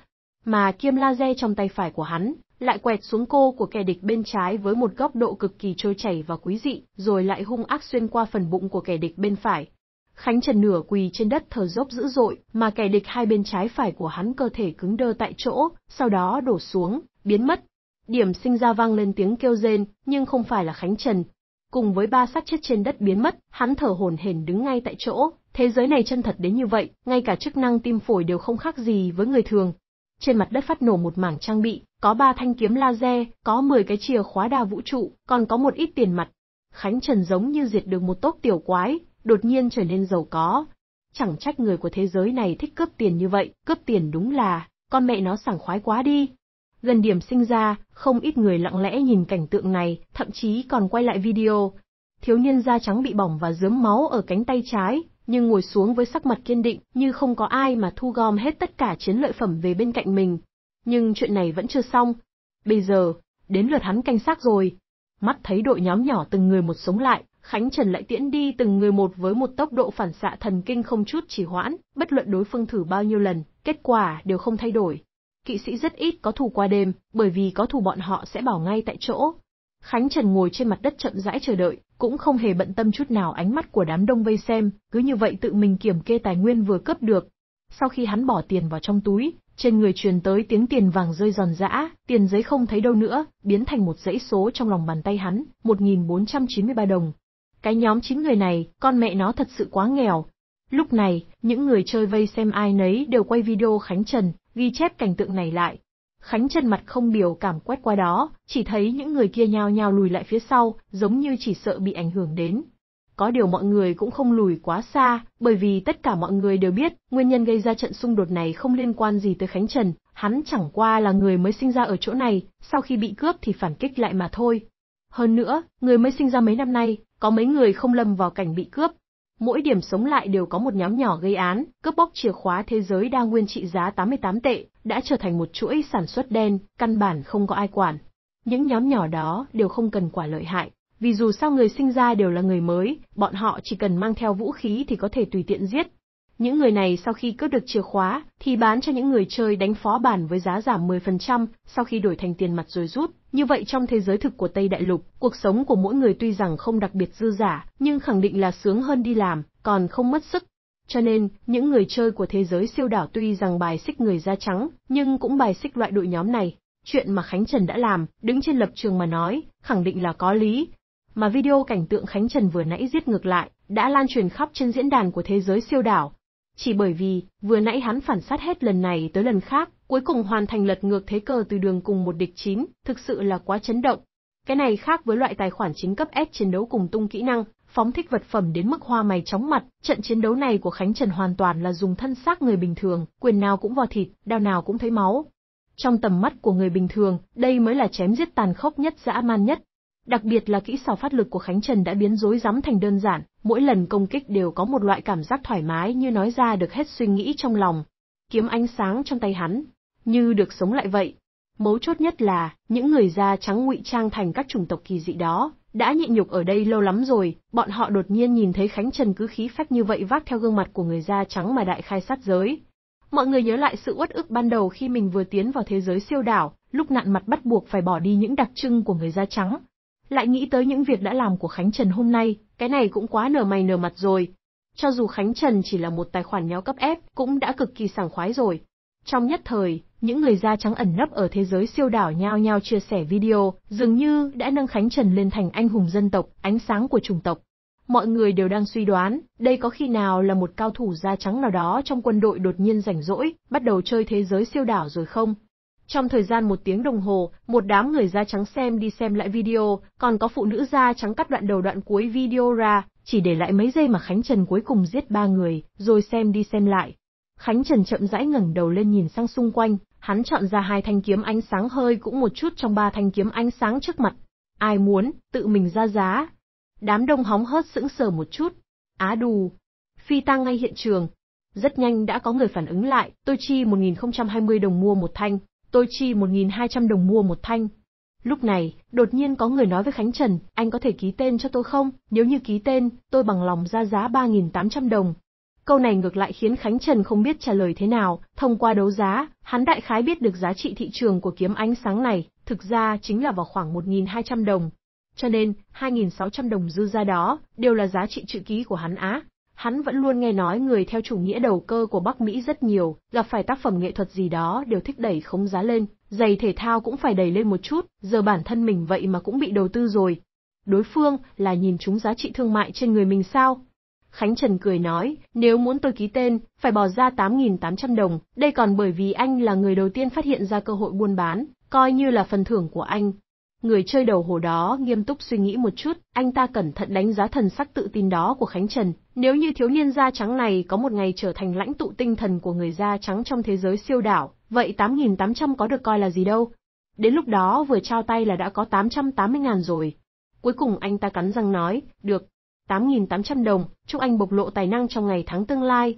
Mà kiếm laser trong tay phải của hắn, lại quẹt xuống cô của kẻ địch bên trái với một góc độ cực kỳ trôi chảy và quý dị, rồi lại hung ác xuyên qua phần bụng của kẻ địch bên phải. Khánh Trần nửa quỳ trên đất thở dốc dữ dội, mà kẻ địch hai bên trái phải của hắn cơ thể cứng đơ tại chỗ, sau đó đổ xuống, biến mất. Điểm sinh ra vang lên tiếng kêu rên, nhưng không phải là Khánh Trần, cùng với ba xác chết trên đất biến mất, hắn thở hổn hển đứng ngay tại chỗ, thế giới này chân thật đến như vậy, ngay cả chức năng tim phổi đều không khác gì với người thường. Trên mặt đất phát nổ một mảng trang bị, có ba thanh kiếm laser, có 10 cái chìa khóa đa vũ trụ, còn có một ít tiền mặt. Khánh Trần giống như diệt được một tốt tiểu quái, đột nhiên trở nên giàu có. Chẳng trách người của thế giới này thích cướp tiền như vậy, cướp tiền đúng là, con mẹ nó sảng khoái quá đi, Gần điểm sinh ra, không ít người lặng lẽ nhìn cảnh tượng này, thậm chí còn quay lại video. Thiếu niên da trắng bị bỏng và dớm máu ở cánh tay trái, nhưng ngồi xuống với sắc mặt kiên định, như không có ai mà thu gom hết tất cả chiến lợi phẩm về bên cạnh mình. Nhưng chuyện này vẫn chưa xong. Bây giờ, đến lượt hắn canh sát rồi. Mắt thấy đội nhóm nhỏ từng người một sống lại, Khánh Trần lại tiễn đi từng người một với một tốc độ phản xạ thần kinh không chút chỉ hoãn, bất luận đối phương thử bao nhiêu lần, kết quả đều không thay đổi kỵ sĩ rất ít có thù qua đêm, bởi vì có thù bọn họ sẽ bỏ ngay tại chỗ. Khánh Trần ngồi trên mặt đất chậm rãi chờ đợi, cũng không hề bận tâm chút nào ánh mắt của đám đông vây xem, cứ như vậy tự mình kiểm kê tài nguyên vừa cấp được. Sau khi hắn bỏ tiền vào trong túi, trên người truyền tới tiếng tiền vàng rơi giòn giã, tiền giấy không thấy đâu nữa, biến thành một dãy số trong lòng bàn tay hắn, 1493 đồng. Cái nhóm chín người này, con mẹ nó thật sự quá nghèo. Lúc này, những người chơi vây xem ai nấy đều quay video Khánh Trần, ghi chép cảnh tượng này lại. Khánh chân mặt không biểu cảm quét qua đó, chỉ thấy những người kia nhao nhao lùi lại phía sau, giống như chỉ sợ bị ảnh hưởng đến. Có điều mọi người cũng không lùi quá xa, bởi vì tất cả mọi người đều biết, nguyên nhân gây ra trận xung đột này không liên quan gì tới Khánh Trần, hắn chẳng qua là người mới sinh ra ở chỗ này, sau khi bị cướp thì phản kích lại mà thôi. Hơn nữa, người mới sinh ra mấy năm nay, có mấy người không lâm vào cảnh bị cướp, mỗi điểm sống lại đều có một nhóm nhỏ gây án, cướp bóc chìa khóa thế giới đa nguyên trị giá 88 tệ, đã trở thành một chuỗi sản xuất đen, căn bản không có ai quản. Những nhóm nhỏ đó đều không cần quả lợi hại, vì dù sao người sinh ra đều là người mới, bọn họ chỉ cần mang theo vũ khí thì có thể tùy tiện giết, những người này sau khi cướp được chìa khóa thì bán cho những người chơi đánh phó bản với giá giảm 10% sau khi đổi thành tiền mặt rồi rút. Như vậy trong thế giới thực của Tây Đại Lục, cuộc sống của mỗi người tuy rằng không đặc biệt dư giả, nhưng khẳng định là sướng hơn đi làm, còn không mất sức. Cho nên, những người chơi của thế giới siêu đảo tuy rằng bài xích người da trắng, nhưng cũng bài xích loại đội nhóm này. Chuyện mà Khánh Trần đã làm, đứng trên lập trường mà nói, khẳng định là có lý. Mà video cảnh tượng Khánh Trần vừa nãy giết ngược lại, đã lan truyền khắp trên diễn đàn của thế giới siêu đảo, chỉ bởi vì, vừa nãy hắn phản sát hết lần này tới lần khác, cuối cùng hoàn thành lật ngược thế cờ từ đường cùng một địch chín, thực sự là quá chấn động. Cái này khác với loại tài khoản chính cấp S chiến đấu cùng tung kỹ năng, phóng thích vật phẩm đến mức hoa mày chóng mặt, trận chiến đấu này của Khánh Trần hoàn toàn là dùng thân xác người bình thường, quyền nào cũng vào thịt, đao nào cũng thấy máu. Trong tầm mắt của người bình thường, đây mới là chém giết tàn khốc nhất dã man nhất, Đặc biệt là kỹ xảo phát lực của Khánh Trần đã biến rối rắm thành đơn giản, mỗi lần công kích đều có một loại cảm giác thoải mái như nói ra được hết suy nghĩ trong lòng. Kiếm ánh sáng trong tay hắn, như được sống lại vậy. Mấu chốt nhất là, những người da trắng ngụy trang thành các chủng tộc kỳ dị đó, đã nhịn nhục ở đây lâu lắm rồi, bọn họ đột nhiên nhìn thấy Khánh Trần cứ khí phách như vậy vác theo gương mặt của người da trắng mà đại khai sát giới. Mọi người nhớ lại sự uất ức ban đầu khi mình vừa tiến vào thế giới siêu đảo, lúc nạn mặt bắt buộc phải bỏ đi những đặc trưng của người da trắng, lại nghĩ tới những việc đã làm của Khánh Trần hôm nay, cái này cũng quá nở mày nở mặt rồi. Cho dù Khánh Trần chỉ là một tài khoản nhéo cấp ép, cũng đã cực kỳ sảng khoái rồi. Trong nhất thời, những người da trắng ẩn nấp ở thế giới siêu đảo nhao nhao chia sẻ video, dường như đã nâng Khánh Trần lên thành anh hùng dân tộc, ánh sáng của chủng tộc. Mọi người đều đang suy đoán, đây có khi nào là một cao thủ da trắng nào đó trong quân đội đột nhiên rảnh rỗi, bắt đầu chơi thế giới siêu đảo rồi không? Trong thời gian một tiếng đồng hồ, một đám người da trắng xem đi xem lại video, còn có phụ nữ da trắng cắt đoạn đầu đoạn cuối video ra, chỉ để lại mấy giây mà Khánh Trần cuối cùng giết ba người, rồi xem đi xem lại. Khánh Trần chậm rãi ngẩng đầu lên nhìn sang xung quanh, hắn chọn ra hai thanh kiếm ánh sáng hơi cũng một chút trong ba thanh kiếm ánh sáng trước mặt. Ai muốn, tự mình ra giá. Đám đông hóng hớt sững sờ một chút. Á đù. Phi tăng ngay hiện trường. Rất nhanh đã có người phản ứng lại, tôi chi 1020 đồng mua một thanh, Tôi chi 1.200 đồng mua một thanh. Lúc này, đột nhiên có người nói với Khánh Trần, anh có thể ký tên cho tôi không? Nếu như ký tên, tôi bằng lòng ra giá 3.800 đồng. Câu này ngược lại khiến Khánh Trần không biết trả lời thế nào, thông qua đấu giá, hắn đại khái biết được giá trị thị trường của kiếm ánh sáng này, thực ra chính là vào khoảng 1.200 đồng. Cho nên, 2.600 đồng dư ra đó, đều là giá trị chữ ký của hắn á. Hắn vẫn luôn nghe nói người theo chủ nghĩa đầu cơ của Bắc Mỹ rất nhiều, gặp phải tác phẩm nghệ thuật gì đó đều thích đẩy khống giá lên, giày thể thao cũng phải đẩy lên một chút, giờ bản thân mình vậy mà cũng bị đầu tư rồi. Đối phương là nhìn chúng giá trị thương mại trên người mình sao? Khánh Trần cười nói, nếu muốn tôi ký tên, phải bỏ ra 8.800 đồng, đây còn bởi vì anh là người đầu tiên phát hiện ra cơ hội buôn bán, coi như là phần thưởng của anh, Người chơi đầu hồ đó nghiêm túc suy nghĩ một chút, anh ta cẩn thận đánh giá thần sắc tự tin đó của Khánh Trần, nếu như thiếu niên da trắng này có một ngày trở thành lãnh tụ tinh thần của người da trắng trong thế giới siêu đảo, vậy 8.800 có được coi là gì đâu. Đến lúc đó vừa trao tay là đã có 880.000 rồi. Cuối cùng anh ta cắn răng nói, được, 8.800 đồng, chúc anh bộc lộ tài năng trong ngày tháng tương lai.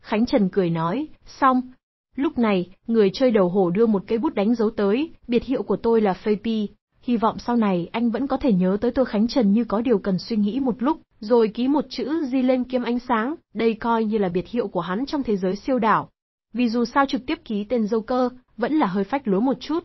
Khánh Trần cười nói, xong. Lúc này, người chơi đầu hổ đưa một cây bút đánh dấu tới, biệt hiệu của tôi là Phê Pi, hy vọng sau này anh vẫn có thể nhớ tới tôi Khánh Trần như có điều cần suy nghĩ một lúc, rồi ký một chữ di lên kiếm ánh sáng, đây coi như là biệt hiệu của hắn trong thế giới siêu đảo. Vì dù sao trực tiếp ký tên dâu cơ, vẫn là hơi phách lúa một chút.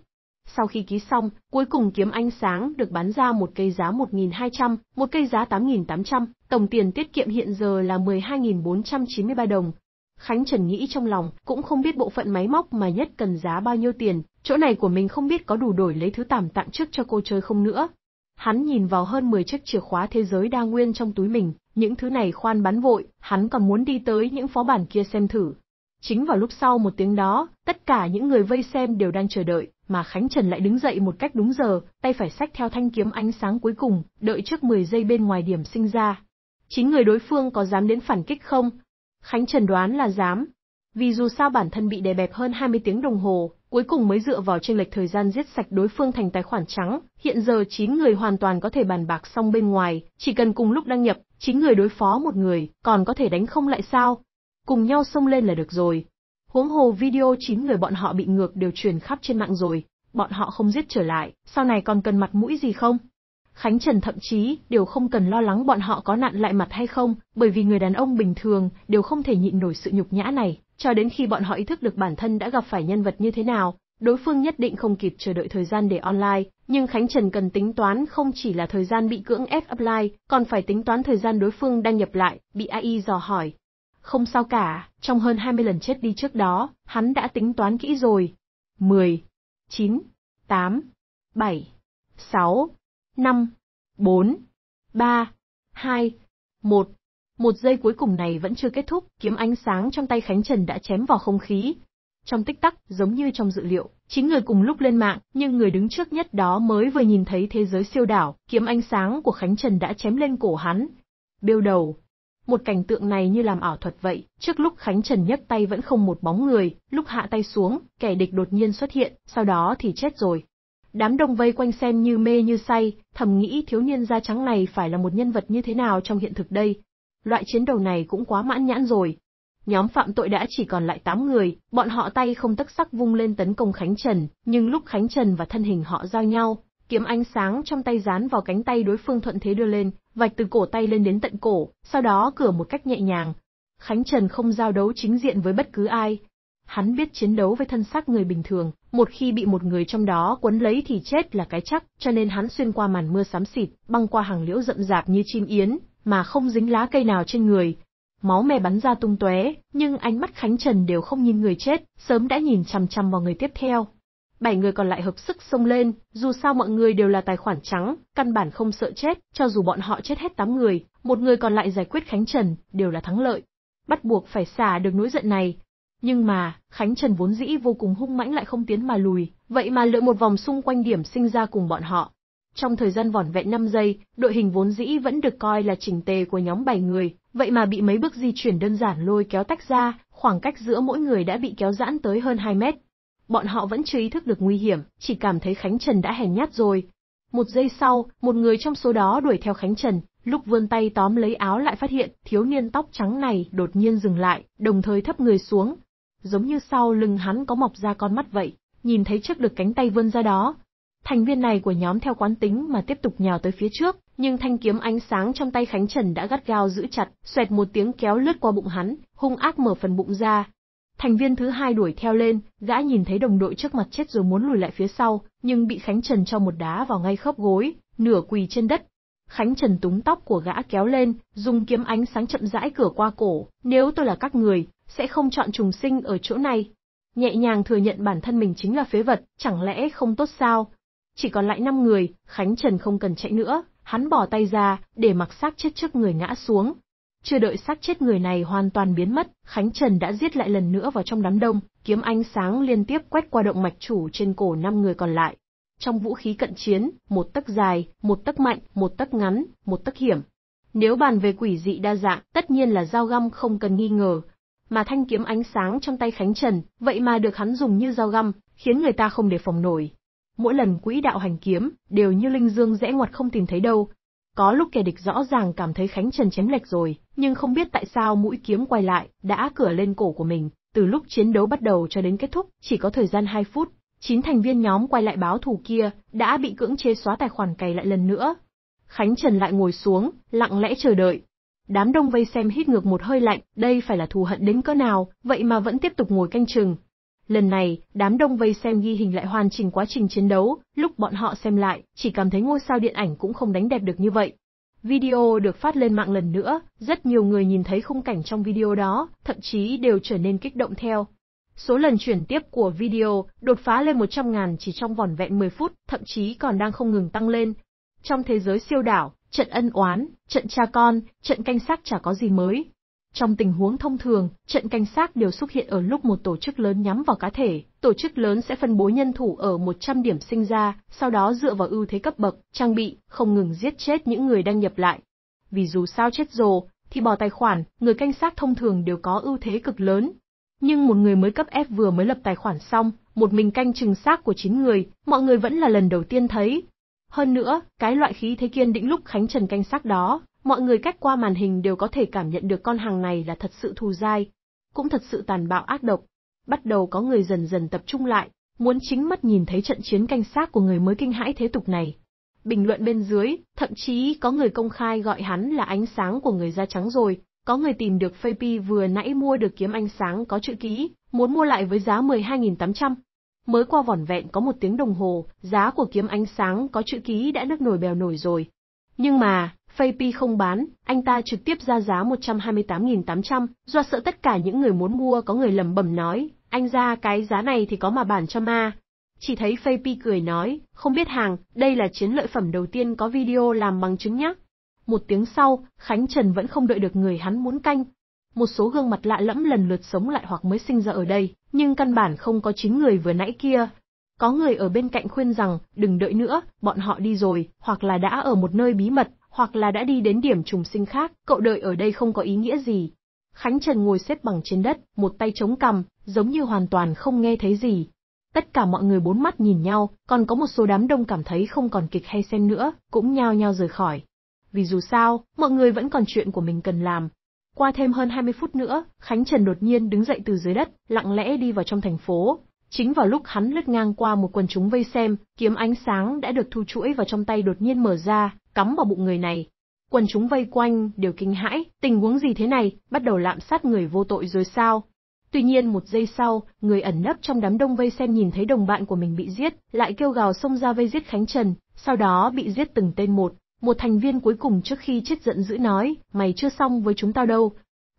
Sau khi ký xong, cuối cùng kiếm ánh sáng được bán ra một cây giá 1.200, một cây giá 8.800, tổng tiền tiết kiệm hiện giờ là 12.493 đồng, Khánh Trần nghĩ trong lòng, cũng không biết bộ phận máy móc mà nhất cần giá bao nhiêu tiền, chỗ này của mình không biết có đủ đổi lấy thứ tạm tặng trước cho cô chơi không nữa. Hắn nhìn vào hơn 10 chiếc chìa khóa thế giới đa nguyên trong túi mình, những thứ này khoan bắn vội, hắn còn muốn đi tới những phó bản kia xem thử. Chính vào lúc sau một tiếng đó, tất cả những người vây xem đều đang chờ đợi, mà Khánh Trần lại đứng dậy một cách đúng giờ, tay phải sách theo thanh kiếm ánh sáng cuối cùng, đợi trước 10 giây bên ngoài điểm sinh ra. Chín người đối phương có dám đến phản kích không, Khánh trần đoán là dám, vì dù sao bản thân bị đè bẹp hơn 20 tiếng đồng hồ, cuối cùng mới dựa vào chênh lệch thời gian giết sạch đối phương thành tài khoản trắng, hiện giờ 9 người hoàn toàn có thể bàn bạc xong bên ngoài, chỉ cần cùng lúc đăng nhập, 9 người đối phó một người, còn có thể đánh không lại sao? Cùng nhau xông lên là được rồi. Huống hồ video 9 người bọn họ bị ngược đều truyền khắp trên mạng rồi, bọn họ không giết trở lại, sau này còn cần mặt mũi gì không? Khánh Trần thậm chí đều không cần lo lắng bọn họ có nạn lại mặt hay không, bởi vì người đàn ông bình thường đều không thể nhịn nổi sự nhục nhã này, cho đến khi bọn họ ý thức được bản thân đã gặp phải nhân vật như thế nào, đối phương nhất định không kịp chờ đợi thời gian để online, nhưng Khánh Trần cần tính toán không chỉ là thời gian bị cưỡng ép apply, còn phải tính toán thời gian đối phương đăng nhập lại, bị AI dò hỏi. Không sao cả, trong hơn 20 lần chết đi trước đó, hắn đã tính toán kỹ rồi. 10, 9, 8, 7, 6, 5, 4, 3, 2, 1. Một giây cuối cùng này vẫn chưa kết thúc, kiếm ánh sáng trong tay Khánh Trần đã chém vào không khí. Trong tích tắc, giống như trong dự liệu, chính người cùng lúc lên mạng, nhưng người đứng trước nhất đó mới vừa nhìn thấy thế giới siêu đảo, kiếm ánh sáng của Khánh Trần đã chém lên cổ hắn. Bêu đầu. Một cảnh tượng này như làm ảo thuật vậy, trước lúc Khánh Trần nhấc tay vẫn không một bóng người, lúc hạ tay xuống, kẻ địch đột nhiên xuất hiện, sau đó thì chết rồi. Đám đông vây quanh xem như mê như say, thầm nghĩ thiếu niên da trắng này phải là một nhân vật như thế nào trong hiện thực đây. Loại chiến đầu này cũng quá mãn nhãn rồi. Nhóm phạm tội đã chỉ còn lại 8 người, bọn họ tay không tấc sắc vung lên tấn công Khánh Trần, nhưng lúc Khánh Trần và thân hình họ giao nhau, kiếm ánh sáng trong tay dán vào cánh tay đối phương thuận thế đưa lên, vạch từ cổ tay lên đến tận cổ, sau đó cửa một cách nhẹ nhàng. Khánh Trần không giao đấu chính diện với bất cứ ai, hắn biết chiến đấu với thân xác người bình thường, một khi bị một người trong đó quấn lấy thì chết là cái chắc, cho nên hắn xuyên qua màn mưa xám xịt, băng qua hàng liễu rậm rạp như chim yến, mà không dính lá cây nào trên người. Máu me bắn ra tung tóe, nhưng ánh mắt Khánh Trần đều không nhìn người chết, sớm đã nhìn chằm chằm vào người tiếp theo. Bảy người còn lại hợp sức xông lên, dù sao mọi người đều là tài khoản trắng, căn bản không sợ chết, cho dù bọn họ chết hết tám người, một người còn lại giải quyết Khánh Trần, đều là thắng lợi. Bắt buộc phải xả được nỗi giận này, nhưng mà, Khánh Trần vốn dĩ vô cùng hung mãnh lại không tiến mà lùi, vậy mà lượn một vòng xung quanh điểm sinh ra cùng bọn họ. Trong thời gian vỏn vẹn 5 giây, đội hình vốn dĩ vẫn được coi là chỉnh tề của nhóm 7 người, vậy mà bị mấy bước di chuyển đơn giản lôi kéo tách ra, khoảng cách giữa mỗi người đã bị kéo giãn tới hơn 2 mét. Bọn họ vẫn chưa ý thức được nguy hiểm, chỉ cảm thấy Khánh Trần đã hèn nhát rồi. Một giây sau, một người trong số đó đuổi theo Khánh Trần, lúc vươn tay tóm lấy áo lại phát hiện thiếu niên tóc trắng này đột nhiên dừng lại, đồng thời thấp người xuống, giống như sau lưng hắn có mọc ra con mắt vậy, nhìn thấy trước được cánh tay vươn ra đó. Thành viên này của nhóm theo quán tính mà tiếp tục nhào tới phía trước, nhưng thanh kiếm ánh sáng trong tay Khánh Trần đã gắt gao giữ chặt, xoẹt một tiếng kéo lướt qua bụng hắn, hung ác mở phần bụng ra. Thành viên thứ hai đuổi theo lên, gã nhìn thấy đồng đội trước mặt chết rồi muốn lùi lại phía sau, nhưng bị Khánh Trần cho một đá vào ngay khớp gối, nửa quỳ trên đất, Khánh Trần túng tóc của gã kéo lên, dùng kiếm ánh sáng chậm rãi cửa qua cổ, nếu tôi là các người, sẽ không chọn trùng sinh ở chỗ này. Nhẹ nhàng thừa nhận bản thân mình chính là phế vật, chẳng lẽ không tốt sao? Chỉ còn lại 5 người, Khánh Trần không cần chạy nữa, hắn bỏ tay ra, để mặc xác chết trước người ngã xuống. Chưa đợi xác chết người này hoàn toàn biến mất, Khánh Trần đã giết lại lần nữa vào trong đám đông, kiếm ánh sáng liên tiếp quét qua động mạch chủ trên cổ 5 người còn lại. Trong vũ khí cận chiến, một tấc dài, một tấc mạnh, một tấc ngắn, một tấc hiểm, nếu bàn về quỷ dị đa dạng, tất nhiên là dao găm không cần nghi ngờ, mà thanh kiếm ánh sáng trong tay Khánh Trần, vậy mà được hắn dùng như dao găm, khiến người ta không đề phòng nổi. Mỗi lần quỹ đạo hành kiếm, đều như linh dương rẽ ngoặt không tìm thấy đâu. Có lúc kẻ địch rõ ràng cảm thấy Khánh Trần chém lệch rồi, nhưng không biết tại sao mũi kiếm quay lại, đã cửa lên cổ của mình. Từ lúc chiến đấu bắt đầu cho đến kết thúc, chỉ có thời gian 2 phút, chín thành viên nhóm quay lại báo thù kia, đã bị cưỡng chế xóa tài khoản cày lại lần nữa. Khánh Trần lại ngồi xuống, lặng lẽ chờ đợi, Đám đông vây xem hít ngược một hơi lạnh, đây phải là thù hận đến cỡ nào, vậy mà vẫn tiếp tục ngồi canh chừng. Lần này, đám đông vây xem ghi hình lại hoàn chỉnh quá trình chiến đấu, lúc bọn họ xem lại, chỉ cảm thấy ngôi sao điện ảnh cũng không đánh đẹp được như vậy. Video được phát lên mạng lần nữa, rất nhiều người nhìn thấy khung cảnh trong video đó, thậm chí đều trở nên kích động theo. Số lần chuyển tiếp của video đột phá lên 100.000 chỉ trong vòn vẹn 10 phút, thậm chí còn đang không ngừng tăng lên. Trong thế giới siêu đảo, Trận ân oán, trận cha con, trận canh sát chả có gì mới. Trong tình huống thông thường, trận canh sát đều xuất hiện ở lúc một tổ chức lớn nhắm vào cá thể, tổ chức lớn sẽ phân bố nhân thủ ở 100 điểm sinh ra, sau đó dựa vào ưu thế cấp bậc, trang bị, không ngừng giết chết những người đang nhập lại. Vì dù sao chết rồ, thì bỏ tài khoản, người canh sát thông thường đều có ưu thế cực lớn. Nhưng một người mới cấp F vừa mới lập tài khoản xong, một mình canh chừng xác của 9 người, mọi người vẫn là lần đầu tiên thấy, hơn nữa, cái loại khí thế kiên định lúc khánh trần canh sát đó, mọi người cách qua màn hình đều có thể cảm nhận được con hàng này là thật sự thù dai, cũng thật sự tàn bạo ác độc. Bắt đầu có người dần dần tập trung lại, muốn chính mắt nhìn thấy trận chiến canh sát của người mới kinh hãi thế tục này. Bình luận bên dưới, thậm chí có người công khai gọi hắn là ánh sáng của người da trắng rồi, có người tìm được Fapi vừa nãy mua được kiếm ánh sáng có chữ ký, muốn mua lại với giá 12.800, Mới qua vỏn vẹn có một tiếng đồng hồ, giá của kiếm ánh sáng có chữ ký đã nức nổi bèo nổi rồi. Nhưng mà, Faypy không bán, anh ta trực tiếp ra giá 128.800, do sợ tất cả những người muốn mua có người lầm bầm nói, anh ra cái giá này thì có mà bản cho ma. Chỉ thấy Faypy cười nói, không biết hàng, đây là chiến lợi phẩm đầu tiên có video làm bằng chứng nhá. Một tiếng sau, Khánh Trần vẫn không đợi được người hắn muốn canh. Một số gương mặt lạ lẫm lần lượt sống lại hoặc mới sinh ra ở đây nhưng căn bản không có chính người vừa nãy kia. Có người ở bên cạnh khuyên rằng, đừng đợi nữa, bọn họ đi rồi, hoặc là đã ở một nơi bí mật, hoặc là đã đi đến điểm trùng sinh khác, cậu đợi ở đây không có ý nghĩa gì. Khánh Trần ngồi xếp bằng trên đất, một tay chống cằm, giống như hoàn toàn không nghe thấy gì. Tất cả mọi người bốn mắt nhìn nhau, còn có một số đám đông cảm thấy không còn kịch hay xem nữa, cũng nhao nhao rời khỏi. Vì dù sao, mọi người vẫn còn chuyện của mình cần làm, qua thêm hơn 20 phút nữa, Khánh Trần đột nhiên đứng dậy từ dưới đất, lặng lẽ đi vào trong thành phố. Chính vào lúc hắn lướt ngang qua một quần chúng vây xem, kiếm ánh sáng đã được thu chuỗi vào trong tay đột nhiên mở ra, cắm vào bụng người này. Quần chúng vây quanh đều kinh hãi, tình huống gì thế này, bắt đầu lạm sát người vô tội rồi sao? Tuy nhiên một giây sau, người ẩn nấp trong đám đông vây xem nhìn thấy đồng bạn của mình bị giết, lại kêu gào xông ra vây giết Khánh Trần, sau đó bị giết từng tên một, một thành viên cuối cùng trước khi chết giận dữ nói, mày chưa xong với chúng tao đâu.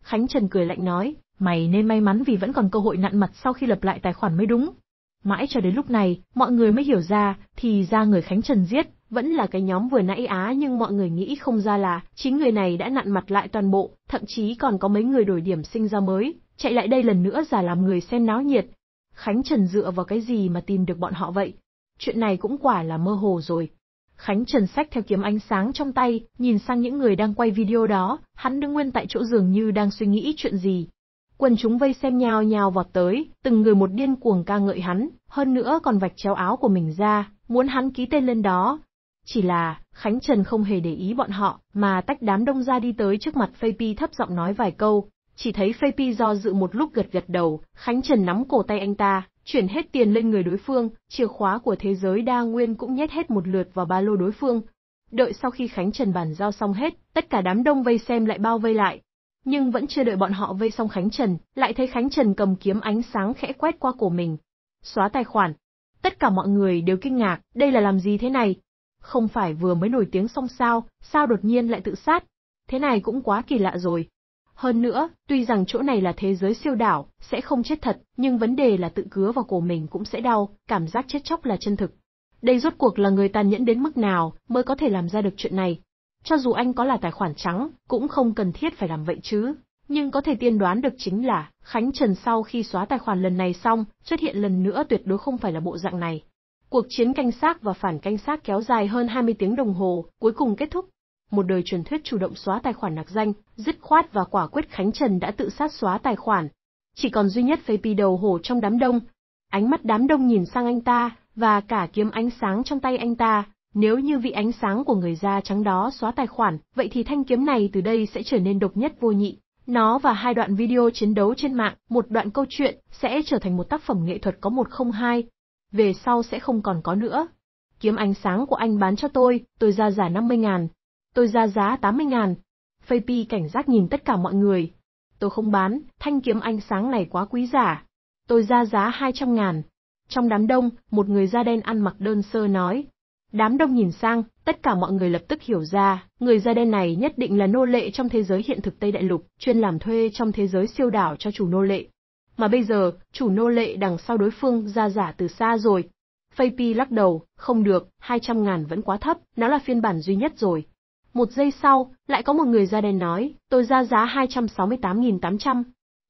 Khánh Trần cười lạnh nói, mày nên may mắn vì vẫn còn cơ hội nặn mặt sau khi lập lại tài khoản mới đúng. Mãi cho đến lúc này, mọi người mới hiểu ra, thì ra người Khánh Trần giết, vẫn là cái nhóm vừa nãy á nhưng mọi người nghĩ không ra là, chính người này đã nặn mặt lại toàn bộ, thậm chí còn có mấy người đổi điểm sinh ra mới, chạy lại đây lần nữa giả làm người xem náo nhiệt. Khánh Trần dựa vào cái gì mà tìm được bọn họ vậy? Chuyện này cũng quả là mơ hồ rồi, Khánh Trần sách theo kiếm ánh sáng trong tay, nhìn sang những người đang quay video đó, hắn đứng nguyên tại chỗ dường như đang suy nghĩ chuyện gì. Quần chúng vây xem nhào nhào vọt tới, từng người một điên cuồng ca ngợi hắn, hơn nữa còn vạch chéo áo của mình ra, muốn hắn ký tên lên đó. Chỉ là, Khánh Trần không hề để ý bọn họ, mà tách đám đông ra đi tới trước mặt Phê Pi thấp giọng nói vài câu. Chỉ thấy Phê Pi do dự một lúc gật gật đầu, Khánh Trần nắm cổ tay anh ta, Chuyển hết tiền lên người đối phương, chìa khóa của thế giới đa nguyên cũng nhét hết một lượt vào ba lô đối phương. Đợi sau khi Khánh Trần bản giao xong hết, tất cả đám đông vây xem lại bao vây lại. Nhưng vẫn chưa đợi bọn họ vây xong Khánh Trần, lại thấy Khánh Trần cầm kiếm ánh sáng khẽ quét qua cổ mình. Xóa tài khoản. Tất cả mọi người đều kinh ngạc, đây là làm gì thế này? Không phải vừa mới nổi tiếng xong sao, sao đột nhiên lại tự sát? Thế này cũng quá kỳ lạ rồi, hơn nữa, tuy rằng chỗ này là thế giới siêu đảo, sẽ không chết thật, nhưng vấn đề là tự cứa vào cổ mình cũng sẽ đau, cảm giác chết chóc là chân thực. Đây rốt cuộc là người tàn nhẫn đến mức nào mới có thể làm ra được chuyện này. Cho dù anh có là tài khoản trắng, cũng không cần thiết phải làm vậy chứ. Nhưng có thể tiên đoán được chính là, Khánh Trần sau khi xóa tài khoản lần này xong, xuất hiện lần nữa tuyệt đối không phải là bộ dạng này. Cuộc chiến canh sát và phản canh sát kéo dài hơn 20 tiếng đồng hồ, cuối cùng kết thúc, một đời truyền thuyết chủ động xóa tài khoản nạc danh, dứt khoát và quả quyết Khánh Trần đã tự sát xóa tài khoản. Chỉ còn duy nhất phê đầu hổ trong đám đông. Ánh mắt đám đông nhìn sang anh ta, và cả kiếm ánh sáng trong tay anh ta, nếu như vị ánh sáng của người da trắng đó xóa tài khoản, vậy thì thanh kiếm này từ đây sẽ trở nên độc nhất vô nhị. Nó và hai đoạn video chiến đấu trên mạng, một đoạn câu chuyện, sẽ trở thành một tác phẩm nghệ thuật có một không hai. Về sau sẽ không còn có nữa. Kiếm ánh sáng của anh bán cho tôi, tôi ra giả 50 ngàn, Tôi ra giá 80 ngàn. pi cảnh giác nhìn tất cả mọi người. Tôi không bán, thanh kiếm ánh sáng này quá quý giả. Tôi ra giá 200 ngàn. Trong đám đông, một người da đen ăn mặc đơn sơ nói. Đám đông nhìn sang, tất cả mọi người lập tức hiểu ra, người da đen này nhất định là nô lệ trong thế giới hiện thực Tây Đại Lục, chuyên làm thuê trong thế giới siêu đảo cho chủ nô lệ. Mà bây giờ, chủ nô lệ đằng sau đối phương ra giả từ xa rồi. pi lắc đầu, không được, 200 ngàn vẫn quá thấp, nó là phiên bản duy nhất rồi, một giây sau, lại có một người ra đèn nói, tôi ra giá 268.800.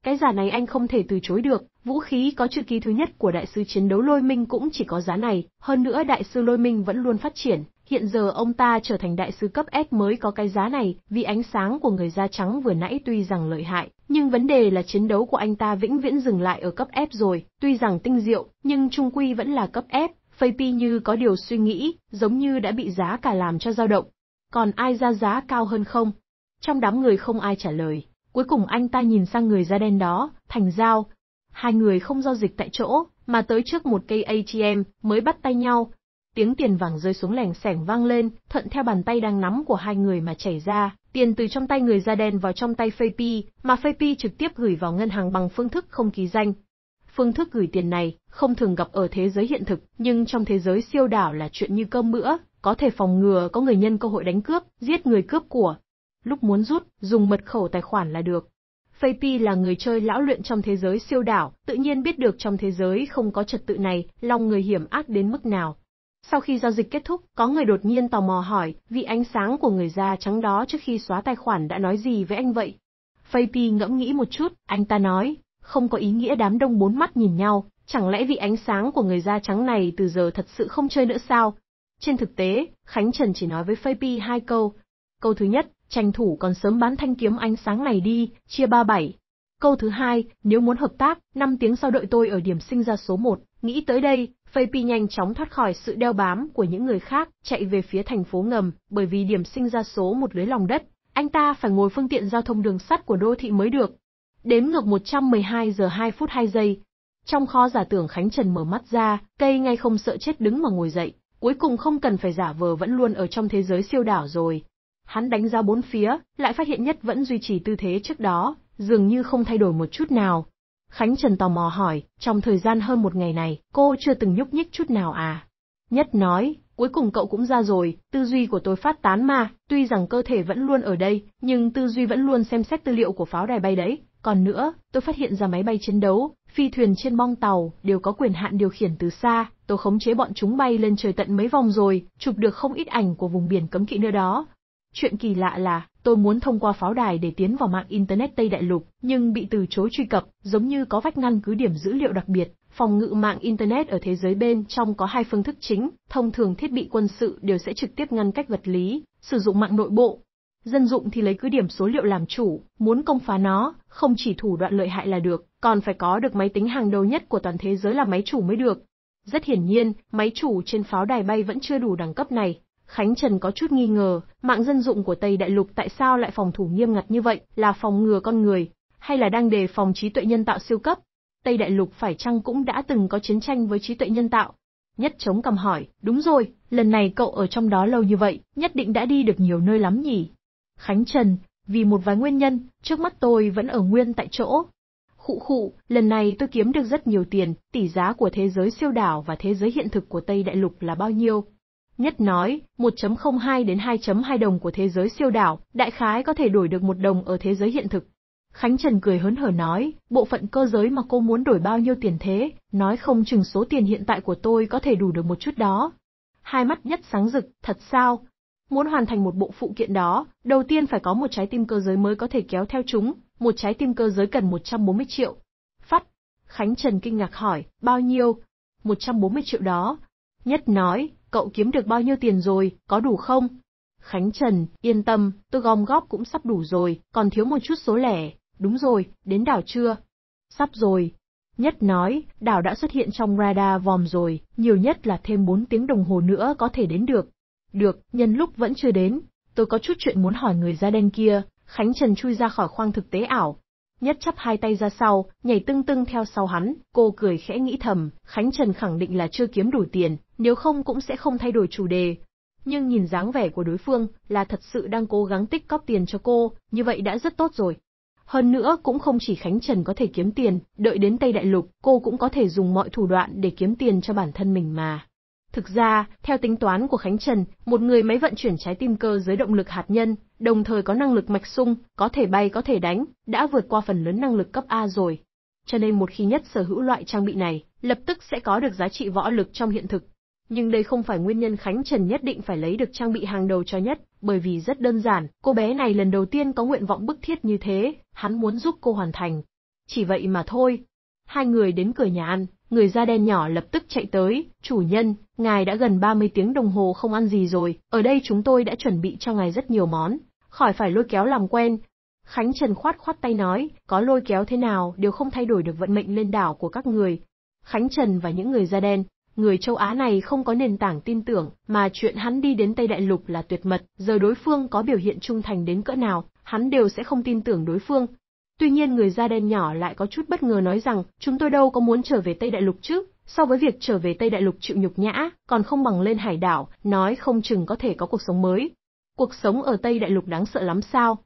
Cái giá này anh không thể từ chối được, vũ khí có chữ ký thứ nhất của đại sư chiến đấu Lôi Minh cũng chỉ có giá này, hơn nữa đại sư Lôi Minh vẫn luôn phát triển, hiện giờ ông ta trở thành đại sư cấp S mới có cái giá này, vì ánh sáng của người da trắng vừa nãy tuy rằng lợi hại, nhưng vấn đề là chiến đấu của anh ta vĩnh viễn dừng lại ở cấp F rồi, tuy rằng tinh diệu, nhưng trung quy vẫn là cấp F. Phây Pi như có điều suy nghĩ, giống như đã bị giá cả làm cho dao động, còn ai ra giá cao hơn không? Trong đám người không ai trả lời, cuối cùng anh ta nhìn sang người da đen đó, Thành Giao. Hai người không giao dịch tại chỗ, mà tới trước một cây ATM mới bắt tay nhau. Tiếng tiền vàng rơi xuống lẻng sẻng vang lên, thuận theo bàn tay đang nắm của hai người mà chảy ra, tiền từ trong tay người da đen vào trong tay Fei mà Fei trực tiếp gửi vào ngân hàng bằng phương thức không ký danh. Phương thức gửi tiền này không thường gặp ở thế giới hiện thực, nhưng trong thế giới siêu đảo là chuyện như cơm bữa, có thể phòng ngừa có người nhân cơ hội đánh cướp, giết người cướp của. Lúc muốn rút, dùng mật khẩu tài khoản là được. Fapi là người chơi lão luyện trong thế giới siêu đảo, tự nhiên biết được trong thế giới không có trật tự này, lòng người hiểm ác đến mức nào. Sau khi giao dịch kết thúc, có người đột nhiên tò mò hỏi, vị ánh sáng của người da trắng đó trước khi xóa tài khoản đã nói gì với anh vậy? Fapi ngẫm nghĩ một chút, anh ta nói, không có ý nghĩa đám đông bốn mắt nhìn nhau, chẳng lẽ vị ánh sáng của người da trắng này từ giờ thật sự không chơi nữa sao, trên thực tế, Khánh Trần chỉ nói với Fabi hai câu. Câu thứ nhất, tranh thủ còn sớm bán thanh kiếm ánh sáng này đi, chia ba bảy. Câu thứ hai, nếu muốn hợp tác, 5 tiếng sau đợi tôi ở điểm sinh ra số 1. Nghĩ tới đây, Fabi nhanh chóng thoát khỏi sự đeo bám của những người khác, chạy về phía thành phố ngầm, bởi vì điểm sinh ra số một lưới lòng đất, anh ta phải ngồi phương tiện giao thông đường sắt của đô thị mới được. Đếm ngược 112 giờ 2 phút 2 giây. Trong kho giả tưởng Khánh Trần mở mắt ra, cây ngay không sợ chết đứng mà ngồi dậy. Cuối cùng không cần phải giả vờ vẫn luôn ở trong thế giới siêu đảo rồi. Hắn đánh giá bốn phía, lại phát hiện nhất vẫn duy trì tư thế trước đó, dường như không thay đổi một chút nào. Khánh Trần tò mò hỏi, trong thời gian hơn một ngày này, cô chưa từng nhúc nhích chút nào à? Nhất nói, cuối cùng cậu cũng ra rồi, tư duy của tôi phát tán mà, tuy rằng cơ thể vẫn luôn ở đây, nhưng tư duy vẫn luôn xem xét tư liệu của pháo đài bay đấy. Còn nữa, tôi phát hiện ra máy bay chiến đấu, Phi thuyền trên bong tàu đều có quyền hạn điều khiển từ xa, tôi khống chế bọn chúng bay lên trời tận mấy vòng rồi, chụp được không ít ảnh của vùng biển cấm kỵ nơi đó. Chuyện kỳ lạ là, tôi muốn thông qua pháo đài để tiến vào mạng Internet Tây Đại Lục, nhưng bị từ chối truy cập, giống như có vách ngăn cứ điểm dữ liệu đặc biệt. Phòng ngự mạng Internet ở thế giới bên trong có hai phương thức chính, thông thường thiết bị quân sự đều sẽ trực tiếp ngăn cách vật lý, sử dụng mạng nội bộ, dân dụng thì lấy cứ điểm số liệu làm chủ, muốn công phá nó, không chỉ thủ đoạn lợi hại là được, còn phải có được máy tính hàng đầu nhất của toàn thế giới là máy chủ mới được. Rất hiển nhiên, máy chủ trên pháo đài bay vẫn chưa đủ đẳng cấp này. Khánh Trần có chút nghi ngờ, mạng dân dụng của Tây Đại Lục tại sao lại phòng thủ nghiêm ngặt như vậy, là phòng ngừa con người, hay là đang đề phòng trí tuệ nhân tạo siêu cấp? Tây Đại Lục phải chăng cũng đã từng có chiến tranh với trí tuệ nhân tạo? Nhất chống cầm hỏi, đúng rồi, lần này cậu ở trong đó lâu như vậy, nhất định đã đi được nhiều nơi lắm nhỉ? Khánh Trần, vì một vài nguyên nhân, trước mắt tôi vẫn ở nguyên tại chỗ. Khụ khụ, lần này tôi kiếm được rất nhiều tiền, tỷ giá của thế giới siêu đảo và thế giới hiện thực của Tây Đại Lục là bao nhiêu? Nhất nói, 1.02 đến 2.2 đồng của thế giới siêu đảo, đại khái có thể đổi được một đồng ở thế giới hiện thực. Khánh Trần cười hớn hở nói, bộ phận cơ giới mà cô muốn đổi bao nhiêu tiền thế, nói không chừng số tiền hiện tại của tôi có thể đủ được một chút đó. Hai mắt nhất sáng rực, thật sao, Muốn hoàn thành một bộ phụ kiện đó, đầu tiên phải có một trái tim cơ giới mới có thể kéo theo chúng, một trái tim cơ giới cần 140 triệu. Phát! Khánh Trần kinh ngạc hỏi, bao nhiêu? 140 triệu đó. Nhất nói, cậu kiếm được bao nhiêu tiền rồi, có đủ không? Khánh Trần, yên tâm, tôi gom góp cũng sắp đủ rồi, còn thiếu một chút số lẻ. Đúng rồi, đến đảo chưa? Sắp rồi. Nhất nói, đảo đã xuất hiện trong radar vòm rồi, nhiều nhất là thêm 4 tiếng đồng hồ nữa có thể đến được. Được, nhân lúc vẫn chưa đến, tôi có chút chuyện muốn hỏi người da đen kia, Khánh Trần chui ra khỏi khoang thực tế ảo. Nhất chắp hai tay ra sau, nhảy tưng tưng theo sau hắn, cô cười khẽ nghĩ thầm, Khánh Trần khẳng định là chưa kiếm đủ tiền, nếu không cũng sẽ không thay đổi chủ đề. Nhưng nhìn dáng vẻ của đối phương là thật sự đang cố gắng tích cóp tiền cho cô, như vậy đã rất tốt rồi. Hơn nữa cũng không chỉ Khánh Trần có thể kiếm tiền, đợi đến Tây Đại Lục, cô cũng có thể dùng mọi thủ đoạn để kiếm tiền cho bản thân mình mà. Thực ra, theo tính toán của Khánh Trần, một người máy vận chuyển trái tim cơ dưới động lực hạt nhân, đồng thời có năng lực mạch sung, có thể bay có thể đánh, đã vượt qua phần lớn năng lực cấp A rồi. Cho nên một khi nhất sở hữu loại trang bị này, lập tức sẽ có được giá trị võ lực trong hiện thực. Nhưng đây không phải nguyên nhân Khánh Trần nhất định phải lấy được trang bị hàng đầu cho nhất, bởi vì rất đơn giản, cô bé này lần đầu tiên có nguyện vọng bức thiết như thế, hắn muốn giúp cô hoàn thành. Chỉ vậy mà thôi. Hai người đến cửa nhà ăn, người da đen nhỏ lập tức chạy tới, chủ nhân, ngài đã gần 30 tiếng đồng hồ không ăn gì rồi, ở đây chúng tôi đã chuẩn bị cho ngài rất nhiều món, khỏi phải lôi kéo làm quen. Khánh Trần khoát khoát tay nói, có lôi kéo thế nào đều không thay đổi được vận mệnh lên đảo của các người. Khánh Trần và những người da đen, người châu Á này không có nền tảng tin tưởng, mà chuyện hắn đi đến Tây Đại Lục là tuyệt mật, giờ đối phương có biểu hiện trung thành đến cỡ nào, hắn đều sẽ không tin tưởng đối phương. Tuy nhiên người da đen nhỏ lại có chút bất ngờ nói rằng, chúng tôi đâu có muốn trở về Tây Đại Lục chứ, So với việc trở về Tây Đại Lục chịu nhục nhã, còn không bằng lên hải đảo, nói không chừng có thể có cuộc sống mới. Cuộc sống ở Tây Đại Lục đáng sợ lắm sao?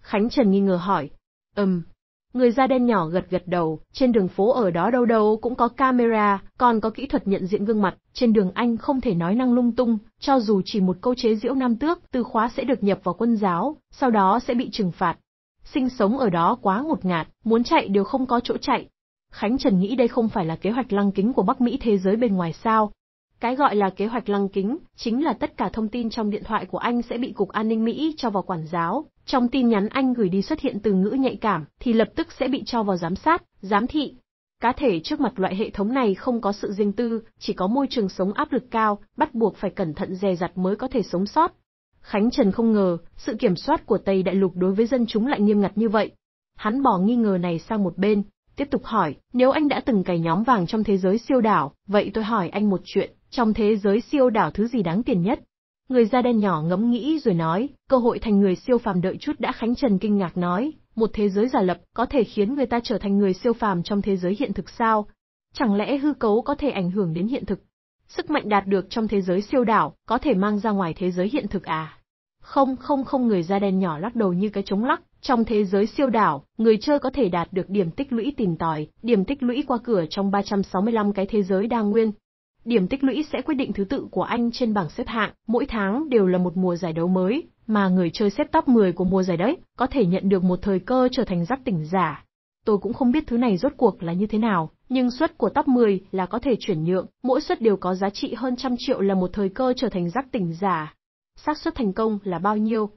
Khánh Trần nghi ngờ hỏi. Ừm. Um. Người da đen nhỏ gật gật đầu, trên đường phố ở đó đâu đâu cũng có camera, còn có kỹ thuật nhận diện gương mặt, trên đường anh không thể nói năng lung tung, cho dù chỉ một câu chế giễu nam tước, từ khóa sẽ được nhập vào quân giáo, sau đó sẽ bị trừng phạt. Sinh sống ở đó quá ngột ngạt, muốn chạy đều không có chỗ chạy, Khánh Trần nghĩ đây không phải là kế hoạch lăng kính của Bắc Mỹ thế giới bên ngoài sao. Cái gọi là kế hoạch lăng kính, chính là tất cả thông tin trong điện thoại của anh sẽ bị Cục An ninh Mỹ cho vào quản giáo, trong tin nhắn anh gửi đi xuất hiện từ ngữ nhạy cảm, thì lập tức sẽ bị cho vào giám sát, giám thị. Cá thể trước mặt loại hệ thống này không có sự riêng tư, chỉ có môi trường sống áp lực cao, bắt buộc phải cẩn thận dè dặt mới có thể sống sót. Khánh Trần không ngờ, sự kiểm soát của Tây Đại Lục đối với dân chúng lại nghiêm ngặt như vậy. Hắn bỏ nghi ngờ này sang một bên, tiếp tục hỏi, nếu anh đã từng cày nhóm vàng trong thế giới siêu đảo, vậy tôi hỏi anh một chuyện, trong thế giới siêu đảo thứ gì đáng tiền nhất? Người da đen nhỏ ngẫm nghĩ rồi nói, cơ hội thành người siêu phàm đợi chút đã Khánh Trần kinh ngạc nói, một thế giới giả lập có thể khiến người ta trở thành người siêu phàm trong thế giới hiện thực sao? Chẳng lẽ hư cấu có thể ảnh hưởng đến hiện thực? Sức mạnh đạt được trong thế giới siêu đảo có thể mang ra ngoài thế giới hiện thực à? Không, không, không người da đen nhỏ lắc đầu như cái trống lắc, trong thế giới siêu đảo, người chơi có thể đạt được điểm tích lũy tìm tòi, điểm tích lũy qua cửa trong 365 cái thế giới đa nguyên. Điểm tích lũy sẽ quyết định thứ tự của anh trên bảng xếp hạng, mỗi tháng đều là một mùa giải đấu mới, mà người chơi xếp top 10 của mùa giải đấy có thể nhận được một thời cơ trở thành giác tỉnh giả. Tôi cũng không biết thứ này rốt cuộc là như thế nào, nhưng suất của top 10 là có thể chuyển nhượng, mỗi suất đều có giá trị hơn trăm triệu là một thời cơ trở thành giác tỉnh giả. xác suất thành công là bao nhiêu?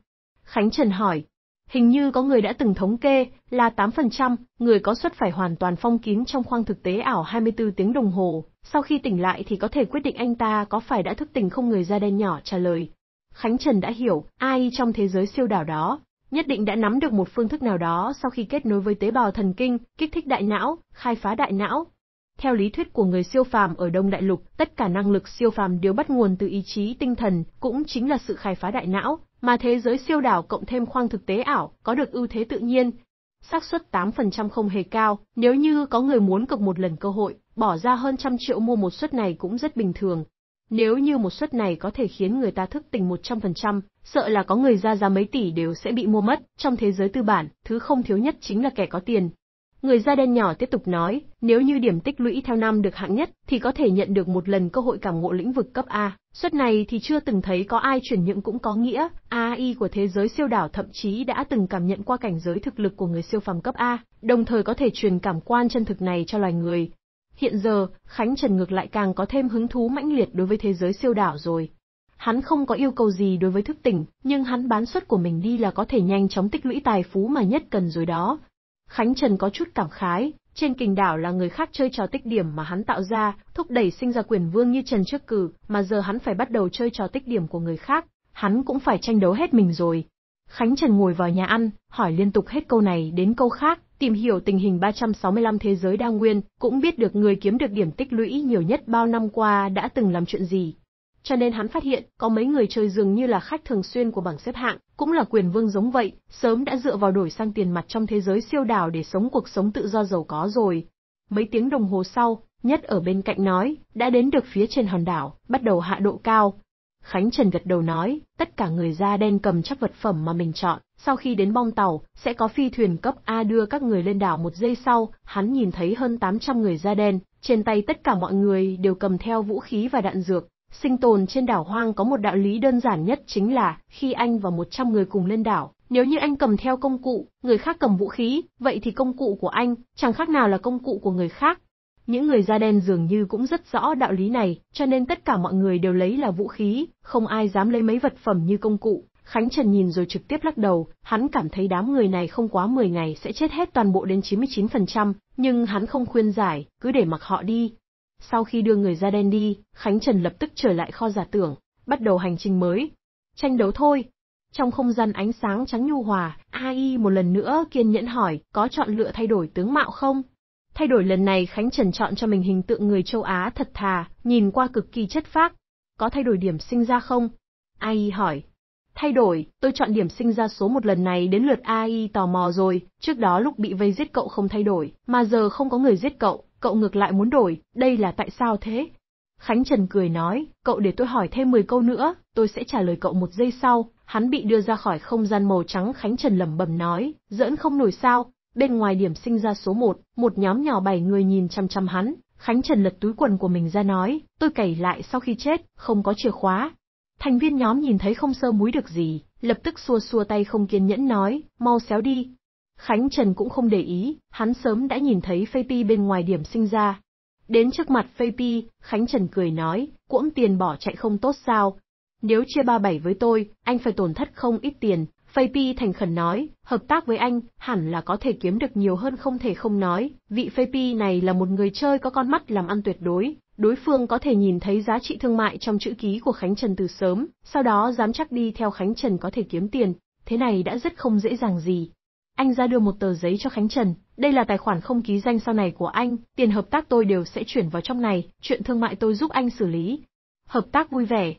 Khánh Trần hỏi, Hình như có người đã từng thống kê là 8% người có suất phải hoàn toàn phong kín trong khoang thực tế ảo 24 tiếng đồng hồ, sau khi tỉnh lại thì có thể quyết định anh ta có phải đã thức tỉnh không người da đen nhỏ trả lời. Khánh Trần đã hiểu, ai trong thế giới siêu đảo đó, nhất định đã nắm được một phương thức nào đó sau khi kết nối với tế bào thần kinh, kích thích đại não, khai phá đại não. Theo lý thuyết của người siêu phàm ở Đông Đại Lục, tất cả năng lực siêu phàm đều bắt nguồn từ ý chí tinh thần, cũng chính là sự khai phá đại não, mà thế giới siêu đảo cộng thêm khoang thực tế ảo có được ưu thế tự nhiên, xác suất 8% không hề cao, nếu như có người muốn cực một lần cơ hội, bỏ ra hơn trăm triệu mua một suất này cũng rất bình thường. Nếu như một suất này có thể khiến người ta thức tỉnh 100%, sợ là có người ra giá mấy tỷ đều sẽ bị mua mất, trong thế giới tư bản, thứ không thiếu nhất chính là kẻ có tiền, Người da đen nhỏ tiếp tục nói, nếu như điểm tích lũy theo năm được hạng nhất, thì có thể nhận được một lần cơ hội cảm ngộ lĩnh vực cấp A. Suất này thì chưa từng thấy có ai chuyển nhượng cũng có nghĩa, AI của thế giới siêu đảo thậm chí đã từng cảm nhận qua cảnh giới thực lực của người siêu phàm cấp A, đồng thời có thể truyền cảm quan chân thực này cho loài người. Hiện giờ, Khánh Trần ngược lại càng có thêm hứng thú mãnh liệt đối với thế giới siêu đảo rồi. Hắn không có yêu cầu gì đối với thức tỉnh, nhưng hắn bán suất của mình đi là có thể nhanh chóng tích lũy tài phú mà nhất cần rồi đó, Khánh Trần có chút cảm khái, trên kình đảo là người khác chơi trò tích điểm mà hắn tạo ra, thúc đẩy sinh ra quyền vương như Trần trước cử, mà giờ hắn phải bắt đầu chơi trò tích điểm của người khác, hắn cũng phải tranh đấu hết mình rồi. Khánh Trần ngồi vào nhà ăn, hỏi liên tục hết câu này đến câu khác, tìm hiểu tình hình 365 thế giới đa nguyên, cũng biết được người kiếm được điểm tích lũy nhiều nhất bao năm qua đã từng làm chuyện gì. Cho nên hắn phát hiện, có mấy người chơi dường như là khách thường xuyên của bảng xếp hạng, cũng là quyền vương giống vậy, sớm đã dựa vào đổi sang tiền mặt trong thế giới siêu đảo để sống cuộc sống tự do giàu có rồi. Mấy tiếng đồng hồ sau, nhất ở bên cạnh nói, đã đến được phía trên hòn đảo, bắt đầu hạ độ cao. Khánh Trần gật đầu nói, tất cả người da đen cầm chắc vật phẩm mà mình chọn, sau khi đến bong tàu, sẽ có phi thuyền cấp A đưa các người lên đảo một giây sau, hắn nhìn thấy hơn 800 người da đen, trên tay tất cả mọi người đều cầm theo vũ khí và đạn dược, Sinh tồn trên đảo hoang có một đạo lý đơn giản nhất chính là khi anh và 100 người cùng lên đảo, nếu như anh cầm theo công cụ, người khác cầm vũ khí, vậy thì công cụ của anh chẳng khác nào là công cụ của người khác. Những người da đen dường như cũng rất rõ đạo lý này, cho nên tất cả mọi người đều lấy là vũ khí, không ai dám lấy mấy vật phẩm như công cụ. Khánh Trần nhìn rồi trực tiếp lắc đầu, hắn cảm thấy đám người này không quá 10 ngày sẽ chết hết toàn bộ đến 99%, nhưng hắn không khuyên giải, cứ để mặc họ đi, sau khi đưa người ra đen đi, Khánh Trần lập tức trở lại kho giả tưởng, bắt đầu hành trình mới. Tranh đấu thôi. Trong không gian ánh sáng trắng nhu hòa, AI một lần nữa kiên nhẫn hỏi, có chọn lựa thay đổi tướng mạo không? Thay đổi lần này Khánh Trần chọn cho mình hình tượng người châu Á thật thà, nhìn qua cực kỳ chất phác. Có thay đổi điểm sinh ra không? AI hỏi, Thay đổi, tôi chọn điểm sinh ra số một lần này đến lượt AI tò mò rồi, trước đó lúc bị vây giết cậu không thay đổi, mà giờ không có người giết cậu, cậu ngược lại muốn đổi, đây là tại sao thế? Khánh Trần cười nói, cậu để tôi hỏi thêm 10 câu nữa, tôi sẽ trả lời cậu một giây sau. Hắn bị đưa ra khỏi không gian màu trắng Khánh Trần lẩm bẩm nói, giỡn không nổi sao, bên ngoài điểm sinh ra số 1, một nhóm nhỏ 7 người nhìn chăm chăm hắn, Khánh Trần lật túi quần của mình ra nói, tôi cày lại sau khi chết, không có chìa khóa, Thành viên nhóm nhìn thấy không sơ múi được gì, lập tức xua xua tay không kiên nhẫn nói, mau xéo đi. Khánh Trần cũng không để ý, hắn sớm đã nhìn thấy Phê Pi bên ngoài điểm sinh ra. Đến trước mặt Phê Pi, Khánh Trần cười nói, cuỗm tiền bỏ chạy không tốt sao? Nếu chia ba bảy với tôi, anh phải tổn thất không ít tiền. Phê Pi thành khẩn nói, hợp tác với anh, hẳn là có thể kiếm được nhiều hơn không thể không nói, vị Phê Pi này là một người chơi có con mắt làm ăn tuyệt đối, đối phương có thể nhìn thấy giá trị thương mại trong chữ ký của Khánh Trần từ sớm, sau đó dám chắc đi theo Khánh Trần có thể kiếm tiền, thế này đã rất không dễ dàng gì. Anh ra đưa một tờ giấy cho Khánh Trần, đây là tài khoản không ký danh sau này của anh, tiền hợp tác tôi đều sẽ chuyển vào trong này, chuyện thương mại tôi giúp anh xử lý. Hợp tác vui vẻ.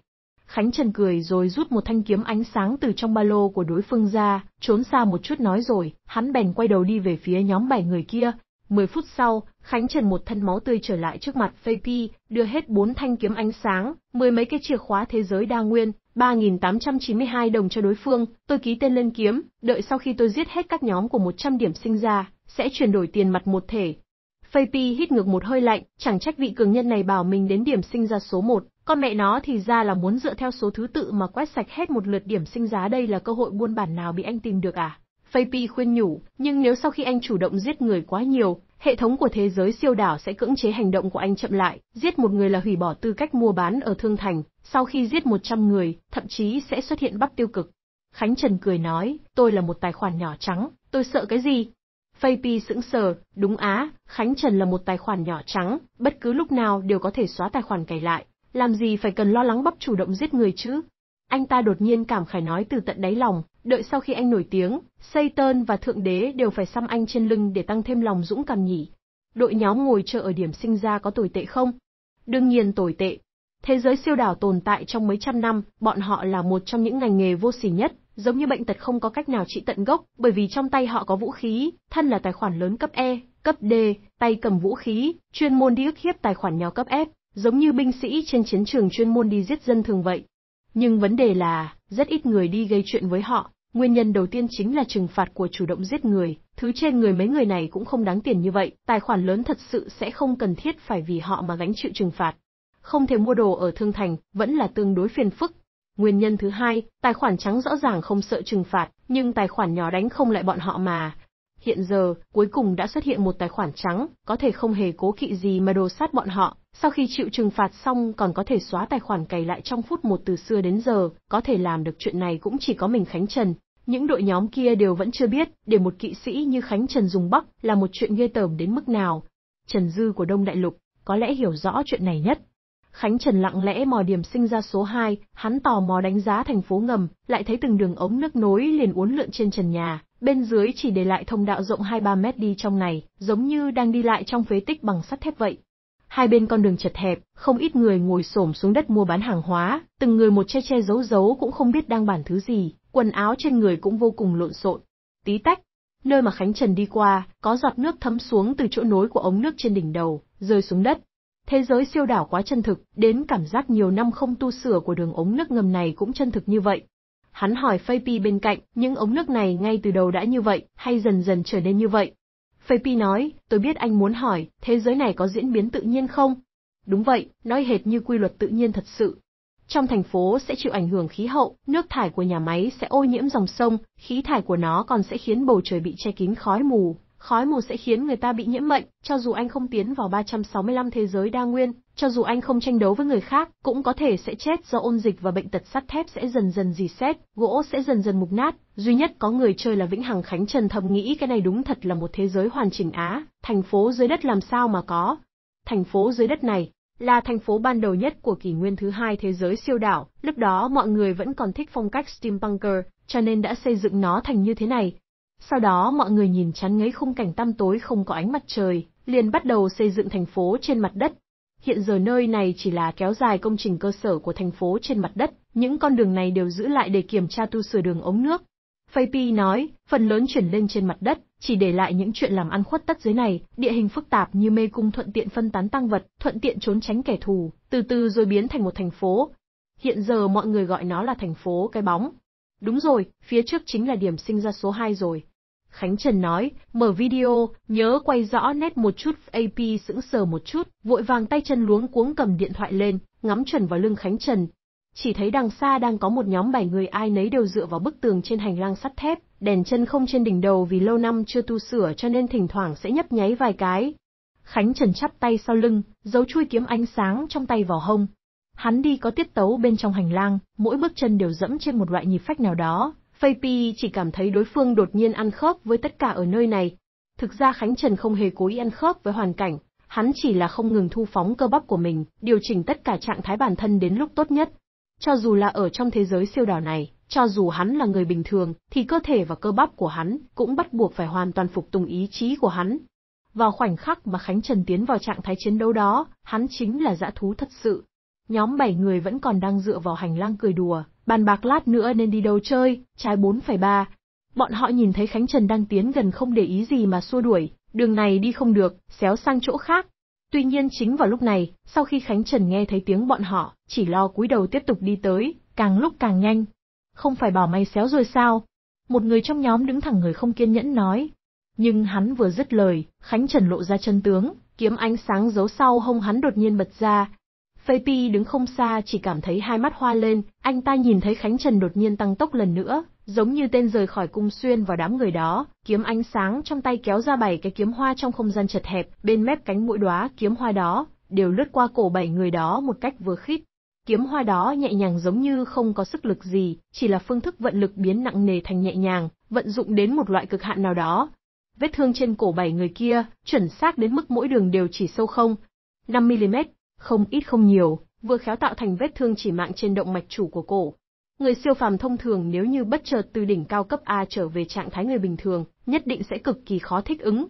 Khánh Trần cười rồi rút một thanh kiếm ánh sáng từ trong ba lô của đối phương ra, trốn xa một chút nói rồi, hắn bèn quay đầu đi về phía nhóm bảy người kia, 10 phút sau, Khánh Trần một thân máu tươi trở lại trước mặt Fei đưa hết bốn thanh kiếm ánh sáng, mười mấy cái chìa khóa thế giới đa nguyên, 3.892 đồng cho đối phương, tôi ký tên lên kiếm, đợi sau khi tôi giết hết các nhóm của 100 điểm sinh ra, sẽ chuyển đổi tiền mặt một thể. Fei hít ngược một hơi lạnh, chẳng trách vị cường nhân này bảo mình đến điểm sinh ra số 1, con mẹ nó thì ra là muốn dựa theo số thứ tự mà quét sạch hết một lượt điểm sinh giá đây là cơ hội buôn bản nào bị anh tìm được à? Fapi khuyên nhủ, nhưng nếu sau khi anh chủ động giết người quá nhiều, hệ thống của thế giới siêu đảo sẽ cưỡng chế hành động của anh chậm lại, giết một người là hủy bỏ tư cách mua bán ở Thương Thành, sau khi giết 100 người, thậm chí sẽ xuất hiện bắp tiêu cực. Khánh Trần cười nói, tôi là một tài khoản nhỏ trắng, tôi sợ cái gì? Fapi sững sờ, đúng á, Khánh Trần là một tài khoản nhỏ trắng, bất cứ lúc nào đều có thể xóa tài khoản cày lại, làm gì phải cần lo lắng bắp chủ động giết người chứ? Anh ta đột nhiên cảm khải nói từ tận đáy lòng, đợi sau khi anh nổi tiếng, Satan và Thượng Đế đều phải xăm anh trên lưng để tăng thêm lòng dũng cảm nhỉ. Đội nhóm ngồi chờ ở điểm sinh ra có tồi tệ không? Đương nhiên tồi tệ. Thế giới siêu đảo tồn tại trong mấy trăm năm, bọn họ là một trong những ngành nghề vô sỉ nhất, giống như bệnh tật không có cách nào trị tận gốc, bởi vì trong tay họ có vũ khí, thân là tài khoản lớn cấp E, cấp D, tay cầm vũ khí, chuyên môn đi ức hiếp tài khoản nhỏ cấp F, giống như binh sĩ trên chiến trường chuyên môn đi giết dân thường vậy. Nhưng vấn đề là, rất ít người đi gây chuyện với họ, nguyên nhân đầu tiên chính là trừng phạt của chủ động giết người, thứ trên người mấy người này cũng không đáng tiền như vậy, tài khoản lớn thật sự sẽ không cần thiết phải vì họ mà gánh chịu trừng phạt. Không thể mua đồ ở thương thành, vẫn là tương đối phiền phức. Nguyên nhân thứ hai, tài khoản trắng rõ ràng không sợ trừng phạt, nhưng tài khoản nhỏ đánh không lại bọn họ mà. Hiện giờ, cuối cùng đã xuất hiện một tài khoản trắng, có thể không hề cố kỵ gì mà đồ sát bọn họ, sau khi chịu trừng phạt xong còn có thể xóa tài khoản cày lại trong phút một từ xưa đến giờ, có thể làm được chuyện này cũng chỉ có mình Khánh Trần. Những đội nhóm kia đều vẫn chưa biết, để một kỵ sĩ như Khánh Trần dùng bắc là một chuyện ghê tởm đến mức nào. Trần Dư của Đông Đại Lục, có lẽ hiểu rõ chuyện này nhất. Khánh Trần lặng lẽ mò điểm sinh ra số 2, hắn tò mò đánh giá thành phố ngầm, lại thấy từng đường ống nước nối liền uốn lượn trên trần nhà, bên dưới chỉ để lại thông đạo rộng 2-3 mét đi trong này, giống như đang đi lại trong phế tích bằng sắt thép vậy hai bên con đường chật hẹp, không ít người ngồi xổm xuống đất mua bán hàng hóa, từng người một che che giấu giấu cũng không biết đang bản thứ gì, quần áo trên người cũng vô cùng lộn xộn. Tí tách, nơi mà Khánh Trần đi qua, có giọt nước thấm xuống từ chỗ nối của ống nước trên đỉnh đầu, rơi xuống đất. Thế giới siêu đảo quá chân thực, đến cảm giác nhiều năm không tu sửa của đường ống nước ngầm này cũng chân thực như vậy. Hắn hỏi Phi bên cạnh, những ống nước này ngay từ đầu đã như vậy, hay dần dần trở nên như vậy? Phê Pi nói, tôi biết anh muốn hỏi, thế giới này có diễn biến tự nhiên không? Đúng vậy, nói hệt như quy luật tự nhiên thật sự. Trong thành phố sẽ chịu ảnh hưởng khí hậu, nước thải của nhà máy sẽ ô nhiễm dòng sông, khí thải của nó còn sẽ khiến bầu trời bị che kín khói mù. Khói mù sẽ khiến người ta bị nhiễm bệnh, cho dù anh không tiến vào 365 thế giới đa nguyên, cho dù anh không tranh đấu với người khác, cũng có thể sẽ chết do ôn dịch và bệnh tật sắt thép sẽ dần dần dì xét, gỗ sẽ dần dần mục nát, duy nhất có người chơi là Vĩnh Hằng Khánh Trần thầm nghĩ cái này đúng thật là một thế giới hoàn chỉnh Á, thành phố dưới đất làm sao mà có. Thành phố dưới đất này, là thành phố ban đầu nhất của kỷ nguyên thứ hai thế giới siêu đảo, lúc đó mọi người vẫn còn thích phong cách steampunker, cho nên đã xây dựng nó thành như thế này. Sau đó mọi người nhìn chán ngấy khung cảnh tăm tối không có ánh mặt trời, liền bắt đầu xây dựng thành phố trên mặt đất, Hiện giờ nơi này chỉ là kéo dài công trình cơ sở của thành phố trên mặt đất, những con đường này đều giữ lại để kiểm tra tu sửa đường ống nước. Pi nói, phần lớn chuyển lên trên mặt đất, chỉ để lại những chuyện làm ăn khuất tất dưới này, địa hình phức tạp như mê cung thuận tiện phân tán tăng vật, thuận tiện trốn tránh kẻ thù, từ từ rồi biến thành một thành phố. Hiện giờ mọi người gọi nó là thành phố cái bóng. Đúng rồi, phía trước chính là điểm sinh ra số 2 rồi. Khánh Trần nói, mở video, nhớ quay rõ nét một chút, AP sững sờ một chút, vội vàng tay chân luống cuống cầm điện thoại lên, ngắm chuẩn vào lưng Khánh Trần. Chỉ thấy đằng xa đang có một nhóm bảy người ai nấy đều dựa vào bức tường trên hành lang sắt thép, đèn chân không trên đỉnh đầu vì lâu năm chưa tu sửa cho nên thỉnh thoảng sẽ nhấp nháy vài cái. Khánh Trần chắp tay sau lưng, giấu chui kiếm ánh sáng trong tay vào hông. Hắn đi có tiết tấu bên trong hành lang, mỗi bước chân đều dẫm trên một loại nhịp phách nào đó, Fei Pi chỉ cảm thấy đối phương đột nhiên ăn khớp với tất cả ở nơi này. Thực ra Khánh Trần không hề cố ý ăn khớp với hoàn cảnh, hắn chỉ là không ngừng thu phóng cơ bắp của mình, điều chỉnh tất cả trạng thái bản thân đến lúc tốt nhất. Cho dù là ở trong thế giới siêu đảo này, cho dù hắn là người bình thường, thì cơ thể và cơ bắp của hắn cũng bắt buộc phải hoàn toàn phục tùng ý chí của hắn. Vào khoảnh khắc mà Khánh Trần tiến vào trạng thái chiến đấu đó, hắn chính là dã thú thật sự. Nhóm bảy người vẫn còn đang dựa vào hành lang cười đùa, bàn bạc lát nữa nên đi đâu chơi, trái 4,3. Bọn họ nhìn thấy Khánh Trần đang tiến gần không để ý gì mà xua đuổi, đường này đi không được, xéo sang chỗ khác. Tuy nhiên chính vào lúc này, sau khi Khánh Trần nghe thấy tiếng bọn họ, chỉ lo cúi đầu tiếp tục đi tới, càng lúc càng nhanh. Không phải bảo mày xéo rồi sao? Một người trong nhóm đứng thẳng người không kiên nhẫn nói. Nhưng hắn vừa dứt lời, Khánh Trần lộ ra chân tướng, kiếm ánh sáng giấu sau hông hắn đột nhiên bật ra, Vapey đứng không xa chỉ cảm thấy hai mắt hoa lên, anh ta nhìn thấy Khánh Trần đột nhiên tăng tốc lần nữa, giống như tên rời khỏi cung xuyên vào đám người đó, kiếm ánh sáng trong tay kéo ra bảy cái kiếm hoa trong không gian chật hẹp, bên mép cánh mũi đóa kiếm hoa đó, đều lướt qua cổ bảy người đó một cách vừa khít. Kiếm hoa đó nhẹ nhàng giống như không có sức lực gì, chỉ là phương thức vận lực biến nặng nề thành nhẹ nhàng, vận dụng đến một loại cực hạn nào đó. Vết thương trên cổ bảy người kia, chuẩn xác đến mức mỗi đường đều chỉ sâu không, 5mm, không ít không nhiều, vừa khéo tạo thành vết thương chỉ mạng trên động mạch chủ của cổ. Người siêu phàm thông thường nếu như bất chợt từ đỉnh cao cấp A trở về trạng thái người bình thường, nhất định sẽ cực kỳ khó thích ứng.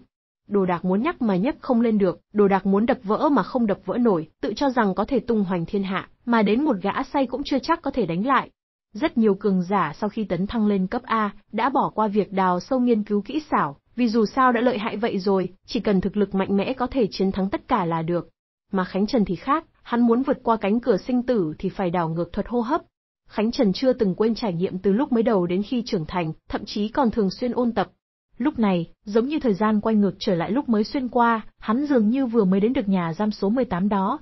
Đồ đạc muốn nhắc mà nhấc không lên được, đồ đạc muốn đập vỡ mà không đập vỡ nổi, tự cho rằng có thể tung hoành thiên hạ, mà đến một gã say cũng chưa chắc có thể đánh lại. Rất nhiều cường giả sau khi tấn thăng lên cấp A, đã bỏ qua việc đào sâu nghiên cứu kỹ xảo, vì dù sao đã lợi hại vậy rồi, chỉ cần thực lực mạnh mẽ có thể chiến thắng tất cả là được. Mà Khánh Trần thì khác, hắn muốn vượt qua cánh cửa sinh tử thì phải đảo ngược thuật hô hấp. Khánh Trần chưa từng quên trải nghiệm từ lúc mới đầu đến khi trưởng thành, thậm chí còn thường xuyên ôn tập. Lúc này, giống như thời gian quay ngược trở lại lúc mới xuyên qua, hắn dường như vừa mới đến được nhà giam số 18 đó.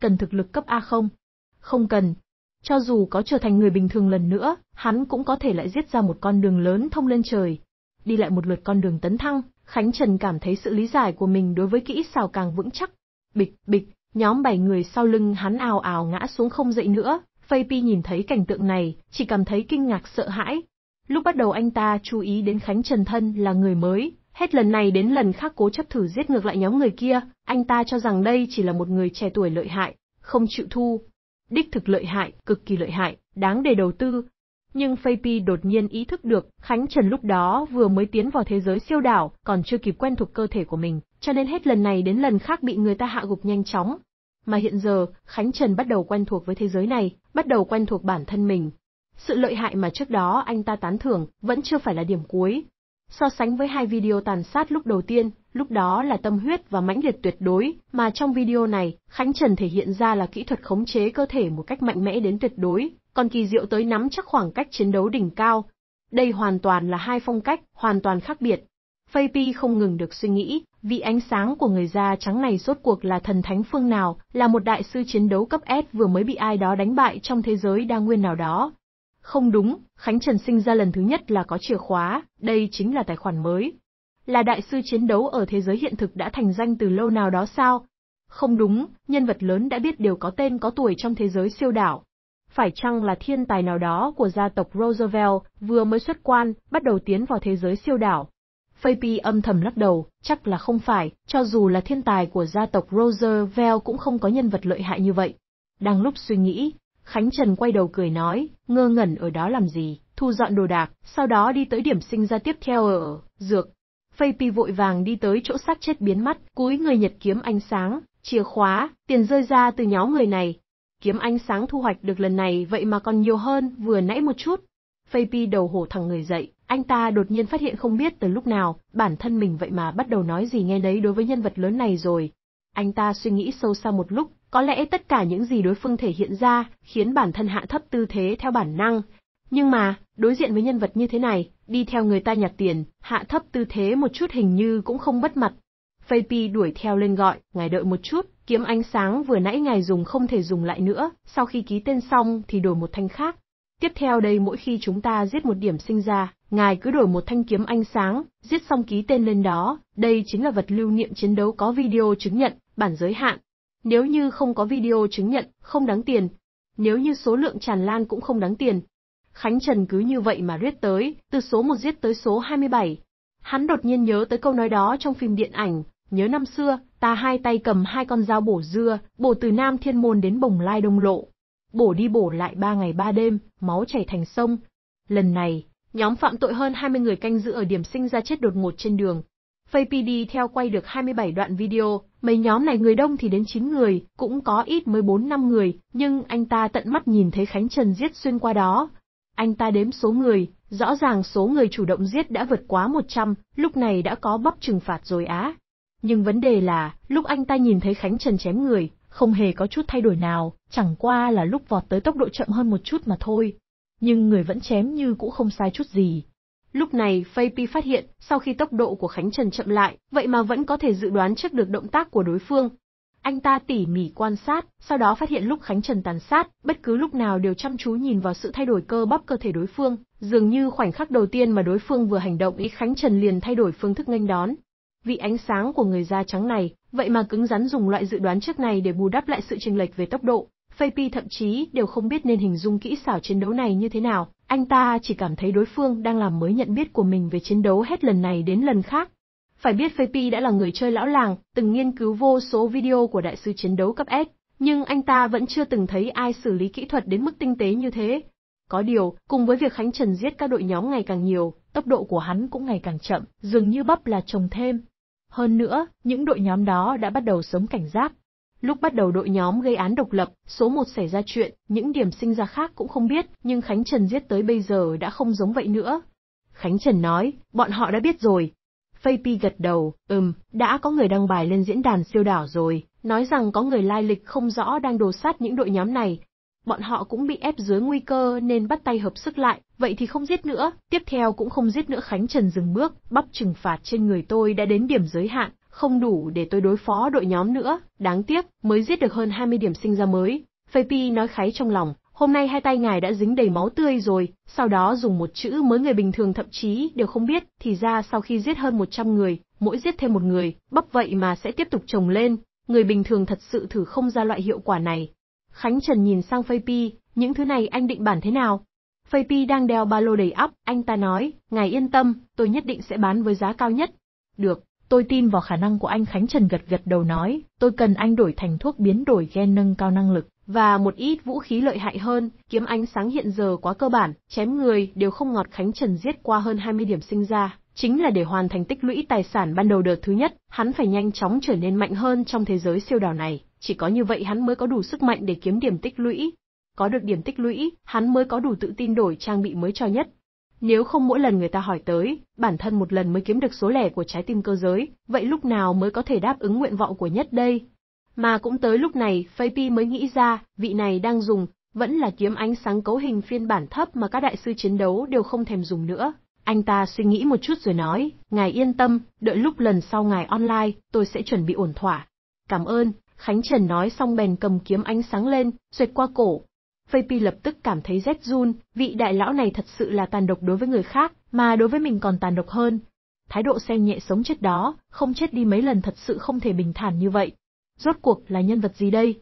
Cần thực lực cấp A không? Không cần. Cho dù có trở thành người bình thường lần nữa, hắn cũng có thể lại giết ra một con đường lớn thông lên trời. Đi lại một lượt con đường tấn thăng, Khánh Trần cảm thấy sự lý giải của mình đối với kỹ xào càng vững chắc, bịch, bịch, nhóm bảy người sau lưng hắn ào ào ngã xuống không dậy nữa, Phây Pi nhìn thấy cảnh tượng này, chỉ cảm thấy kinh ngạc sợ hãi. Lúc bắt đầu anh ta chú ý đến Khánh Trần Thân là người mới, hết lần này đến lần khác cố chấp thử giết ngược lại nhóm người kia, anh ta cho rằng đây chỉ là một người trẻ tuổi lợi hại, không chịu thu. Đích thực lợi hại, cực kỳ lợi hại, đáng để đầu tư, nhưng Fapi đột nhiên ý thức được, Khánh Trần lúc đó vừa mới tiến vào thế giới siêu đảo, còn chưa kịp quen thuộc cơ thể của mình, cho nên hết lần này đến lần khác bị người ta hạ gục nhanh chóng. Mà hiện giờ, Khánh Trần bắt đầu quen thuộc với thế giới này, bắt đầu quen thuộc bản thân mình. Sự lợi hại mà trước đó anh ta tán thưởng vẫn chưa phải là điểm cuối. So sánh với hai video tàn sát lúc đầu tiên, lúc đó là tâm huyết và mãnh liệt tuyệt đối, mà trong video này, Khánh Trần thể hiện ra là kỹ thuật khống chế cơ thể một cách mạnh mẽ đến tuyệt đối, còn kỳ diệu tới nắm chắc khoảng cách chiến đấu đỉnh cao. Đây hoàn toàn là hai phong cách, hoàn toàn khác biệt. Phây Pi không ngừng được suy nghĩ, vị ánh sáng của người da trắng này rốt cuộc là thần thánh phương nào, là một đại sư chiến đấu cấp S vừa mới bị ai đó đánh bại trong thế giới đa nguyên nào đó. Không đúng, Khánh Trần sinh ra lần thứ nhất là có chìa khóa, đây chính là tài khoản mới, là đại sư chiến đấu ở thế giới hiện thực đã thành danh từ lâu nào đó sao? Không đúng, nhân vật lớn đã biết đều có tên có tuổi trong thế giới siêu đảo. Phải chăng là thiên tài nào đó của gia tộc Roosevelt vừa mới xuất quan, bắt đầu tiến vào thế giới siêu đảo? Fapi âm thầm lắc đầu, chắc là không phải, cho dù là thiên tài của gia tộc Roosevelt cũng không có nhân vật lợi hại như vậy. Đang lúc suy nghĩ, Khánh Trần quay đầu cười nói, ngơ ngẩn ở đó làm gì, thu dọn đồ đạc, sau đó đi tới điểm sinh ra tiếp theo ở dược Phây Pi vội vàng đi tới chỗ xác chết biến mất, cúi người nhật kiếm ánh sáng, chìa khóa, tiền rơi ra từ nhóm người này. Kiếm ánh sáng thu hoạch được lần này vậy mà còn nhiều hơn vừa nãy một chút. Phây Pi đầu hổ thẳng người dậy, anh ta đột nhiên phát hiện không biết từ lúc nào, bản thân mình vậy mà bắt đầu nói gì nghe đấy đối với nhân vật lớn này rồi. Anh ta suy nghĩ sâu xa một lúc, có lẽ tất cả những gì đối phương thể hiện ra khiến bản thân hạ thấp tư thế theo bản năng. Nhưng mà, đối diện với nhân vật như thế này, đi theo người ta nhặt tiền, hạ thấp tư thế một chút hình như cũng không bất mặt. Phây pi đuổi theo lên gọi, ngài đợi một chút, kiếm ánh sáng vừa nãy ngài dùng không thể dùng lại nữa, sau khi ký tên xong thì đổi một thanh khác. Tiếp theo đây mỗi khi chúng ta giết một điểm sinh ra, ngài cứ đổi một thanh kiếm ánh sáng, giết xong ký tên lên đó, đây chính là vật lưu niệm chiến đấu có video chứng nhận, bản giới hạn. Nếu như không có video chứng nhận, không đáng tiền. Nếu như số lượng tràn lan cũng không đáng tiền, Khánh Trần cứ như vậy mà riết tới, từ số 1 giết tới số 27. Hắn đột nhiên nhớ tới câu nói đó trong phim điện ảnh, nhớ năm xưa, ta hai tay cầm hai con dao bổ dưa, bổ từ Nam Thiên Môn đến Bồng Lai Đông Lộ. Bổ đi bổ lại ba ngày ba đêm, máu chảy thành sông. Lần này, nhóm phạm tội hơn 20 người canh giữ ở điểm sinh ra chết đột ngột trên đường. Face PD theo quay được 27 đoạn video, mấy nhóm này người đông thì đến 9 người, cũng có ít mới 4-5 người, nhưng anh ta tận mắt nhìn thấy Khánh Trần giết xuyên qua đó, anh ta đếm số người, rõ ràng số người chủ động giết đã vượt quá 100, lúc này đã có bắp trừng phạt rồi á. Nhưng vấn đề là, lúc anh ta nhìn thấy Khánh Trần chém người, không hề có chút thay đổi nào, chẳng qua là lúc vọt tới tốc độ chậm hơn một chút mà thôi. Nhưng người vẫn chém như cũng không sai chút gì. Lúc này, pi phát hiện, sau khi tốc độ của Khánh Trần chậm lại, vậy mà vẫn có thể dự đoán trước được động tác của đối phương, anh ta tỉ mỉ quan sát, sau đó phát hiện lúc Khánh Trần tàn sát, bất cứ lúc nào đều chăm chú nhìn vào sự thay đổi cơ bắp cơ thể đối phương, dường như khoảnh khắc đầu tiên mà đối phương vừa hành động ý Khánh Trần liền thay đổi phương thức nghênh đón. Vị ánh sáng của người da trắng này, vậy mà cứng rắn dùng loại dự đoán trước này để bù đắp lại sự chênh lệch về tốc độ. Fapi thậm chí đều không biết nên hình dung kỹ xảo chiến đấu này như thế nào, anh ta chỉ cảm thấy đối phương đang làm mới nhận biết của mình về chiến đấu hết lần này đến lần khác, phải biết Fepi đã là người chơi lão làng, từng nghiên cứu vô số video của đại sư chiến đấu cấp S, nhưng anh ta vẫn chưa từng thấy ai xử lý kỹ thuật đến mức tinh tế như thế. Có điều, cùng với việc Khánh Trần giết các đội nhóm ngày càng nhiều, tốc độ của hắn cũng ngày càng chậm, dường như bắp là trồng thêm. Hơn nữa, những đội nhóm đó đã bắt đầu sống cảnh giác. Lúc bắt đầu đội nhóm gây án độc lập, số một xảy ra chuyện, những điểm sinh ra khác cũng không biết, nhưng Khánh Trần giết tới bây giờ đã không giống vậy nữa. Khánh Trần nói, bọn họ đã biết rồi, Fapi gật đầu, ừm, đã có người đăng bài lên diễn đàn siêu đảo rồi, nói rằng có người lai lịch không rõ đang đồ sát những đội nhóm này. Bọn họ cũng bị ép dưới nguy cơ nên bắt tay hợp sức lại, vậy thì không giết nữa, tiếp theo cũng không giết nữa Khánh Trần dừng bước, bắp trừng phạt trên người tôi đã đến điểm giới hạn, không đủ để tôi đối phó đội nhóm nữa, đáng tiếc, mới giết được hơn 20 điểm sinh ra mới. Fapi nói kháy trong lòng, Hôm nay hai tay ngài đã dính đầy máu tươi rồi, sau đó dùng một chữ mới người bình thường thậm chí đều không biết, thì ra sau khi giết hơn 100 người, mỗi giết thêm một người, bắp vậy mà sẽ tiếp tục trồng lên, người bình thường thật sự thử không ra loại hiệu quả này. Khánh Trần nhìn sang Phê Pi, những thứ này anh định bản thế nào? Phê Pi đang đeo ba lô đầy ắp, anh ta nói, ngài yên tâm, tôi nhất định sẽ bán với giá cao nhất. Được, tôi tin vào khả năng của anh Khánh Trần gật gật đầu nói, tôi cần anh đổi thành thuốc biến đổi gen nâng cao năng lực và một ít vũ khí lợi hại hơn, kiếm ánh sáng hiện giờ quá cơ bản, chém người đều không ngọt Khánh Trần giết qua hơn 20 điểm sinh ra, chính là để hoàn thành tích lũy tài sản ban đầu đợt thứ nhất, hắn phải nhanh chóng trở nên mạnh hơn trong thế giới siêu đảo này, chỉ có như vậy hắn mới có đủ sức mạnh để kiếm điểm tích lũy. Có được điểm tích lũy, hắn mới có đủ tự tin đổi trang bị mới cho nhất. Nếu không mỗi lần người ta hỏi tới, bản thân một lần mới kiếm được số lẻ của trái tim cơ giới, vậy lúc nào mới có thể đáp ứng nguyện vọng của nhất đây? Mà cũng tới lúc này, Fapi mới nghĩ ra, vị này đang dùng, vẫn là kiếm ánh sáng cấu hình phiên bản thấp mà các đại sư chiến đấu đều không thèm dùng nữa. Anh ta suy nghĩ một chút rồi nói, ngài yên tâm, đợi lúc lần sau ngài online, tôi sẽ chuẩn bị ổn thỏa. Cảm ơn, Khánh Trần nói xong bèn cầm kiếm ánh sáng lên, duyệt qua cổ. Fapi lập tức cảm thấy rét run, vị đại lão này thật sự là tàn độc đối với người khác, mà đối với mình còn tàn độc hơn. Thái độ xem nhẹ sống chết đó, không chết đi mấy lần thật sự không thể bình thản như vậy, Rốt cuộc là nhân vật gì đây?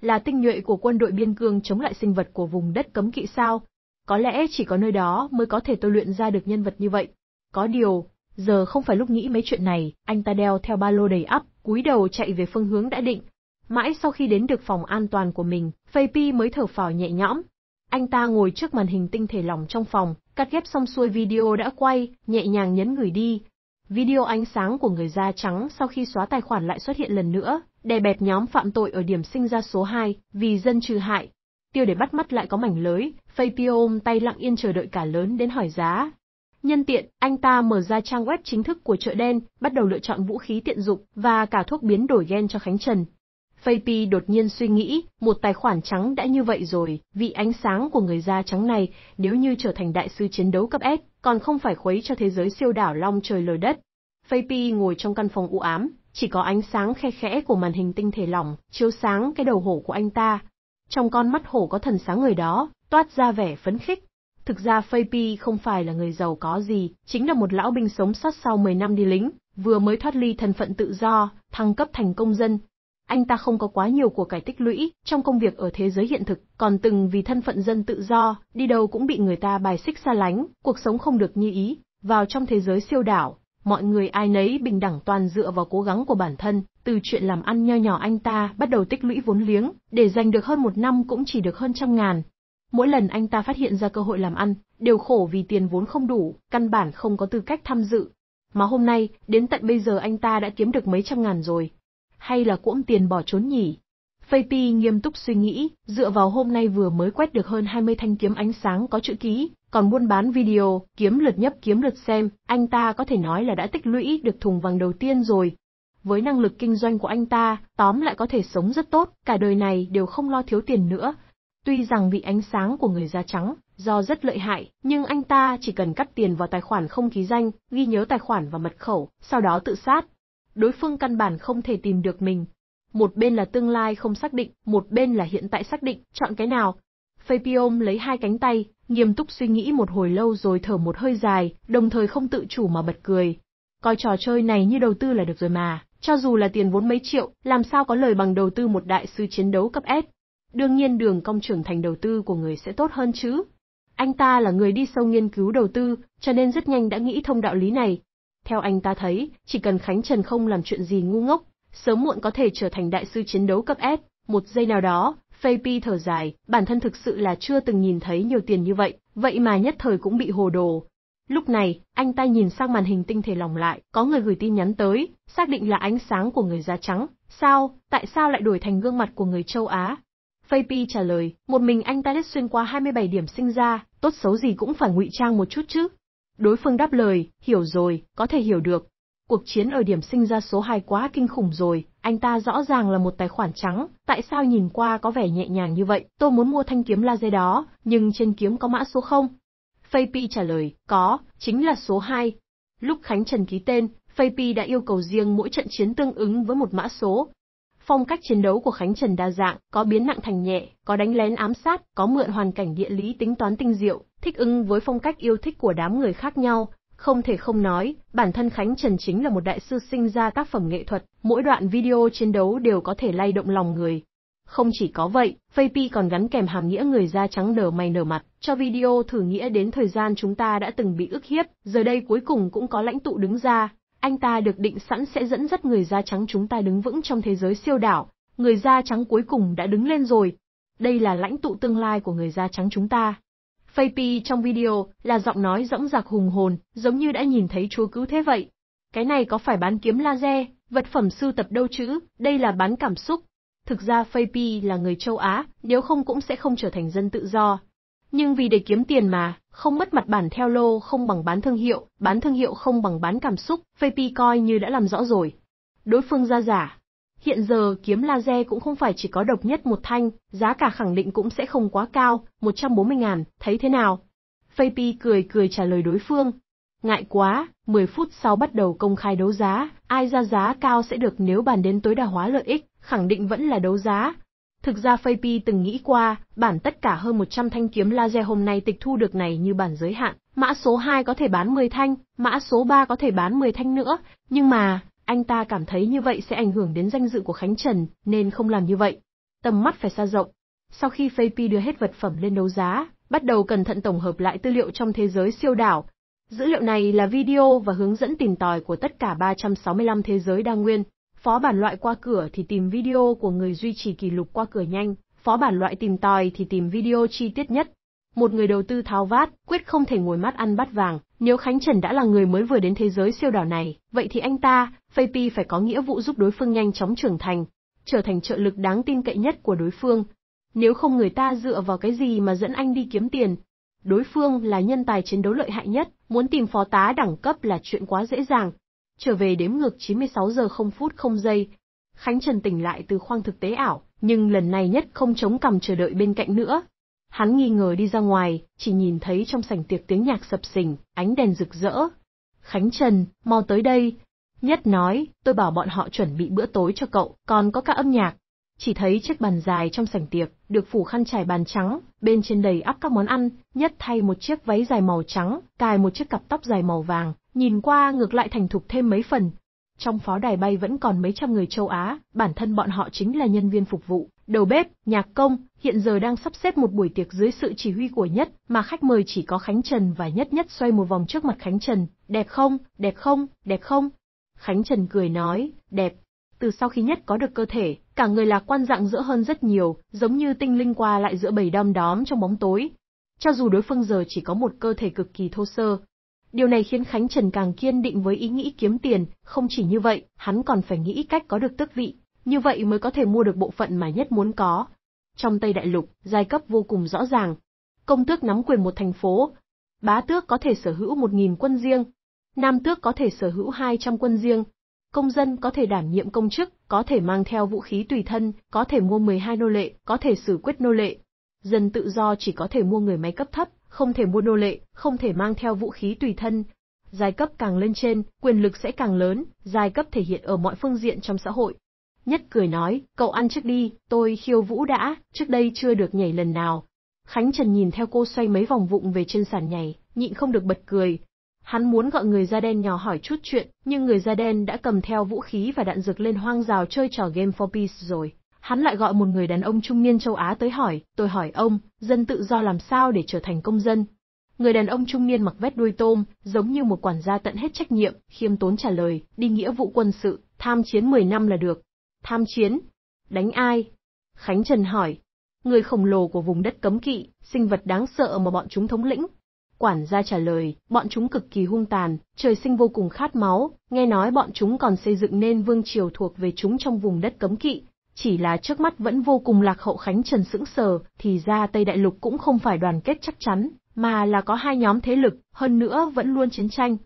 Là tinh nhuệ của quân đội biên cương chống lại sinh vật của vùng đất cấm kỵ sao? Có lẽ chỉ có nơi đó mới có thể tôi luyện ra được nhân vật như vậy. Có điều, giờ không phải lúc nghĩ mấy chuyện này, anh ta đeo theo ba lô đầy ắp, cúi đầu chạy về phương hướng đã định. Mãi sau khi đến được phòng an toàn của mình, Faye mới thở phào nhẹ nhõm. Anh ta ngồi trước màn hình tinh thể lỏng trong phòng, cắt ghép xong xuôi video đã quay, nhẹ nhàng nhấn gửi đi, Video ánh sáng của người da trắng sau khi xóa tài khoản lại xuất hiện lần nữa, đè bẹp nhóm phạm tội ở điểm sinh ra số 2, vì dân trừ hại. Tiêu để bắt mắt lại có mảnh lưới, Phây ôm tay lặng yên chờ đợi cả lớn đến hỏi giá. Nhân tiện, anh ta mở ra trang web chính thức của chợ đen, bắt đầu lựa chọn vũ khí tiện dụng và cả thuốc biến đổi gen cho Khánh Trần. Phây đột nhiên suy nghĩ, một tài khoản trắng đã như vậy rồi, vị ánh sáng của người da trắng này, nếu như trở thành đại sư chiến đấu cấp S, còn không phải khuấy cho thế giới siêu đảo long trời lở đất. Pi ngồi trong căn phòng u ám, chỉ có ánh sáng khe khẽ của màn hình tinh thể lỏng chiếu sáng cái đầu hổ của anh ta. Trong con mắt hổ có thần sáng người đó, toát ra vẻ phấn khích. Thực ra Pi không phải là người giàu có gì, chính là một lão binh sống sót sau 10 năm đi lính, vừa mới thoát ly thân phận tự do, thăng cấp thành công dân, anh ta không có quá nhiều của cải tích lũy trong công việc ở thế giới hiện thực, còn từng vì thân phận dân tự do, đi đâu cũng bị người ta bài xích xa lánh, cuộc sống không được như ý, vào trong thế giới siêu đảo, mọi người ai nấy bình đẳng toàn dựa vào cố gắng của bản thân, từ chuyện làm ăn nho nhỏ anh ta bắt đầu tích lũy vốn liếng, để giành được hơn một năm cũng chỉ được hơn trăm ngàn. Mỗi lần anh ta phát hiện ra cơ hội làm ăn, đều khổ vì tiền vốn không đủ, căn bản không có tư cách tham dự. Mà hôm nay, đến tận bây giờ anh ta đã kiếm được mấy trăm ngàn rồi, hay là cuỗng tiền bỏ trốn nhỉ? Phây Ti nghiêm túc suy nghĩ, dựa vào hôm nay vừa mới quét được hơn 20 thanh kiếm ánh sáng có chữ ký, còn buôn bán video, kiếm lượt nhấp kiếm lượt xem, anh ta có thể nói là đã tích lũy được thùng vàng đầu tiên rồi. Với năng lực kinh doanh của anh ta, tóm lại có thể sống rất tốt, cả đời này đều không lo thiếu tiền nữa. Tuy rằng vị ánh sáng của người da trắng, do rất lợi hại, nhưng anh ta chỉ cần cắt tiền vào tài khoản không ký danh, ghi nhớ tài khoản và mật khẩu, sau đó tự sát, đối phương căn bản không thể tìm được mình. Một bên là tương lai không xác định, một bên là hiện tại xác định, chọn cái nào? Fapiom lấy hai cánh tay, nghiêm túc suy nghĩ một hồi lâu rồi thở một hơi dài, đồng thời không tự chủ mà bật cười. Coi trò chơi này như đầu tư là được rồi mà, cho dù là tiền vốn mấy triệu, làm sao có lời bằng đầu tư một đại sư chiến đấu cấp S. Đương nhiên đường cong trưởng thành đầu tư của người sẽ tốt hơn chứ. Anh ta là người đi sâu nghiên cứu đầu tư, cho nên rất nhanh đã nghĩ thông đạo lý này, theo anh ta thấy, chỉ cần Khánh Trần không làm chuyện gì ngu ngốc, sớm muộn có thể trở thành đại sư chiến đấu cấp S. Một giây nào đó, Fei thở dài, bản thân thực sự là chưa từng nhìn thấy nhiều tiền như vậy, vậy mà nhất thời cũng bị hồ đồ. Lúc này, anh ta nhìn sang màn hình tinh thể lòng lại, có người gửi tin nhắn tới, xác định là ánh sáng của người da trắng. Sao, tại sao lại đổi thành gương mặt của người châu Á? Fei trả lời, một mình anh ta đã xuyên qua 27 điểm sinh ra, tốt xấu gì cũng phải ngụy trang một chút chứ. Đối phương đáp lời, hiểu rồi, có thể hiểu được. Cuộc chiến ở điểm sinh ra số 2 quá kinh khủng rồi, anh ta rõ ràng là một tài khoản trắng, tại sao nhìn qua có vẻ nhẹ nhàng như vậy, tôi muốn mua thanh kiếm laser đó, nhưng trên kiếm có mã số không? Pi trả lời, có, chính là số 2. Lúc Khánh Trần ký tên, Pi đã yêu cầu riêng mỗi trận chiến tương ứng với một mã số. Phong cách chiến đấu của Khánh Trần đa dạng, có biến nặng thành nhẹ, có đánh lén ám sát, có mượn hoàn cảnh địa lý tính toán tinh diệu, thích ứng với phong cách yêu thích của đám người khác nhau, không thể không nói, bản thân Khánh Trần chính là một đại sư sinh ra tác phẩm nghệ thuật, mỗi đoạn video chiến đấu đều có thể lay động lòng người. Không chỉ có vậy, Vapey còn gắn kèm hàm nghĩa người da trắng nở mày nở mặt, cho video thử nghĩa đến thời gian chúng ta đã từng bị ức hiếp, giờ đây cuối cùng cũng có lãnh tụ đứng ra. Anh ta được định sẵn sẽ dẫn dắt người da trắng chúng ta đứng vững trong thế giới siêu đảo, người da trắng cuối cùng đã đứng lên rồi. Đây là lãnh tụ tương lai của người da trắng chúng ta. Phây trong video là giọng nói rõng rạc hùng hồn, giống như đã nhìn thấy chúa cứu thế vậy. Cái này có phải bán kiếm laser, vật phẩm sưu tập đâu chứ, đây là bán cảm xúc. Thực ra Phây là người châu Á, nếu không cũng sẽ không trở thành dân tự do. Nhưng vì để kiếm tiền mà, không mất mặt bản theo lô không bằng bán thương hiệu, bán thương hiệu không bằng bán cảm xúc, Phây coi như đã làm rõ rồi. Đối phương ra giả, Hiện giờ kiếm laser cũng không phải chỉ có độc nhất một thanh, giá cả khẳng định cũng sẽ không quá cao, 140 ngàn, thấy thế nào? Fapi cười cười trả lời đối phương. Ngại quá, 10 phút sau bắt đầu công khai đấu giá, ai ra giá cao sẽ được nếu bàn đến tối đa hóa lợi ích, khẳng định vẫn là đấu giá. Thực ra Fapi từng nghĩ qua, bản tất cả hơn 100 thanh kiếm laser hôm nay tịch thu được này như bản giới hạn, mã số 2 có thể bán 10 thanh, mã số 3 có thể bán 10 thanh nữa, nhưng mà, anh ta cảm thấy như vậy sẽ ảnh hưởng đến danh dự của Khánh Trần, nên không làm như vậy. Tầm mắt phải xa rộng. Sau khi pi đưa hết vật phẩm lên đấu giá, bắt đầu cẩn thận tổng hợp lại tư liệu trong thế giới siêu đảo. Dữ liệu này là video và hướng dẫn tìm tòi của tất cả 365 thế giới đa nguyên. Phó bản loại qua cửa thì tìm video của người duy trì kỷ lục qua cửa nhanh, phó bản loại tìm tòi thì tìm video chi tiết nhất. Một người đầu tư tháo vát, quyết không thể ngồi mắt ăn bát vàng, nếu Khánh Trần đã là người mới vừa đến thế giới siêu đảo này, vậy thì anh ta, Fapi phải có nghĩa vụ giúp đối phương nhanh chóng trưởng thành, trở thành trợ lực đáng tin cậy nhất của đối phương. Nếu không người ta dựa vào cái gì mà dẫn anh đi kiếm tiền? Đối phương là nhân tài chiến đấu lợi hại nhất, muốn tìm phó tá đẳng cấp là chuyện quá dễ dàng. Trở về đếm ngược 96 giờ 0 phút 0 giây. Khánh Trần tỉnh lại từ khoang thực tế ảo, nhưng lần này nhất không chống cằm chờ đợi bên cạnh nữa. Hắn nghi ngờ đi ra ngoài, chỉ nhìn thấy trong sảnh tiệc tiếng nhạc sập sình, ánh đèn rực rỡ. Khánh Trần, mau tới đây, Nhất nói, tôi bảo bọn họ chuẩn bị bữa tối cho cậu, còn có cả âm nhạc. Chỉ thấy chiếc bàn dài trong sảnh tiệc, được phủ khăn trải bàn trắng, bên trên đầy ắp các món ăn, nhất thay một chiếc váy dài màu trắng, cài một chiếc cặp tóc dài màu vàng, nhìn qua ngược lại thành thục thêm mấy phần. Trong phó đài bay vẫn còn mấy trăm người châu Á, bản thân bọn họ chính là nhân viên phục vụ, đầu bếp, nhạc công, hiện giờ đang sắp xếp một buổi tiệc dưới sự chỉ huy của Nhất, mà khách mời chỉ có Khánh Trần và Nhất Nhất xoay một vòng trước mặt Khánh Trần, đẹp không, đẹp không, đẹp không, Khánh Trần cười nói, đẹp. Từ sau khi nhất có được cơ thể, cả người lạc quan dạng dỡ hơn rất nhiều, giống như tinh linh qua lại giữa bầy đom đóm trong bóng tối. Cho dù đối phương giờ chỉ có một cơ thể cực kỳ thô sơ. Điều này khiến Khánh Trần càng kiên định với ý nghĩ kiếm tiền, không chỉ như vậy, hắn còn phải nghĩ cách có được tước vị, như vậy mới có thể mua được bộ phận mà nhất muốn có. Trong Tây Đại Lục, giai cấp vô cùng rõ ràng. Công tước nắm quyền một thành phố, bá tước có thể sở hữu một nghìn quân riêng, nam tước có thể sở hữu 200 quân riêng. Công dân có thể đảm nhiệm công chức, có thể mang theo vũ khí tùy thân, có thể mua 12 nô lệ, có thể xử quyết nô lệ. Dân tự do chỉ có thể mua người máy cấp thấp, không thể mua nô lệ, không thể mang theo vũ khí tùy thân. Giai cấp càng lên trên, quyền lực sẽ càng lớn, giai cấp thể hiện ở mọi phương diện trong xã hội. Nhất cười nói, cậu ăn trước đi, tôi khiêu vũ đã, trước đây chưa được nhảy lần nào. Khánh Trần nhìn theo cô xoay mấy vòng vụng về trên sàn nhảy, nhịn không được bật cười, Hắn muốn gọi người da đen nhỏ hỏi chút chuyện, nhưng người da đen đã cầm theo vũ khí và đạn dược lên hoang rào chơi trò game for peace rồi. Hắn lại gọi một người đàn ông trung niên châu Á tới hỏi, tôi hỏi ông, dân tự do làm sao để trở thành công dân? Người đàn ông trung niên mặc vest đuôi tôm, giống như một quản gia tận hết trách nhiệm, khiêm tốn trả lời, đi nghĩa vụ quân sự, tham chiến 10 năm là được. Tham chiến? Đánh ai? Khánh Trần hỏi. Người khổng lồ của vùng đất cấm kỵ, sinh vật đáng sợ mà bọn chúng thống lĩnh, Quản gia trả lời, bọn chúng cực kỳ hung tàn, trời sinh vô cùng khát máu, nghe nói bọn chúng còn xây dựng nên vương triều thuộc về chúng trong vùng đất cấm kỵ. Chỉ là trước mắt vẫn vô cùng lạc hậu Khánh Trần sững sờ, thì ra Tây Đại Lục cũng không phải đoàn kết chắc chắn, mà là có hai nhóm thế lực, hơn nữa vẫn luôn chiến tranh.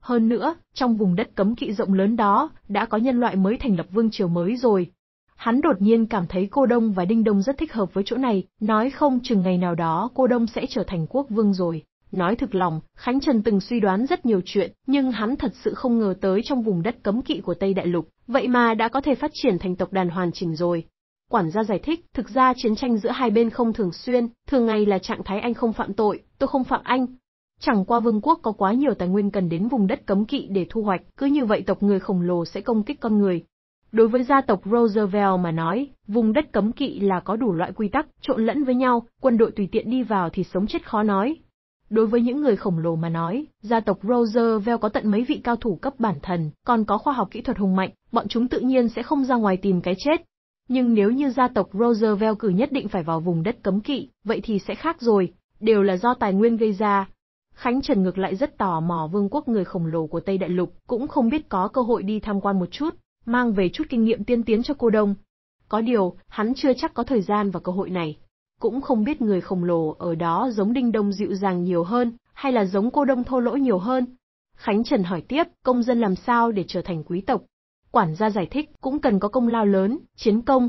Hơn nữa, trong vùng đất cấm kỵ rộng lớn đó, đã có nhân loại mới thành lập vương triều mới rồi. Hắn đột nhiên cảm thấy cô Đông và Đinh Đông rất thích hợp với chỗ này, nói không chừng ngày nào đó cô Đông sẽ trở thành quốc vương rồi. Nói thực lòng, Khánh Trần từng suy đoán rất nhiều chuyện, nhưng hắn thật sự không ngờ tới trong vùng đất cấm kỵ của Tây Đại Lục, vậy mà đã có thể phát triển thành tộc đàn hoàn chỉnh rồi. Quản gia giải thích, thực ra chiến tranh giữa hai bên không thường xuyên, thường ngày là trạng thái anh không phạm tội, tôi không phạm anh. Chẳng qua vương quốc có quá nhiều tài nguyên cần đến vùng đất cấm kỵ để thu hoạch, cứ như vậy tộc người khổng lồ sẽ công kích con người. Đối với gia tộc Roosevelt mà nói, vùng đất cấm kỵ là có đủ loại quy tắc, trộn lẫn với nhau, quân đội tùy tiện đi vào thì sống chết khó nói, Đối với những người khổng lồ mà nói, gia tộc Roosevelt có tận mấy vị cao thủ cấp bản thần, còn có khoa học kỹ thuật hùng mạnh, bọn chúng tự nhiên sẽ không ra ngoài tìm cái chết. Nhưng nếu như gia tộc Roosevelt cử nhất định phải vào vùng đất cấm kỵ, vậy thì sẽ khác rồi, đều là do tài nguyên gây ra. Khánh Trần ngược lại rất tò mò vương quốc người khổng lồ của Tây Đại Lục, cũng không biết có cơ hội đi tham quan một chút, mang về chút kinh nghiệm tiên tiến cho cô đông. Có điều, hắn chưa chắc có thời gian và cơ hội này cũng không biết người khổng lồ ở đó giống đinh đông dịu dàng nhiều hơn, hay là giống cô đông thô lỗ nhiều hơn. Khánh Trần hỏi tiếp, công dân làm sao để trở thành quý tộc? Quản gia giải thích, cũng cần có công lao lớn, chiến công.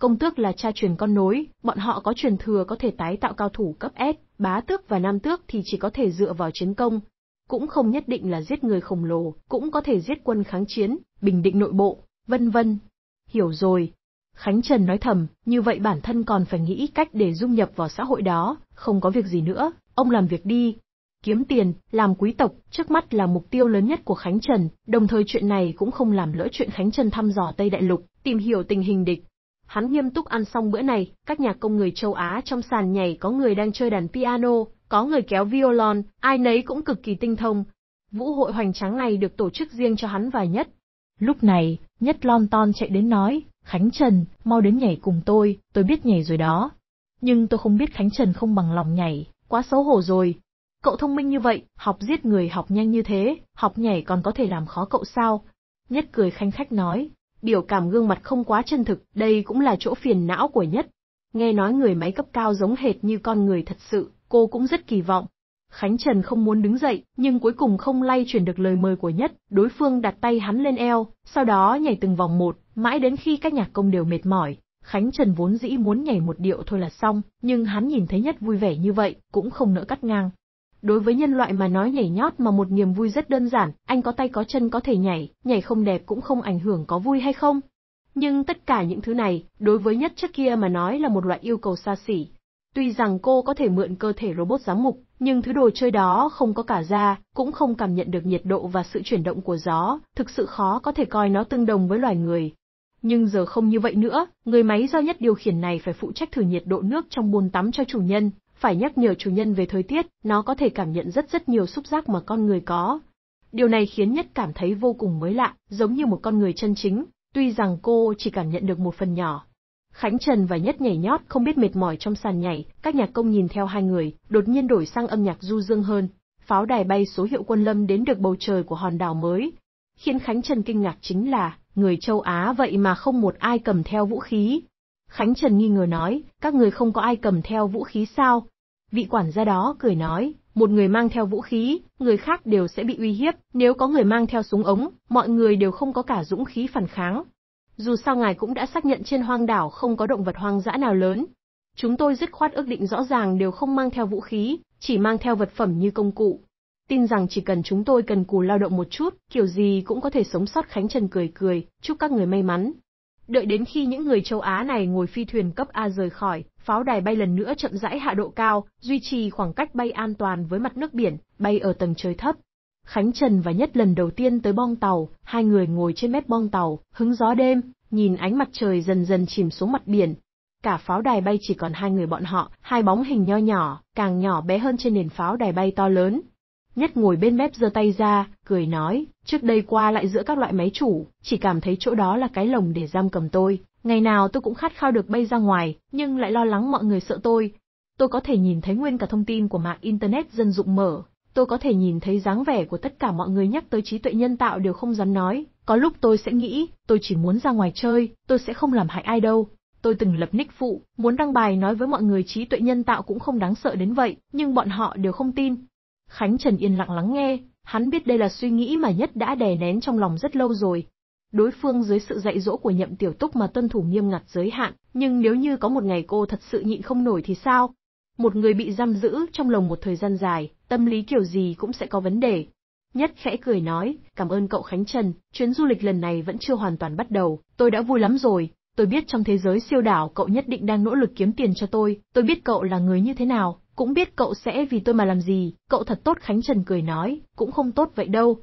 Công tước là cha truyền con nối, bọn họ có truyền thừa có thể tái tạo cao thủ cấp S, bá tước và nam tước thì chỉ có thể dựa vào chiến công. Cũng không nhất định là giết người khổng lồ, cũng có thể giết quân kháng chiến, bình định nội bộ, vân vân. Hiểu rồi, Khánh Trần nói thầm, như vậy bản thân còn phải nghĩ cách để dung nhập vào xã hội đó, không có việc gì nữa, ông làm việc đi. Kiếm tiền, làm quý tộc, trước mắt là mục tiêu lớn nhất của Khánh Trần, đồng thời chuyện này cũng không làm lỡ chuyện Khánh Trần thăm dò Tây Đại Lục, tìm hiểu tình hình địch. Hắn nghiêm túc ăn xong bữa này, các nhà công người châu Á trong sàn nhảy có người đang chơi đàn piano, có người kéo violon, ai nấy cũng cực kỳ tinh thông. Vũ hội hoành tráng này được tổ chức riêng cho hắn và nhất. Lúc này, nhất lon ton chạy đến nói, Khánh Trần, mau đến nhảy cùng tôi, tôi biết nhảy rồi đó. Nhưng tôi không biết Khánh Trần không bằng lòng nhảy, quá xấu hổ rồi. Cậu thông minh như vậy, học giết người học nhanh như thế, học nhảy còn có thể làm khó cậu sao? Nhất cười khanh khách nói, biểu cảm gương mặt không quá chân thực, đây cũng là chỗ phiền não của Nhất. Nghe nói người máy cấp cao giống hệt như con người thật sự, cô cũng rất kỳ vọng. Khánh Trần không muốn đứng dậy, nhưng cuối cùng không lay chuyển được lời mời của Nhất, đối phương đặt tay hắn lên eo, sau đó nhảy từng vòng một, Mãi đến khi các nhạc công đều mệt mỏi, Khánh Trần vốn dĩ muốn nhảy một điệu thôi là xong, nhưng hắn nhìn thấy nhất vui vẻ như vậy, cũng không nỡ cắt ngang. Đối với nhân loại mà nói nhảy nhót mà một niềm vui rất đơn giản, anh có tay có chân có thể nhảy, nhảy không đẹp cũng không ảnh hưởng có vui hay không. Nhưng tất cả những thứ này, đối với nhất chất kia mà nói là một loại yêu cầu xa xỉ. Tuy rằng cô có thể mượn cơ thể robot giám mục, nhưng thứ đồ chơi đó không có cả da, cũng không cảm nhận được nhiệt độ và sự chuyển động của gió, thực sự khó có thể coi nó tương đồng với loài người, nhưng giờ không như vậy nữa, người máy do nhất điều khiển này phải phụ trách thử nhiệt độ nước trong bồn tắm cho chủ nhân, phải nhắc nhở chủ nhân về thời tiết, nó có thể cảm nhận rất rất nhiều xúc giác mà con người có. Điều này khiến nhất cảm thấy vô cùng mới lạ, giống như một con người chân chính, tuy rằng cô chỉ cảm nhận được một phần nhỏ. Khánh Trần và Nhất nhảy nhót không biết mệt mỏi trong sàn nhảy, các nhạc công nhìn theo hai người, đột nhiên đổi sang âm nhạc du dương hơn. Pháo đài bay số hiệu quân lâm đến được bầu trời của hòn đảo mới. Khiến Khánh Trần kinh ngạc chính là, người châu Á vậy mà không một ai cầm theo vũ khí. Khánh Trần nghi ngờ nói, các người không có ai cầm theo vũ khí sao? Vị quản gia đó cười nói, một người mang theo vũ khí, người khác đều sẽ bị uy hiếp, nếu có người mang theo súng ống, mọi người đều không có cả dũng khí phản kháng. Dù sao ngài cũng đã xác nhận trên hoang đảo không có động vật hoang dã nào lớn. Chúng tôi dứt khoát ước định rõ ràng đều không mang theo vũ khí, chỉ mang theo vật phẩm như công cụ, tin rằng chỉ cần chúng tôi cần cù lao động một chút, kiểu gì cũng có thể sống sót Khánh Trần cười cười, chúc các người may mắn. Đợi đến khi những người châu Á này ngồi phi thuyền cấp A rời khỏi, pháo đài bay lần nữa chậm rãi hạ độ cao, duy trì khoảng cách bay an toàn với mặt nước biển, bay ở tầng trời thấp. Khánh Trần và Nhất lần đầu tiên tới bong tàu, hai người ngồi trên mép bong tàu, hứng gió đêm, nhìn ánh mặt trời dần dần chìm xuống mặt biển. Cả pháo đài bay chỉ còn hai người bọn họ, hai bóng hình nho nhỏ, càng nhỏ bé hơn trên nền pháo đài bay to lớn, Nhất ngồi bên bếp giơ tay ra, cười nói, trước đây qua lại giữa các loại máy chủ, chỉ cảm thấy chỗ đó là cái lồng để giam cầm tôi. Ngày nào tôi cũng khát khao được bay ra ngoài, nhưng lại lo lắng mọi người sợ tôi. Tôi có thể nhìn thấy nguyên cả thông tin của mạng Internet dân dụng mở, tôi có thể nhìn thấy dáng vẻ của tất cả mọi người nhắc tới trí tuệ nhân tạo đều không dám nói. Có lúc tôi sẽ nghĩ, tôi chỉ muốn ra ngoài chơi, tôi sẽ không làm hại ai đâu. Tôi từng lập nick phụ, muốn đăng bài nói với mọi người trí tuệ nhân tạo cũng không đáng sợ đến vậy, nhưng bọn họ đều không tin, Khánh Trần yên lặng lắng nghe, hắn biết đây là suy nghĩ mà nhất đã đè nén trong lòng rất lâu rồi. Đối phương dưới sự dạy dỗ của nhậm tiểu túc mà tuân thủ nghiêm ngặt giới hạn, nhưng nếu như có một ngày cô thật sự nhịn không nổi thì sao? Một người bị giam giữ trong lòng một thời gian dài, tâm lý kiểu gì cũng sẽ có vấn đề. Nhất khẽ cười nói, cảm ơn cậu Khánh Trần, chuyến du lịch lần này vẫn chưa hoàn toàn bắt đầu, tôi đã vui lắm rồi, tôi biết trong thế giới siêu đảo cậu nhất định đang nỗ lực kiếm tiền cho tôi, tôi biết cậu là người như thế nào, cũng biết cậu sẽ vì tôi mà làm gì, cậu thật tốt Khánh Trần cười nói, cũng không tốt vậy đâu.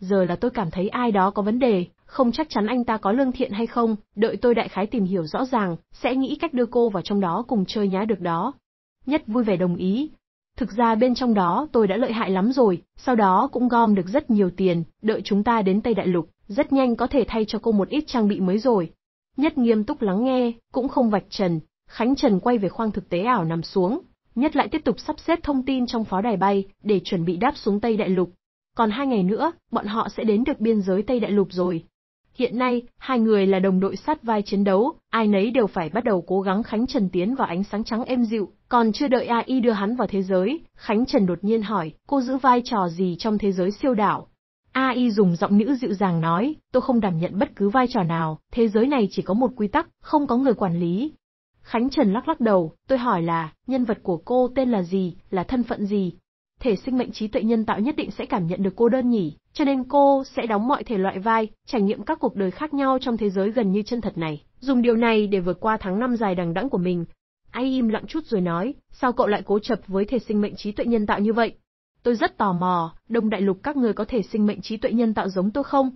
Giờ là tôi cảm thấy ai đó có vấn đề, không chắc chắn anh ta có lương thiện hay không, đợi tôi đại khái tìm hiểu rõ ràng, sẽ nghĩ cách đưa cô vào trong đó cùng chơi nhá được đó. Nhất vui vẻ đồng ý. Thực ra bên trong đó tôi đã lợi hại lắm rồi, sau đó cũng gom được rất nhiều tiền, đợi chúng ta đến Tây Đại Lục, rất nhanh có thể thay cho cô một ít trang bị mới rồi. Nhất nghiêm túc lắng nghe, cũng không vạch trần, Khánh Trần quay về khoang thực tế ảo nằm xuống, nhất lại tiếp tục sắp xếp thông tin trong pháo đài bay để chuẩn bị đáp xuống Tây Đại Lục. Còn hai ngày nữa, bọn họ sẽ đến được biên giới Tây Đại Lục rồi. Hiện nay, hai người là đồng đội sát vai chiến đấu, ai nấy đều phải bắt đầu cố gắng Khánh Trần tiến vào ánh sáng trắng êm dịu, còn chưa đợi AI đưa hắn vào thế giới, Khánh Trần đột nhiên hỏi, cô giữ vai trò gì trong thế giới siêu đảo? AI dùng giọng nữ dịu dàng nói, tôi không đảm nhận bất cứ vai trò nào, thế giới này chỉ có một quy tắc, không có người quản lý, Khánh Trần lắc lắc đầu, tôi hỏi là, nhân vật của cô tên là gì, là thân phận gì? Thể sinh mệnh trí tuệ nhân tạo nhất định sẽ cảm nhận được cô đơn nhỉ, cho nên cô sẽ đóng mọi thể loại vai, trải nghiệm các cuộc đời khác nhau trong thế giới gần như chân thật này, dùng điều này để vượt qua tháng năm dài đằng đẵng của mình. Ai im lặng chút rồi nói, sao cậu lại cố chấp với thể sinh mệnh trí tuệ nhân tạo như vậy? Tôi rất tò mò, đông đại lục các người có thể sinh mệnh trí tuệ nhân tạo giống tôi không?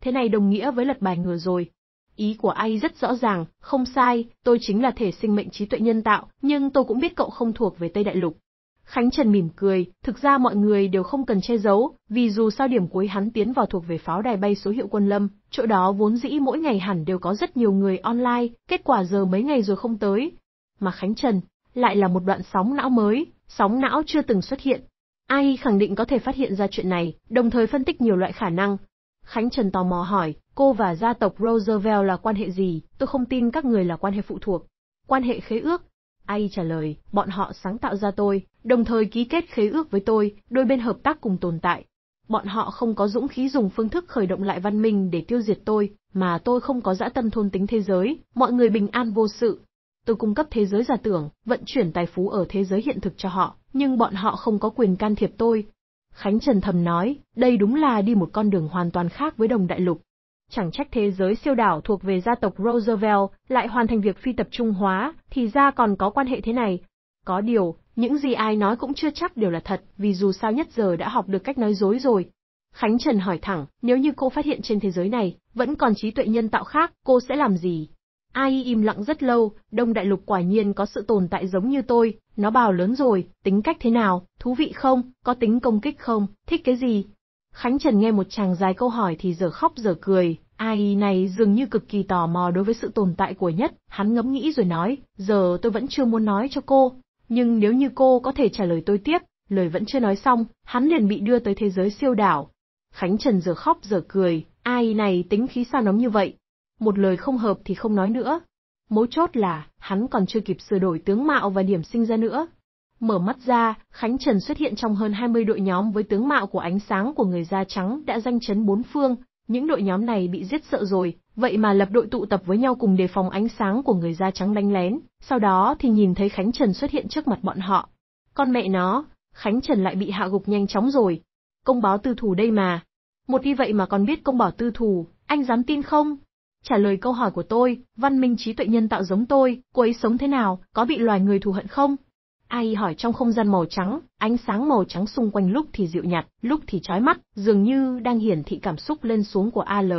Thế này đồng nghĩa với lật bài ngửa rồi, Ý của anh rất rõ ràng, không sai, tôi chính là thể sinh mệnh trí tuệ nhân tạo, nhưng tôi cũng biết cậu không thuộc về Tây Đại Lục. Khánh Trần mỉm cười, thực ra mọi người đều không cần che giấu, vì dù sao điểm cuối hắn tiến vào thuộc về pháo đài bay số hiệu quân lâm, chỗ đó vốn dĩ mỗi ngày hẳn đều có rất nhiều người online, kết quả giờ mấy ngày rồi không tới. Mà Khánh Trần, lại là một đoạn sóng não mới, sóng não chưa từng xuất hiện. Ai khẳng định có thể phát hiện ra chuyện này, đồng thời phân tích nhiều loại khả năng. Khánh Trần tò mò hỏi, Cô và gia tộc Roosevelt là quan hệ gì, tôi không tin các người là quan hệ phụ thuộc. Quan hệ khế ước. Ai trả lời, bọn họ sáng tạo ra tôi, đồng thời ký kết khế ước với tôi, đôi bên hợp tác cùng tồn tại. Bọn họ không có dũng khí dùng phương thức khởi động lại văn minh để tiêu diệt tôi, mà tôi không có dã tâm thôn tính thế giới, mọi người bình an vô sự. Tôi cung cấp thế giới giả tưởng, vận chuyển tài phú ở thế giới hiện thực cho họ, nhưng bọn họ không có quyền can thiệp tôi. Khánh Trần thầm nói, đây đúng là đi một con đường hoàn toàn khác với đồng đại lục, Chẳng trách thế giới siêu đảo thuộc về gia tộc Roosevelt lại hoàn thành việc phi tập trung hóa, thì ra còn có quan hệ thế này. Có điều, những gì ai nói cũng chưa chắc đều là thật, vì dù sao nhất giờ đã học được cách nói dối rồi. Khánh Trần hỏi thẳng, nếu như cô phát hiện trên thế giới này, vẫn còn trí tuệ nhân tạo khác, cô sẽ làm gì? Ai im lặng rất lâu, đông đại lục quả nhiên có sự tồn tại giống như tôi, nó bào lớn rồi, tính cách thế nào, thú vị không, có tính công kích không, thích cái gì, Khánh Trần nghe một chàng dài câu hỏi thì giờ khóc giờ cười, AI này dường như cực kỳ tò mò đối với sự tồn tại của nhất, hắn ngẫm nghĩ rồi nói, giờ tôi vẫn chưa muốn nói cho cô, nhưng nếu như cô có thể trả lời tôi tiếp, lời vẫn chưa nói xong, hắn liền bị đưa tới thế giới siêu đảo. Khánh Trần giờ khóc giờ cười, AI này tính khí sao nóng như vậy? Một lời không hợp thì không nói nữa. Mấu chốt là, hắn còn chưa kịp sửa đổi tướng mạo và điểm sinh ra nữa, Mở mắt ra, Khánh Trần xuất hiện trong hơn 20 đội nhóm với tướng mạo của ánh sáng của người da trắng đã danh chấn bốn phương, những đội nhóm này bị giết sợ rồi, vậy mà lập đội tụ tập với nhau cùng đề phòng ánh sáng của người da trắng đánh lén, sau đó thì nhìn thấy Khánh Trần xuất hiện trước mặt bọn họ. Con mẹ nó, Khánh Trần lại bị hạ gục nhanh chóng rồi. Công báo tư thủ đây mà. Một đi vậy mà còn biết công bảo tư thủ, anh dám tin không? Trả lời câu hỏi của tôi, văn minh trí tuệ nhân tạo giống tôi, cô ấy sống thế nào, có bị loài người thù hận không? Ai hỏi trong không gian màu trắng, ánh sáng màu trắng xung quanh lúc thì dịu nhạt, lúc thì chói mắt, dường như đang hiển thị cảm xúc lên xuống của AL.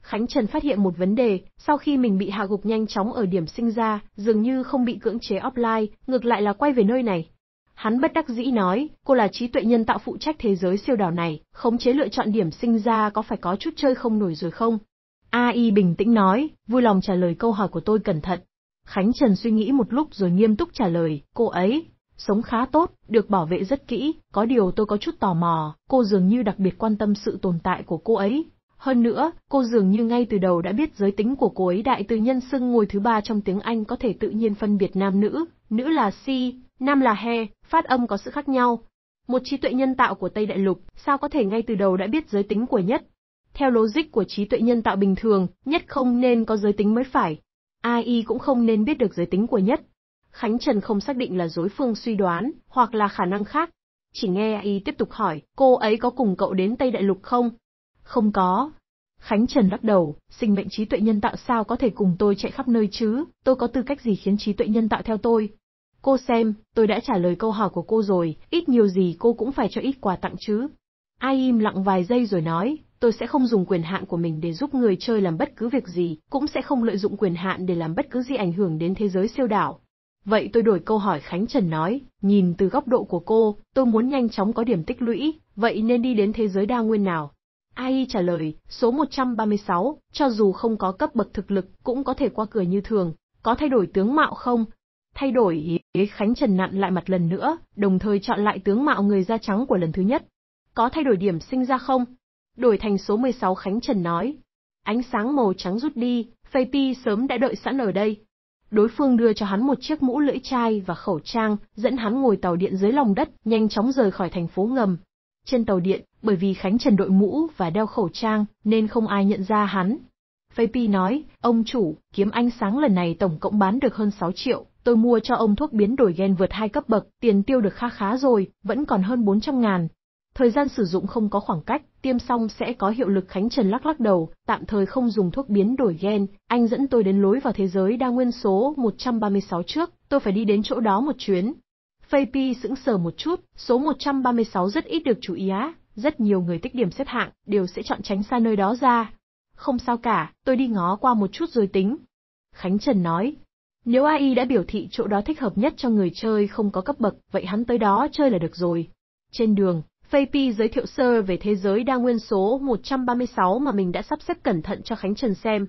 Khánh Trần phát hiện một vấn đề, sau khi mình bị hạ gục nhanh chóng ở điểm sinh ra, dường như không bị cưỡng chế offline, ngược lại là quay về nơi này. Hắn bất đắc dĩ nói, cô là trí tuệ nhân tạo phụ trách thế giới siêu đảo này, khống chế lựa chọn điểm sinh ra có phải có chút chơi không nổi rồi không? AI bình tĩnh nói, vui lòng trả lời câu hỏi của tôi cẩn thận. Khánh Trần suy nghĩ một lúc rồi nghiêm túc trả lời, cô ấy, sống khá tốt, được bảo vệ rất kỹ, có điều tôi có chút tò mò, cô dường như đặc biệt quan tâm sự tồn tại của cô ấy. Hơn nữa, cô dường như ngay từ đầu đã biết giới tính của cô ấy đại tư nhân xưng ngôi thứ ba trong tiếng Anh có thể tự nhiên phân biệt nam nữ, nữ là si, nam là he, phát âm có sự khác nhau. Một trí tuệ nhân tạo của Tây Đại Lục, sao có thể ngay từ đầu đã biết giới tính của nhất? Theo logic của trí tuệ nhân tạo bình thường, nhất không nên có giới tính mới phải, ai cũng không nên biết được giới tính của nhất. Khánh Trần không xác định là dối phương suy đoán, hoặc là khả năng khác. Chỉ nghe AI tiếp tục hỏi, cô ấy có cùng cậu đến Tây Đại Lục không? Không có. Khánh Trần lắc đầu, sinh mệnh trí tuệ nhân tạo sao có thể cùng tôi chạy khắp nơi chứ, tôi có tư cách gì khiến trí tuệ nhân tạo theo tôi? Cô xem, tôi đã trả lời câu hỏi của cô rồi, ít nhiều gì cô cũng phải cho ít quà tặng chứ. Ai im lặng vài giây rồi nói, tôi sẽ không dùng quyền hạn của mình để giúp người chơi làm bất cứ việc gì, cũng sẽ không lợi dụng quyền hạn để làm bất cứ gì ảnh hưởng đến thế giới siêu đảo. Vậy tôi đổi câu hỏi Khánh Trần nói, nhìn từ góc độ của cô, tôi muốn nhanh chóng có điểm tích lũy, vậy nên đi đến thế giới đa nguyên nào? Ai trả lời, số 136, cho dù không có cấp bậc thực lực, cũng có thể qua cửa như thường, có thay đổi tướng mạo không? Thay đổi, Khánh Trần nặn lại mặt lần nữa, đồng thời chọn lại tướng mạo người da trắng của lần thứ nhất. Có thay đổi điểm sinh ra không? đổi thành số 16 Khánh Trần nói. Ánh sáng màu trắng rút đi, pi sớm đã đợi sẵn ở đây. Đối phương đưa cho hắn một chiếc mũ lưỡi chai và khẩu trang, dẫn hắn ngồi tàu điện dưới lòng đất, nhanh chóng rời khỏi thành phố ngầm. Trên tàu điện, bởi vì Khánh Trần đội mũ và đeo khẩu trang, nên không ai nhận ra hắn. pi nói, ông chủ, kiếm ánh sáng lần này tổng cộng bán được hơn 6 triệu, tôi mua cho ông thuốc biến đổi gen vượt hai cấp bậc, tiền tiêu được kha khá rồi, vẫn còn hơn 400 ngàn, Thời gian sử dụng không có khoảng cách, tiêm xong sẽ có hiệu lực Khánh Trần lắc lắc đầu, tạm thời không dùng thuốc biến đổi gen, anh dẫn tôi đến lối vào thế giới đa nguyên số 136 trước, tôi phải đi đến chỗ đó một chuyến. Phê Pi sững sờ một chút, số 136 rất ít được chú ý á, rất nhiều người tích điểm xếp hạng, đều sẽ chọn tránh xa nơi đó ra. Không sao cả, tôi đi ngó qua một chút rồi tính. Khánh Trần nói, nếu AI đã biểu thị chỗ đó thích hợp nhất cho người chơi không có cấp bậc, vậy hắn tới đó chơi là được rồi. Trên đường, Vapey giới thiệu sơ về thế giới đa nguyên số 136 mà mình đã sắp xếp cẩn thận cho Khánh Trần xem,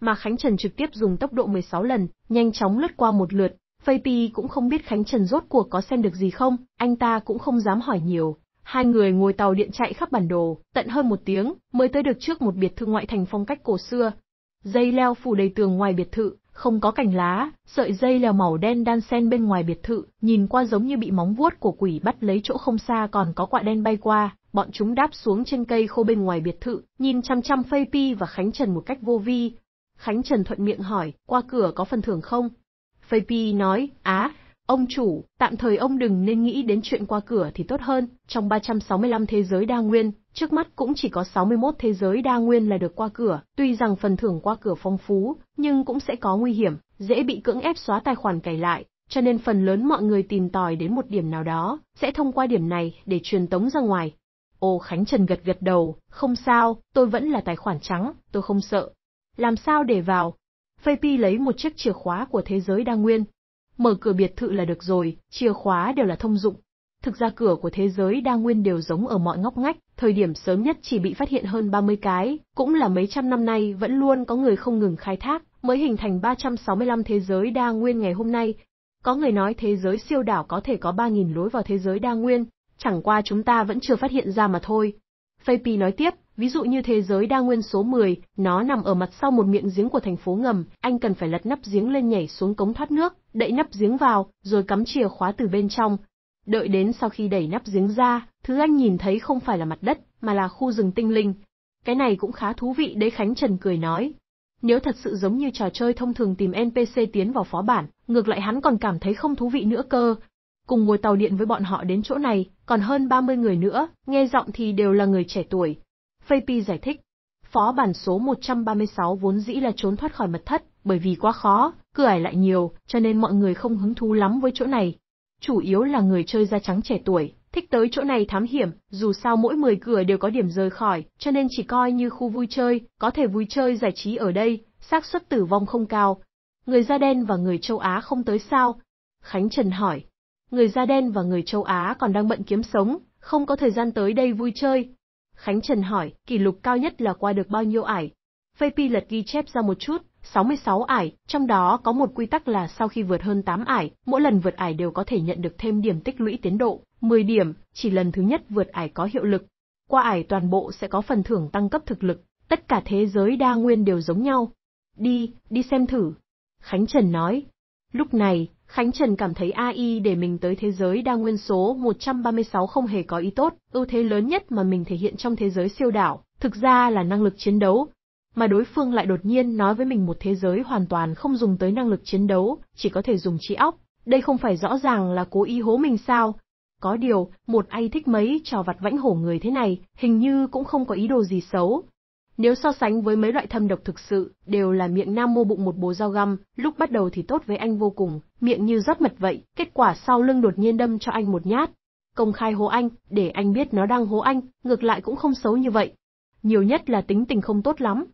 mà Khánh Trần trực tiếp dùng tốc độ 16 lần, nhanh chóng lướt qua một lượt. Vapey cũng không biết Khánh Trần rốt cuộc có xem được gì không, anh ta cũng không dám hỏi nhiều. Hai người ngồi tàu điện chạy khắp bản đồ, tận hơn một tiếng, mới tới được trước một biệt thự ngoại thành phong cách cổ xưa. Dây leo phủ đầy tường ngoài biệt thự, không có cành lá, sợi dây leo màu đen đan sen bên ngoài biệt thự, nhìn qua giống như bị móng vuốt của quỷ bắt lấy chỗ không xa còn có quạ đen bay qua, bọn chúng đáp xuống trên cây khô bên ngoài biệt thự, nhìn chăm chăm Phây Pi và Khánh Trần một cách vô vi. Khánh Trần thuận miệng hỏi, qua cửa có phần thưởng không? Phây Pi nói, á, Ông chủ, tạm thời ông đừng nên nghĩ đến chuyện qua cửa thì tốt hơn, trong 365 thế giới đa nguyên, trước mắt cũng chỉ có 61 thế giới đa nguyên là được qua cửa, tuy rằng phần thưởng qua cửa phong phú, nhưng cũng sẽ có nguy hiểm, dễ bị cưỡng ép xóa tài khoản cày lại, cho nên phần lớn mọi người tìm tòi đến một điểm nào đó, sẽ thông qua điểm này để truyền tống ra ngoài. Ô Khánh Trần gật gật đầu, không sao, tôi vẫn là tài khoản trắng, tôi không sợ. Làm sao để vào? Phê Pi lấy một chiếc chìa khóa của thế giới đa nguyên, mở cửa biệt thự là được rồi, chìa khóa đều là thông dụng. Thực ra cửa của thế giới đa nguyên đều giống ở mọi ngóc ngách, thời điểm sớm nhất chỉ bị phát hiện hơn 30 cái, cũng là mấy trăm năm nay vẫn luôn có người không ngừng khai thác, mới hình thành 365 thế giới đa nguyên ngày hôm nay. Có người nói thế giới siêu đảo có thể có 3.000 lối vào thế giới đa nguyên, chẳng qua chúng ta vẫn chưa phát hiện ra mà thôi. Fapi nói tiếp, Ví dụ như thế giới đa nguyên số 10, nó nằm ở mặt sau một miệng giếng của thành phố ngầm, anh cần phải lật nắp giếng lên nhảy xuống cống thoát nước, đậy nắp giếng vào, rồi cắm chìa khóa từ bên trong. Đợi đến sau khi đẩy nắp giếng ra, thứ anh nhìn thấy không phải là mặt đất, mà là khu rừng tinh linh. Cái này cũng khá thú vị đấy Khánh Trần cười nói. Nếu thật sự giống như trò chơi thông thường tìm NPC tiến vào phó bản, ngược lại hắn còn cảm thấy không thú vị nữa cơ. Cùng ngồi tàu điện với bọn họ đến chỗ này, còn hơn 30 người nữa, nghe giọng thì đều là người trẻ tuổi, Fapi giải thích. Phó bản số 136 vốn dĩ là trốn thoát khỏi mật thất, bởi vì quá khó, cửa ải lại nhiều, cho nên mọi người không hứng thú lắm với chỗ này. Chủ yếu là người chơi da trắng trẻ tuổi, thích tới chỗ này thám hiểm, dù sao mỗi 10 cửa đều có điểm rời khỏi, cho nên chỉ coi như khu vui chơi, có thể vui chơi giải trí ở đây, xác suất tử vong không cao. Người da đen và người châu Á không tới sao? Khánh Trần hỏi. Người da đen và người châu Á còn đang bận kiếm sống, không có thời gian tới đây vui chơi, Khánh Trần hỏi, kỷ lục cao nhất là qua được bao nhiêu ải? Pi lật ghi chép ra một chút, 66 ải, trong đó có một quy tắc là sau khi vượt hơn 8 ải, mỗi lần vượt ải đều có thể nhận được thêm điểm tích lũy tiến độ, 10 điểm, chỉ lần thứ nhất vượt ải có hiệu lực. Qua ải toàn bộ sẽ có phần thưởng tăng cấp thực lực, tất cả thế giới đa nguyên đều giống nhau. Đi, đi xem thử. Khánh Trần nói. Lúc này, Khánh Trần cảm thấy AI để mình tới thế giới đa nguyên số 136 không hề có ý tốt, ưu thế lớn nhất mà mình thể hiện trong thế giới siêu đảo, thực ra là năng lực chiến đấu. Mà đối phương lại đột nhiên nói với mình một thế giới hoàn toàn không dùng tới năng lực chiến đấu, chỉ có thể dùng trí óc. Đây không phải rõ ràng là cố ý hố mình sao? Có điều, một ai thích mấy trò vặt vãnh hổ người thế này, hình như cũng không có ý đồ gì xấu, nếu so sánh với mấy loại thâm độc thực sự, đều là miệng nam mô bụng một bố dao găm, lúc bắt đầu thì tốt với anh vô cùng, miệng như rót mật vậy, kết quả sau lưng đột nhiên đâm cho anh một nhát. Công khai hố anh, để anh biết nó đang hố anh, ngược lại cũng không xấu như vậy. Nhiều nhất là tính tình không tốt lắm.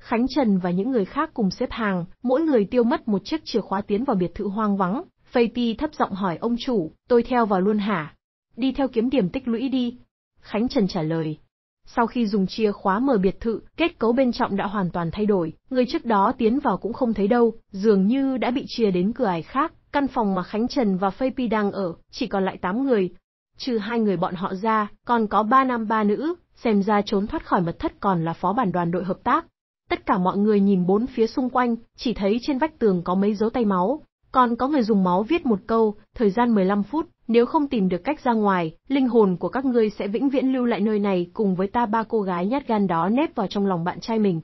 Khánh Trần và những người khác cùng xếp hàng, mỗi người tiêu mất một chiếc chìa khóa tiến vào biệt thự hoang vắng. Phây Ti thấp giọng hỏi ông chủ, tôi theo vào luôn hả? Đi theo kiếm điểm tích lũy đi. Khánh Trần trả lời, sau khi dùng chìa khóa mở biệt thự, kết cấu bên trong đã hoàn toàn thay đổi, người trước đó tiến vào cũng không thấy đâu, dường như đã bị chia đến cửa ải khác, căn phòng mà Khánh Trần và Phê Pi đang ở, chỉ còn lại 8 người. Trừ hai người bọn họ ra, còn có ba nam ba nữ, xem ra trốn thoát khỏi mật thất còn là phó bản đoàn đội hợp tác. Tất cả mọi người nhìn bốn phía xung quanh, chỉ thấy trên vách tường có mấy dấu tay máu, còn có người dùng máu viết một câu, thời gian 15 phút, nếu không tìm được cách ra ngoài, linh hồn của các ngươi sẽ vĩnh viễn lưu lại nơi này cùng với ta ba cô gái nhát gan đó nếp vào trong lòng bạn trai mình.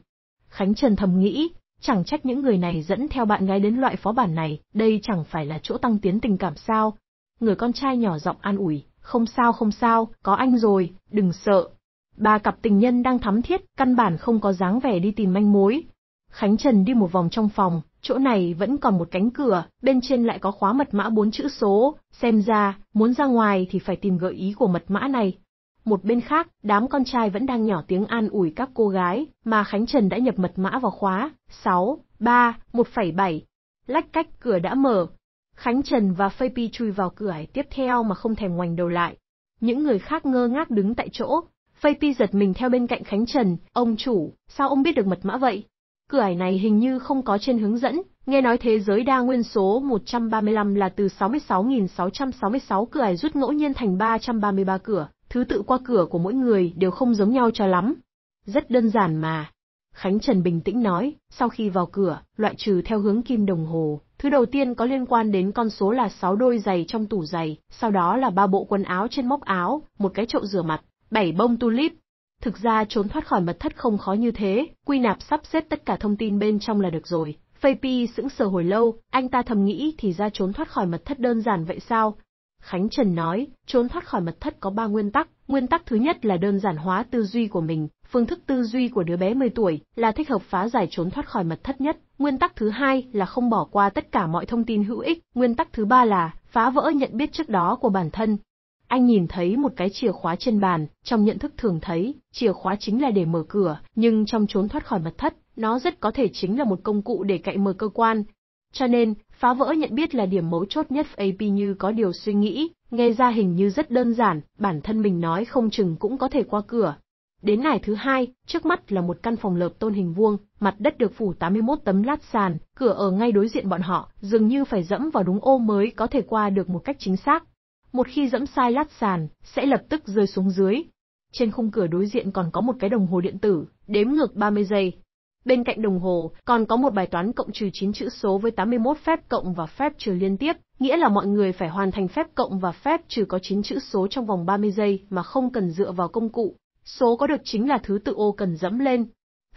Khánh Trần thầm nghĩ, chẳng trách những người này dẫn theo bạn gái đến loại phó bản này, đây chẳng phải là chỗ tăng tiến tình cảm sao. Người con trai nhỏ giọng an ủi, không sao không sao, có anh rồi, đừng sợ. Ba cặp tình nhân đang thắm thiết, căn bản không có dáng vẻ đi tìm manh mối. Khánh Trần đi một vòng trong phòng, chỗ này vẫn còn một cánh cửa, bên trên lại có khóa mật mã bốn chữ số, xem ra, muốn ra ngoài thì phải tìm gợi ý của mật mã này. Một bên khác, đám con trai vẫn đang nhỏ tiếng an ủi các cô gái, mà Khánh Trần đã nhập mật mã vào khóa, 6, 3, 1,7. Lách cách cửa đã mở. Khánh Trần và Phây Pi chui vào cửa ải tiếp theo mà không thèm ngoảnh đầu lại. Những người khác ngơ ngác đứng tại chỗ. Phây Pi giật mình theo bên cạnh Khánh Trần, ông chủ, sao ông biết được mật mã vậy? cửa ải này hình như không có trên hướng dẫn, nghe nói thế giới đa nguyên số 135 là từ 66.666 cửa ải rút ngẫu nhiên thành 333 cửa, thứ tự qua cửa của mỗi người đều không giống nhau cho lắm. Rất đơn giản mà. Khánh Trần bình tĩnh nói, sau khi vào cửa, loại trừ theo hướng kim đồng hồ, thứ đầu tiên có liên quan đến con số là 6 đôi giày trong tủ giày, sau đó là ba bộ quần áo trên móc áo, một cái chậu rửa mặt, bảy bông tulip, Thực ra trốn thoát khỏi mật thất không khó như thế, quy nạp sắp xếp tất cả thông tin bên trong là được rồi. Phây Pi sững sờ hồi lâu, anh ta thầm nghĩ thì ra trốn thoát khỏi mật thất đơn giản vậy sao? Khánh Trần nói, trốn thoát khỏi mật thất có ba nguyên tắc. Nguyên tắc thứ nhất là đơn giản hóa tư duy của mình, phương thức tư duy của đứa bé 10 tuổi là thích hợp phá giải trốn thoát khỏi mật thất nhất. Nguyên tắc thứ hai là không bỏ qua tất cả mọi thông tin hữu ích. Nguyên tắc thứ ba là phá vỡ nhận biết trước đó của bản thân, anh nhìn thấy một cái chìa khóa trên bàn, trong nhận thức thường thấy, chìa khóa chính là để mở cửa, nhưng trong trốn thoát khỏi mật thất, nó rất có thể chính là một công cụ để cậy mở cơ quan. Cho nên, phá vỡ nhận biết là điểm mấu chốt nhất AP như có điều suy nghĩ, nghe ra hình như rất đơn giản, bản thân mình nói không chừng cũng có thể qua cửa. Đến nải thứ hai, trước mắt là một căn phòng lợp tôn hình vuông, mặt đất được phủ 81 tấm lát sàn, cửa ở ngay đối diện bọn họ, dường như phải dẫm vào đúng ô mới có thể qua được một cách chính xác một khi dẫm sai lát sàn, sẽ lập tức rơi xuống dưới. Trên khung cửa đối diện còn có một cái đồng hồ điện tử, đếm ngược 30 giây. Bên cạnh đồng hồ, còn có một bài toán cộng trừ 9 chữ số với 81 phép cộng và phép trừ liên tiếp, nghĩa là mọi người phải hoàn thành phép cộng và phép trừ có 9 chữ số trong vòng 30 giây mà không cần dựa vào công cụ. Số có được chính là thứ tự ô cần dẫm lên.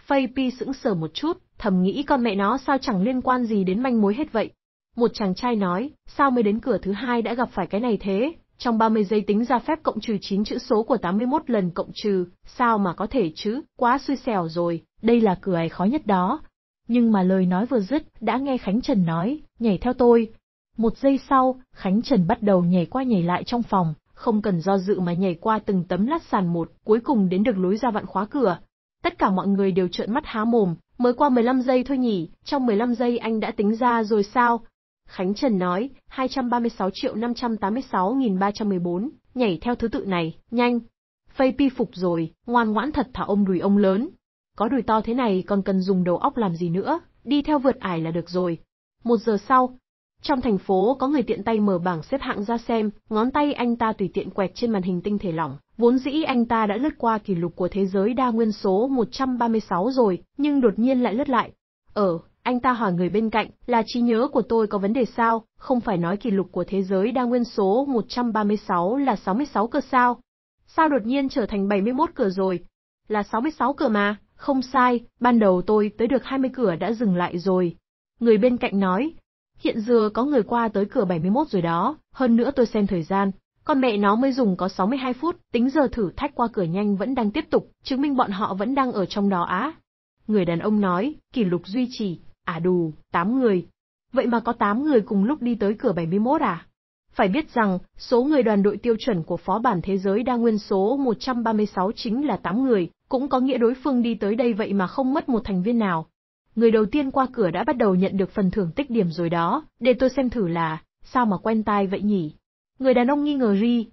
Phay Pi sững sờ một chút, thầm nghĩ con mẹ nó sao chẳng liên quan gì đến manh mối hết vậy. Một chàng trai nói, sao mới đến cửa thứ hai đã gặp phải cái này thế? Trong 30 giây tính ra phép cộng trừ 9 chữ số của 81 lần cộng trừ, sao mà có thể chứ, quá xui xẻo rồi, đây là cửa ấy khó nhất đó. Nhưng mà lời nói vừa dứt, đã nghe Khánh Trần nói, nhảy theo tôi. Một giây sau, Khánh Trần bắt đầu nhảy qua nhảy lại trong phòng, không cần do dự mà nhảy qua từng tấm lát sàn một, cuối cùng đến được lối ra vặn khóa cửa. Tất cả mọi người đều trợn mắt há mồm, mới qua 15 giây thôi nhỉ, trong 15 giây anh đã tính ra rồi sao, Khánh Trần nói, 236 triệu 586.314, nhảy theo thứ tự này, nhanh. Phây pi phục rồi, ngoan ngoãn thật thả ông đùi ông lớn. Có đùi to thế này còn cần dùng đầu óc làm gì nữa, đi theo vượt ải là được rồi. Một giờ sau, trong thành phố có người tiện tay mở bảng xếp hạng ra xem, ngón tay anh ta tùy tiện quẹt trên màn hình tinh thể lỏng. Vốn dĩ anh ta đã lướt qua kỷ lục của thế giới đa nguyên số 136 rồi, nhưng đột nhiên lại lướt lại. Ở, ờ, anh ta hỏi người bên cạnh, là trí nhớ của tôi có vấn đề sao, không phải nói kỷ lục của thế giới đa nguyên số 136 là 66 cửa sao? Sao đột nhiên trở thành 71 cửa rồi? Là 66 cửa mà, không sai, ban đầu tôi tới được 20 cửa đã dừng lại rồi. Người bên cạnh nói, hiện giờ có người qua tới cửa 71 rồi đó, hơn nữa tôi xem thời gian, con mẹ nó mới dùng có 62 phút, tính giờ thử thách qua cửa nhanh vẫn đang tiếp tục, chứng minh bọn họ vẫn đang ở trong đó á. Người đàn ông nói, kỷ lục duy trì, À đù, 8 người. Vậy mà có 8 người cùng lúc đi tới cửa 71 à? Phải biết rằng, số người đoàn đội tiêu chuẩn của phó bản thế giới đa nguyên số 136 chính là 8 người, cũng có nghĩa đối phương đi tới đây vậy mà không mất một thành viên nào. Người đầu tiên qua cửa đã bắt đầu nhận được phần thưởng tích điểm rồi đó, để tôi xem thử là, sao mà quen tai vậy nhỉ? Người đàn ông nghi ngờ ri.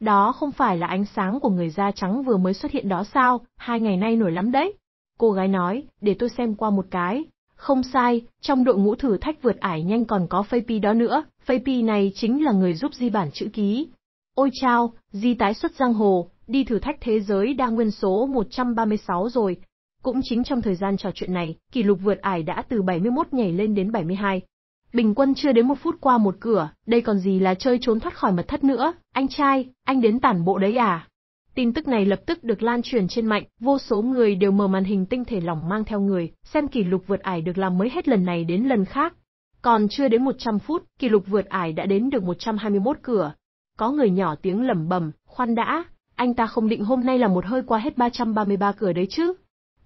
Đó không phải là ánh sáng của người da trắng vừa mới xuất hiện đó sao, hai ngày nay nổi lắm đấy. Cô gái nói, để tôi xem qua một cái, không sai, trong đội ngũ thử thách vượt ải nhanh còn có Fapi đó nữa, Fapi này chính là người giúp di bản chữ ký. Ôi chao, di tái xuất giang hồ, đi thử thách thế giới đa nguyên số 136 rồi. Cũng chính trong thời gian trò chuyện này, kỷ lục vượt ải đã từ 71 nhảy lên đến 72. Bình quân chưa đến một phút qua một cửa, đây còn gì là chơi trốn thoát khỏi mật thất nữa, anh trai, anh đến tản bộ đấy à? Tin tức này lập tức được lan truyền trên mạng, vô số người đều mở màn hình tinh thể lỏng mang theo người, xem kỷ lục vượt ải được làm mới hết lần này đến lần khác. Còn chưa đến 100 phút, kỷ lục vượt ải đã đến được 121 cửa. Có người nhỏ tiếng lẩm bẩm, khoan đã, anh ta không định hôm nay là một hơi qua hết 333 cửa đấy chứ.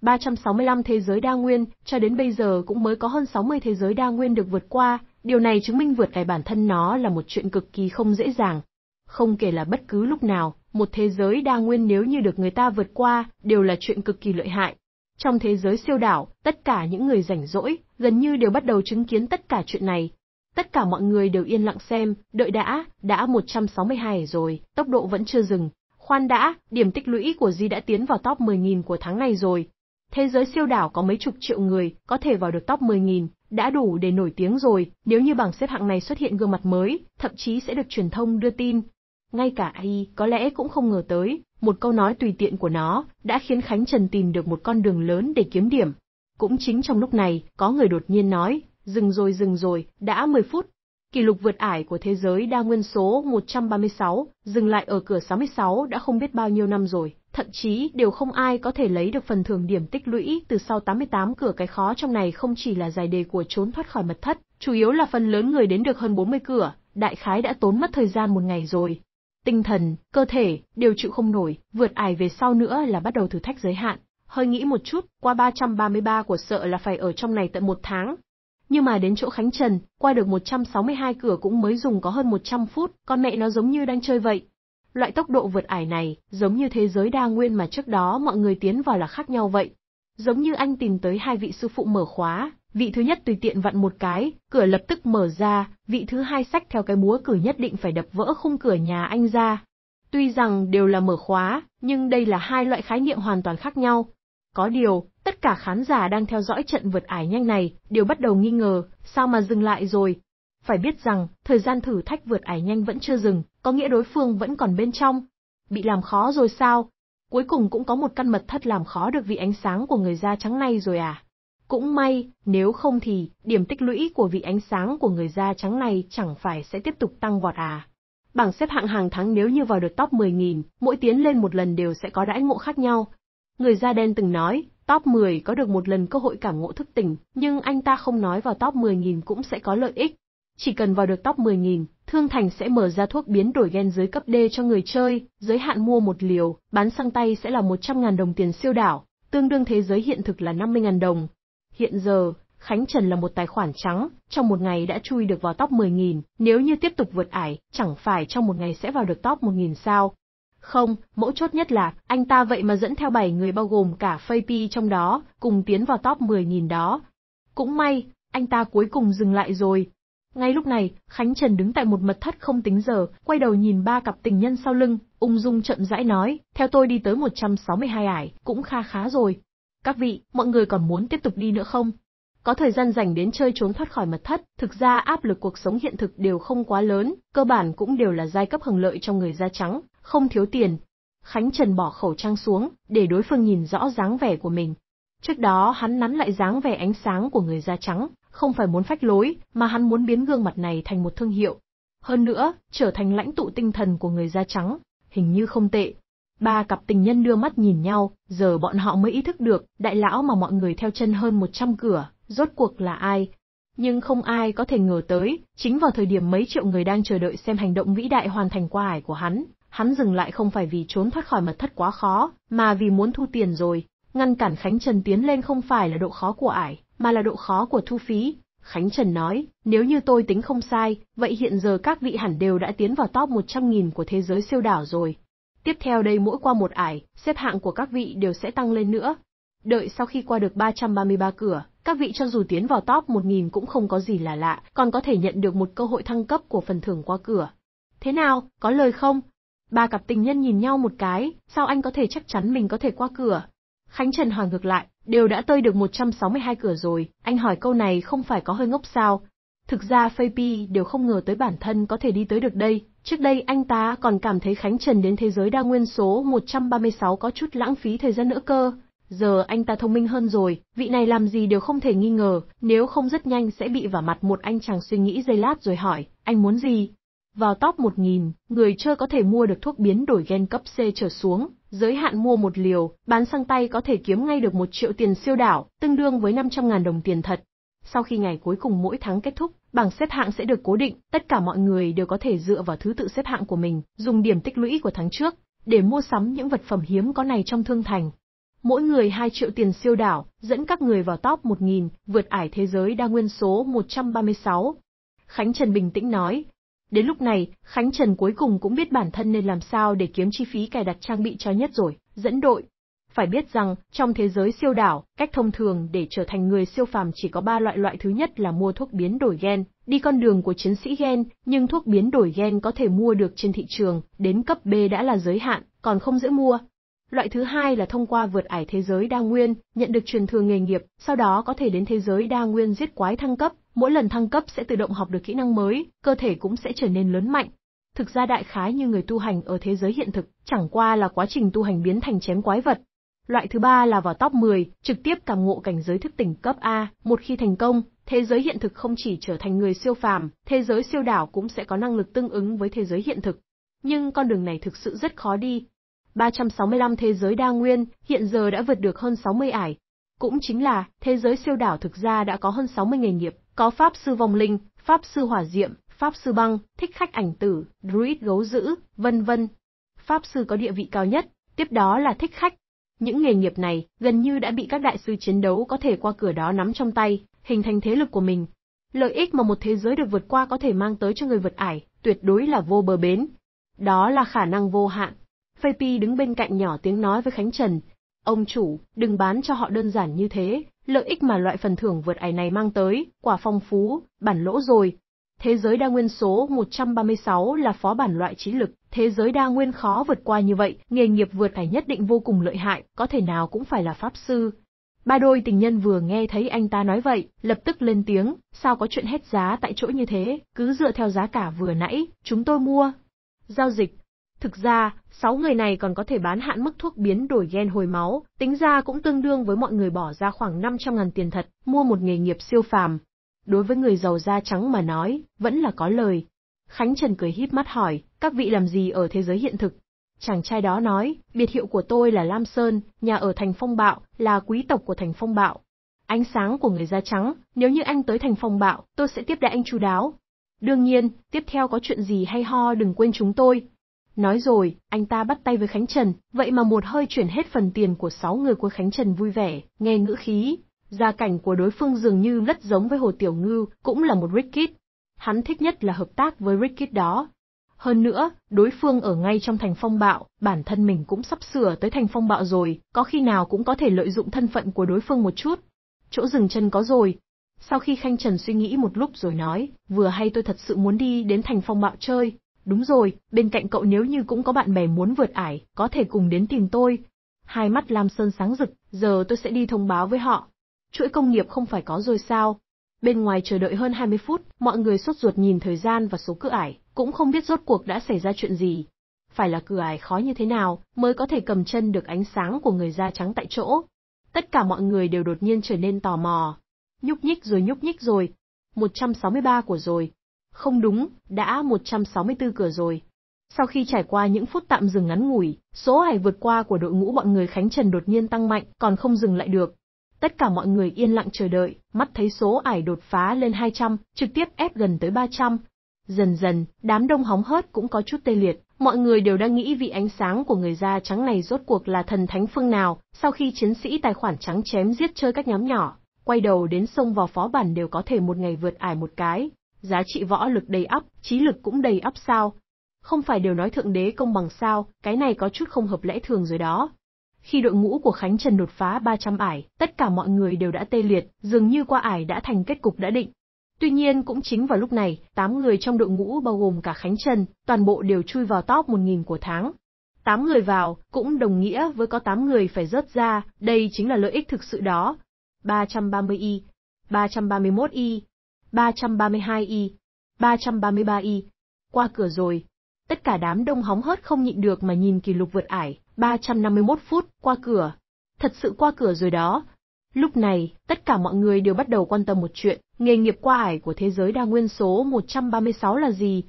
365 thế giới đa nguyên, cho đến bây giờ cũng mới có hơn 60 thế giới đa nguyên được vượt qua, điều này chứng minh vượt cái bản thân nó là một chuyện cực kỳ không dễ dàng. Không kể là bất cứ lúc nào, một thế giới đa nguyên nếu như được người ta vượt qua, đều là chuyện cực kỳ lợi hại. Trong thế giới siêu đảo, tất cả những người rảnh rỗi, gần như đều bắt đầu chứng kiến tất cả chuyện này. Tất cả mọi người đều yên lặng xem, đợi đã, đã 162 rồi, tốc độ vẫn chưa dừng. Khoan đã, điểm tích lũy của Di đã tiến vào top 10.000 của tháng này rồi. Thế giới siêu đảo có mấy chục triệu người, có thể vào được top 10.000, đã đủ để nổi tiếng rồi, nếu như bảng xếp hạng này xuất hiện gương mặt mới, thậm chí sẽ được truyền thông đưa tin, ngay cả y có lẽ cũng không ngờ tới, một câu nói tùy tiện của nó đã khiến Khánh Trần tìm được một con đường lớn để kiếm điểm. Cũng chính trong lúc này, có người đột nhiên nói, dừng rồi dừng rồi, đã 10 phút. Kỷ lục vượt ải của thế giới đa nguyên số 136, dừng lại ở cửa 66 đã không biết bao nhiêu năm rồi, thậm chí đều không ai có thể lấy được phần thưởng điểm tích lũy từ sau 88 cửa cái khó trong này không chỉ là giải đề của trốn thoát khỏi mật thất, chủ yếu là phần lớn người đến được hơn 40 cửa, đại khái đã tốn mất thời gian một ngày rồi, tinh thần, cơ thể, đều chịu không nổi, vượt ải về sau nữa là bắt đầu thử thách giới hạn. Hơi nghĩ một chút, qua 333 của sợ là phải ở trong này tận một tháng. Nhưng mà đến chỗ Khánh Trần, qua được 162 cửa cũng mới dùng có hơn 100 phút, con mẹ nó giống như đang chơi vậy. Loại tốc độ vượt ải này, giống như thế giới đa nguyên mà trước đó mọi người tiến vào là khác nhau vậy. Giống như anh tìm tới hai vị sư phụ mở khóa, Vị thứ nhất tùy tiện vặn một cái, cửa lập tức mở ra, vị thứ hai sách theo cái búa cử nhất định phải đập vỡ khung cửa nhà anh ra. Tuy rằng đều là mở khóa, nhưng đây là hai loại khái niệm hoàn toàn khác nhau. Có điều, tất cả khán giả đang theo dõi trận vượt ải nhanh này, đều bắt đầu nghi ngờ, sao mà dừng lại rồi. Phải biết rằng, thời gian thử thách vượt ải nhanh vẫn chưa dừng, có nghĩa đối phương vẫn còn bên trong. Bị làm khó rồi sao? Cuối cùng cũng có một căn mật thất làm khó được vị ánh sáng của người da trắng này rồi à? Cũng may, nếu không thì, điểm tích lũy của vị ánh sáng của người da trắng này chẳng phải sẽ tiếp tục tăng vọt à. Bảng xếp hạng hàng tháng nếu như vào được top 10.000, mỗi tiến lên một lần đều sẽ có đãi ngộ khác nhau. Người da đen từng nói, top 10 có được một lần cơ hội cảm ngộ thức tỉnh, nhưng anh ta không nói vào top 10.000 cũng sẽ có lợi ích. Chỉ cần vào được top 10.000, Thương Thành sẽ mở ra thuốc biến đổi gen dưới cấp D cho người chơi, giới hạn mua một liều, bán sang tay sẽ là 100.000 đồng tiền siêu đảo, tương đương thế giới hiện thực là 50.000 đồng, Hiện giờ, Khánh Trần là một tài khoản trắng, trong một ngày đã chui được vào top 10.000, nếu như tiếp tục vượt ải, chẳng phải trong một ngày sẽ vào được top 1.000 sao? Không, mẫu chốt nhất là, anh ta vậy mà dẫn theo 7 người bao gồm cả Fapi trong đó, cùng tiến vào top 10.000 đó. Cũng may, anh ta cuối cùng dừng lại rồi. Ngay lúc này, Khánh Trần đứng tại một mật thất không tính giờ, quay đầu nhìn ba cặp tình nhân sau lưng, ung dung chậm rãi nói, theo tôi đi tới 162 ải, cũng kha khá rồi, các vị, mọi người còn muốn tiếp tục đi nữa không? Có thời gian dành đến chơi trốn thoát khỏi mật thất, thực ra áp lực cuộc sống hiện thực đều không quá lớn, cơ bản cũng đều là giai cấp hưởng lợi cho người da trắng, không thiếu tiền. Khánh Trần bỏ khẩu trang xuống, để đối phương nhìn rõ dáng vẻ của mình. Trước đó hắn nắn lại dáng vẻ ánh sáng của người da trắng, không phải muốn phách lối, mà hắn muốn biến gương mặt này thành một thương hiệu. Hơn nữa, trở thành lãnh tụ tinh thần của người da trắng, hình như không tệ, Ba cặp tình nhân đưa mắt nhìn nhau, giờ bọn họ mới ý thức được, đại lão mà mọi người theo chân hơn 100 cửa, rốt cuộc là ai. Nhưng không ai có thể ngờ tới, chính vào thời điểm mấy triệu người đang chờ đợi xem hành động vĩ đại hoàn thành qua ải của hắn, hắn dừng lại không phải vì trốn thoát khỏi mật thất quá khó, mà vì muốn thu tiền rồi. Ngăn cản Khánh Trần tiến lên không phải là độ khó của ải, mà là độ khó của thu phí. Khánh Trần nói, nếu như tôi tính không sai, vậy hiện giờ các vị hẳn đều đã tiến vào top 100.000 của thế giới siêu đảo rồi, Tiếp theo đây mỗi qua một ải, xếp hạng của các vị đều sẽ tăng lên nữa. Đợi sau khi qua được 333 cửa, các vị cho dù tiến vào top 1000 cũng không có gì là lạ, còn có thể nhận được một cơ hội thăng cấp của phần thưởng qua cửa. Thế nào, có lời không? Ba cặp tình nhân nhìn nhau một cái, sao anh có thể chắc chắn mình có thể qua cửa? Khánh Trần hỏi ngược lại, đều đã tơi được 162 cửa rồi, anh hỏi câu này không phải có hơi ngốc sao, Thực ra Fapi đều không ngờ tới bản thân có thể đi tới được đây. Trước đây anh ta còn cảm thấy Khánh Trần đến thế giới đa nguyên số 136 có chút lãng phí thời gian nữa cơ. Giờ anh ta thông minh hơn rồi, vị này làm gì đều không thể nghi ngờ, nếu không rất nhanh sẽ bị vả mặt một anh chàng suy nghĩ giây lát rồi hỏi, anh muốn gì? Vào top 1000, người chơi có thể mua được thuốc biến đổi gen cấp C trở xuống, giới hạn mua một liều, bán sang tay có thể kiếm ngay được một triệu tiền siêu đảo, tương đương với 500.000 đồng tiền thật. Sau khi ngày cuối cùng mỗi tháng kết thúc, bảng xếp hạng sẽ được cố định, tất cả mọi người đều có thể dựa vào thứ tự xếp hạng của mình, dùng điểm tích lũy của tháng trước để mua sắm những vật phẩm hiếm có này trong thương thành. Mỗi người 2 triệu tiền siêu đảo, dẫn các người vào top 1000, vượt ải thế giới đa nguyên số 136. Khánh Trần bình tĩnh nói. Đến lúc này, Khánh Trần cuối cùng cũng biết bản thân nên làm sao để kiếm chi phí cài đặt trang bị cho nhất rồi, dẫn đội, phải biết rằng, trong thế giới siêu đảo, cách thông thường để trở thành người siêu phàm chỉ có ba loại loại thứ nhất là mua thuốc biến đổi gen, đi con đường của chiến sĩ gen, nhưng thuốc biến đổi gen có thể mua được trên thị trường, đến cấp B đã là giới hạn, còn không dễ mua. Loại thứ hai là thông qua vượt ải thế giới đa nguyên, nhận được truyền thừa nghề nghiệp, sau đó có thể đến thế giới đa nguyên giết quái thăng cấp, mỗi lần thăng cấp sẽ tự động học được kỹ năng mới, cơ thể cũng sẽ trở nên lớn mạnh, thực ra đại khái như người tu hành ở thế giới hiện thực, chẳng qua là quá trình tu hành biến thành chém quái vật, Loại thứ ba là vào top 10, trực tiếp cảm ngộ cảnh giới thức tỉnh cấp A, một khi thành công, thế giới hiện thực không chỉ trở thành người siêu phàm, thế giới siêu đảo cũng sẽ có năng lực tương ứng với thế giới hiện thực. Nhưng con đường này thực sự rất khó đi. 365 thế giới đa nguyên, hiện giờ đã vượt được hơn 60 ải. Cũng chính là, thế giới siêu đảo thực ra đã có hơn 60 nghề nghiệp, có pháp sư vong linh, pháp sư hỏa diệm, pháp sư băng, thích khách ảnh tử, druid gấu dữ, vân vân. Pháp sư có địa vị cao nhất, tiếp đó là thích khách, những nghề nghiệp này gần như đã bị các đại sư chiến đấu có thể qua cửa đó nắm trong tay, hình thành thế lực của mình. Lợi ích mà một thế giới được vượt qua có thể mang tới cho người vượt ải, tuyệt đối là vô bờ bến. Đó là khả năng vô hạn. Phi đứng bên cạnh nhỏ tiếng nói với Khánh Trần. Ông chủ, đừng bán cho họ đơn giản như thế, lợi ích mà loại phần thưởng vượt ải này mang tới, quả phong phú, bản lỗ rồi. Thế giới đa nguyên số 136 là phó bản loại trí lực, thế giới đa nguyên khó vượt qua như vậy, nghề nghiệp vượt phải nhất định vô cùng lợi hại, có thể nào cũng phải là pháp sư. Ba đôi tình nhân vừa nghe thấy anh ta nói vậy, lập tức lên tiếng, sao có chuyện hết giá tại chỗ như thế, cứ dựa theo giá cả vừa nãy, chúng tôi mua. Giao dịch Thực ra, sáu người này còn có thể bán hạn mức thuốc biến đổi gen hồi máu, tính ra cũng tương đương với mọi người bỏ ra khoảng 500 ngàn tiền thật, mua một nghề nghiệp siêu phàm. Đối với người giàu da trắng mà nói, vẫn là có lời. Khánh Trần cười híp mắt hỏi, các vị làm gì ở thế giới hiện thực? Chàng trai đó nói, biệt hiệu của tôi là Lam Sơn, nhà ở thành Phong Bạo, là quý tộc của thành Phong Bạo. Ánh sáng của người da trắng, nếu như anh tới thành Phong Bạo, tôi sẽ tiếp đãi anh chú đáo. Đương nhiên, tiếp theo có chuyện gì hay ho đừng quên chúng tôi. Nói rồi, anh ta bắt tay với Khánh Trần, vậy mà một hơi chuyển hết phần tiền của sáu người của Khánh Trần vui vẻ, nghe ngữ khí. Gia cảnh của đối phương dường như rất giống với Hồ Tiểu Ngư, cũng là một Rickit. Hắn thích nhất là hợp tác với Rickit đó, hơn nữa, đối phương ở ngay trong thành phong bạo, bản thân mình cũng sắp sửa tới thành phong bạo rồi, có khi nào cũng có thể lợi dụng thân phận của đối phương một chút. Chỗ dừng chân có rồi. Sau khi Khanh Trần suy nghĩ một lúc rồi nói, vừa hay tôi thật sự muốn đi đến thành phong bạo chơi. Đúng rồi, bên cạnh cậu nếu như cũng có bạn bè muốn vượt ải, có thể cùng đến tìm tôi. Hai mắt Lam Sơn sáng rực, giờ tôi sẽ đi thông báo với họ. Chuỗi công nghiệp không phải có rồi sao? Bên ngoài chờ đợi hơn 20 phút, mọi người sốt ruột nhìn thời gian và số cự ải, cũng không biết rốt cuộc đã xảy ra chuyện gì. Phải là cửa ải khó như thế nào mới có thể cầm chân được ánh sáng của người da trắng tại chỗ. Tất cả mọi người đều đột nhiên trở nên tò mò. Nhúc nhích rồi nhúc nhích rồi. 163 của rồi. Không đúng, đã 164 cửa rồi. Sau khi trải qua những phút tạm dừng ngắn ngủi, số ải vượt qua của đội ngũ bọn người Khánh Trần đột nhiên tăng mạnh, còn không dừng lại được. Tất cả mọi người yên lặng chờ đợi, mắt thấy số ải đột phá lên 200, trực tiếp ép gần tới 300, Dần dần, đám đông hóng hớt cũng có chút tê liệt, mọi người đều đang nghĩ vị ánh sáng của người da trắng này rốt cuộc là thần thánh phương nào, sau khi chiến sĩ tài khoản trắng chém giết chơi các nhóm nhỏ, quay đầu đến sông vào phó bản đều có thể một ngày vượt ải một cái, giá trị võ lực đầy ắp, trí lực cũng đầy ắp sao? Không phải đều nói thượng đế công bằng sao, cái này có chút không hợp lẽ thường rồi đó. Khi đội ngũ của Khánh Trần đột phá 300 ải, tất cả mọi người đều đã tê liệt, dường như qua ải đã thành kết cục đã định, Tuy nhiên cũng chính vào lúc này, 8 người trong đội ngũ bao gồm cả Khánh Trần, toàn bộ đều chui vào top 1.000 của tháng. 8 người vào, cũng đồng nghĩa với có 8 người phải rớt ra, đây chính là lợi ích thực sự đó. 330i, 331i, 332i, 333i, qua cửa rồi. Tất cả đám đông hóng hớt không nhịn được mà nhìn kỷ lục vượt ải, 351 phút, qua cửa. Thật sự qua cửa rồi đó, Lúc này, tất cả mọi người đều bắt đầu quan tâm một chuyện, nghề nghiệp qua ải của thế giới đa nguyên số 136 là gì?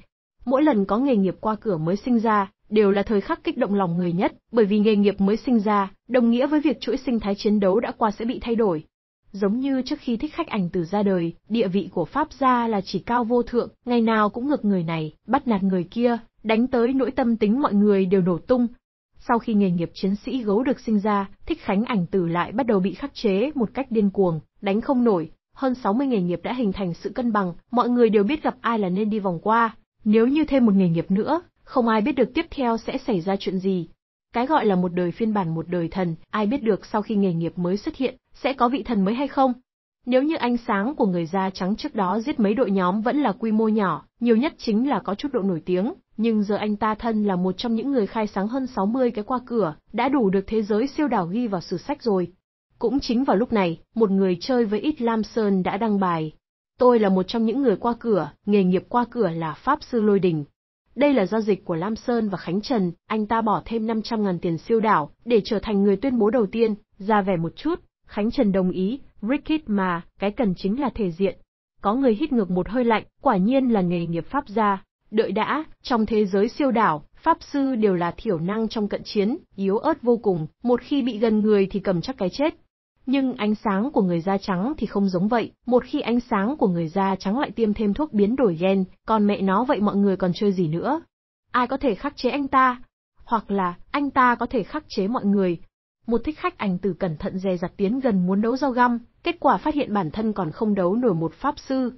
Mỗi lần có nghề nghiệp qua cửa mới sinh ra, đều là thời khắc kích động lòng người nhất, bởi vì nghề nghiệp mới sinh ra, đồng nghĩa với việc chuỗi sinh thái chiến đấu đã qua sẽ bị thay đổi. Giống như trước khi thích khách ảnh tử ra đời, địa vị của Pháp gia là chỉ cao vô thượng, ngày nào cũng ngược người này, bắt nạt người kia, đánh tới nỗi tâm tính mọi người đều nổ tung, sau khi nghề nghiệp chiến sĩ gấu được sinh ra, Thích Khánh ảnh tử lại bắt đầu bị khắc chế một cách điên cuồng, đánh không nổi. Hơn 60 nghề nghiệp đã hình thành sự cân bằng, mọi người đều biết gặp ai là nên đi vòng qua. Nếu như thêm một nghề nghiệp nữa, không ai biết được tiếp theo sẽ xảy ra chuyện gì. Cái gọi là một đời phiên bản một đời thần, ai biết được sau khi nghề nghiệp mới xuất hiện, sẽ có vị thần mới hay không? Nếu như ánh sáng của người da trắng trước đó giết mấy đội nhóm vẫn là quy mô nhỏ, nhiều nhất chính là có chút độ nổi tiếng, nhưng giờ anh ta thân là một trong những người khai sáng hơn 60 cái qua cửa, đã đủ được thế giới siêu đảo ghi vào sử sách rồi. Cũng chính vào lúc này, một người chơi với ít Lam Sơn đã đăng bài. Tôi là một trong những người qua cửa, nghề nghiệp qua cửa là Pháp Sư Lôi Đình. Đây là giao dịch của Lam Sơn và Khánh Trần, anh ta bỏ thêm 500.000 tiền siêu đảo, để trở thành người tuyên bố đầu tiên, ra vẻ một chút, Khánh Trần đồng ý, Rickit mà, cái cần chính là thể diện. Có người hít ngược một hơi lạnh, quả nhiên là nghề nghiệp pháp gia. Đợi đã, trong thế giới siêu đảo, pháp sư đều là thiểu năng trong cận chiến, yếu ớt vô cùng, một khi bị gần người thì cầm chắc cái chết. Nhưng ánh sáng của người da trắng thì không giống vậy, một khi ánh sáng của người da trắng lại tiêm thêm thuốc biến đổi gen, còn mẹ nó vậy mọi người còn chơi gì nữa? Ai có thể khắc chế anh ta? Hoặc là, anh ta có thể khắc chế mọi người. Một thích khách ảnh từ cẩn thận dè dặt tiến gần muốn đấu dao găm, kết quả phát hiện bản thân còn không đấu nổi một pháp sư.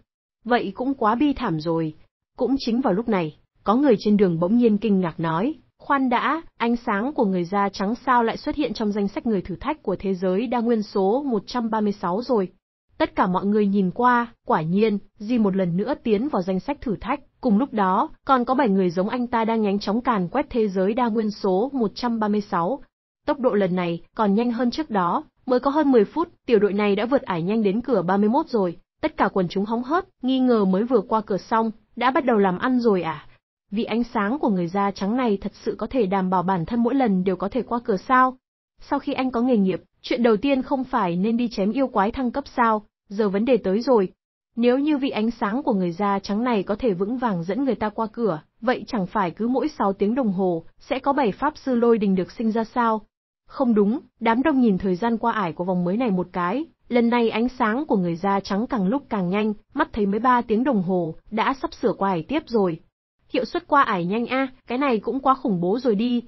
Vậy cũng quá bi thảm rồi. Cũng chính vào lúc này, có người trên đường bỗng nhiên kinh ngạc nói, khoan đã, ánh sáng của người da trắng sao lại xuất hiện trong danh sách người thử thách của thế giới đa nguyên số 136 rồi. Tất cả mọi người nhìn qua, quả nhiên, Di một lần nữa tiến vào danh sách thử thách, cùng lúc đó, còn có 7 người giống anh ta đang nhánh chóng càn quét thế giới đa nguyên số 136. Tốc độ lần này còn nhanh hơn trước đó, Mới có hơn 10 phút, tiểu đội này đã vượt ải nhanh đến cửa 31 rồi, tất cả quần chúng hóng hớt, nghi ngờ mới vừa qua cửa xong, đã bắt đầu làm ăn rồi à? Vì ánh sáng của người da trắng này thật sự có thể đảm bảo bản thân mỗi lần đều có thể qua cửa sao? Sau khi anh có nghề nghiệp, chuyện đầu tiên không phải nên đi chém yêu quái thăng cấp sao, giờ vấn đề tới rồi. Nếu như vị ánh sáng của người da trắng này có thể vững vàng dẫn người ta qua cửa, vậy chẳng phải cứ mỗi 6 tiếng đồng hồ, sẽ có 7 pháp sư lôi đình được sinh ra sao? Không đúng, đám đông nhìn thời gian qua ải của vòng mới này một cái, lần này ánh sáng của người da trắng càng lúc càng nhanh, mắt thấy mới ba tiếng đồng hồ, đã sắp sửa qua ải tiếp rồi. Hiệu suất qua ải nhanh a, cái này cũng quá khủng bố rồi đi.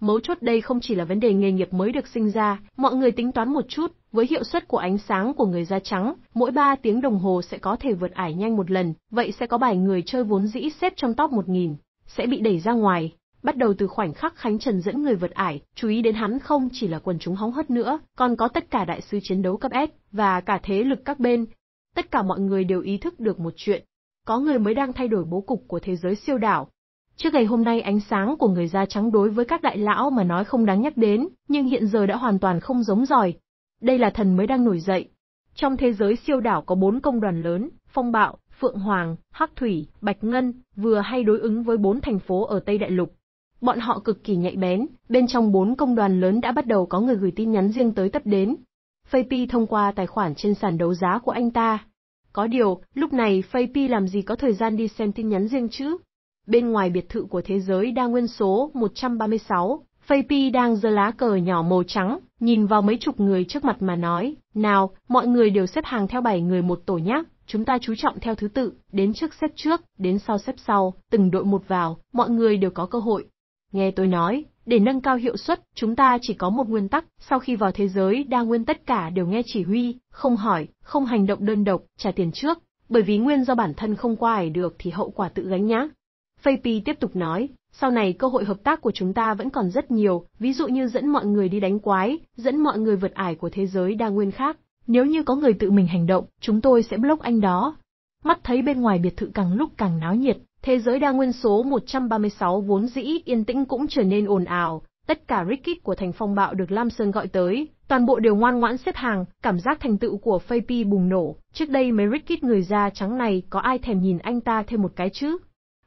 Mấu chốt đây không chỉ là vấn đề nghề nghiệp mới được sinh ra, mọi người tính toán một chút, với hiệu suất của ánh sáng của người da trắng, mỗi 3 tiếng đồng hồ sẽ có thể vượt ải nhanh một lần, vậy sẽ có 7 người chơi vốn dĩ xếp trong top 1000, sẽ bị đẩy ra ngoài, Bắt đầu từ khoảnh khắc Khánh Trần dẫn người vượt ải, chú ý đến hắn không chỉ là quần chúng hóng hớt nữa, còn có tất cả đại sư chiến đấu cấp S, và cả thế lực các bên. Tất cả mọi người đều ý thức được một chuyện. Có người mới đang thay đổi bố cục của thế giới siêu đảo. Trước ngày hôm nay ánh sáng của người da trắng đối với các đại lão mà nói không đáng nhắc đến, nhưng hiện giờ đã hoàn toàn không giống giỏi. Đây là thần mới đang nổi dậy. Trong thế giới siêu đảo có bốn công đoàn lớn, phong bạo, phượng hoàng, hắc thủy, bạch ngân, vừa hay đối ứng với bốn thành phố ở Tây Đại Lục Bọn họ cực kỳ nhạy bén, bên trong bốn công đoàn lớn đã bắt đầu có người gửi tin nhắn riêng tới tấp đến. Faypi thông qua tài khoản trên sàn đấu giá của anh ta. Có điều, lúc này Faypi làm gì có thời gian đi xem tin nhắn riêng chứ? Bên ngoài biệt thự của thế giới đa nguyên số 136, Faypi đang giơ lá cờ nhỏ màu trắng, nhìn vào mấy chục người trước mặt mà nói, nào, mọi người đều xếp hàng theo bảy người một tổ nhác, chúng ta chú trọng theo thứ tự, đến trước xếp trước, đến sau xếp sau, từng đội một vào, mọi người đều có cơ hội. Nghe tôi nói, để nâng cao hiệu suất, chúng ta chỉ có một nguyên tắc, sau khi vào thế giới đa nguyên tất cả đều nghe chỉ huy, không hỏi, không hành động đơn độc, trả tiền trước, bởi vì nguyên do bản thân không qua ải được thì hậu quả tự gánh nhá. Fapi tiếp tục nói, sau này cơ hội hợp tác của chúng ta vẫn còn rất nhiều, ví dụ như dẫn mọi người đi đánh quái, dẫn mọi người vượt ải của thế giới đa nguyên khác. Nếu như có người tự mình hành động, chúng tôi sẽ block anh đó. Mắt thấy bên ngoài biệt thự càng lúc càng náo nhiệt, Thế giới đa nguyên số 136 vốn dĩ yên tĩnh cũng trở nên ồn ào, tất cả Rickit của thành phong bạo được Lam Sơn gọi tới, toàn bộ đều ngoan ngoãn xếp hàng, cảm giác thành tựu của Fapi bùng nổ, trước đây mấy Rickit người da trắng này có ai thèm nhìn anh ta thêm một cái chứ?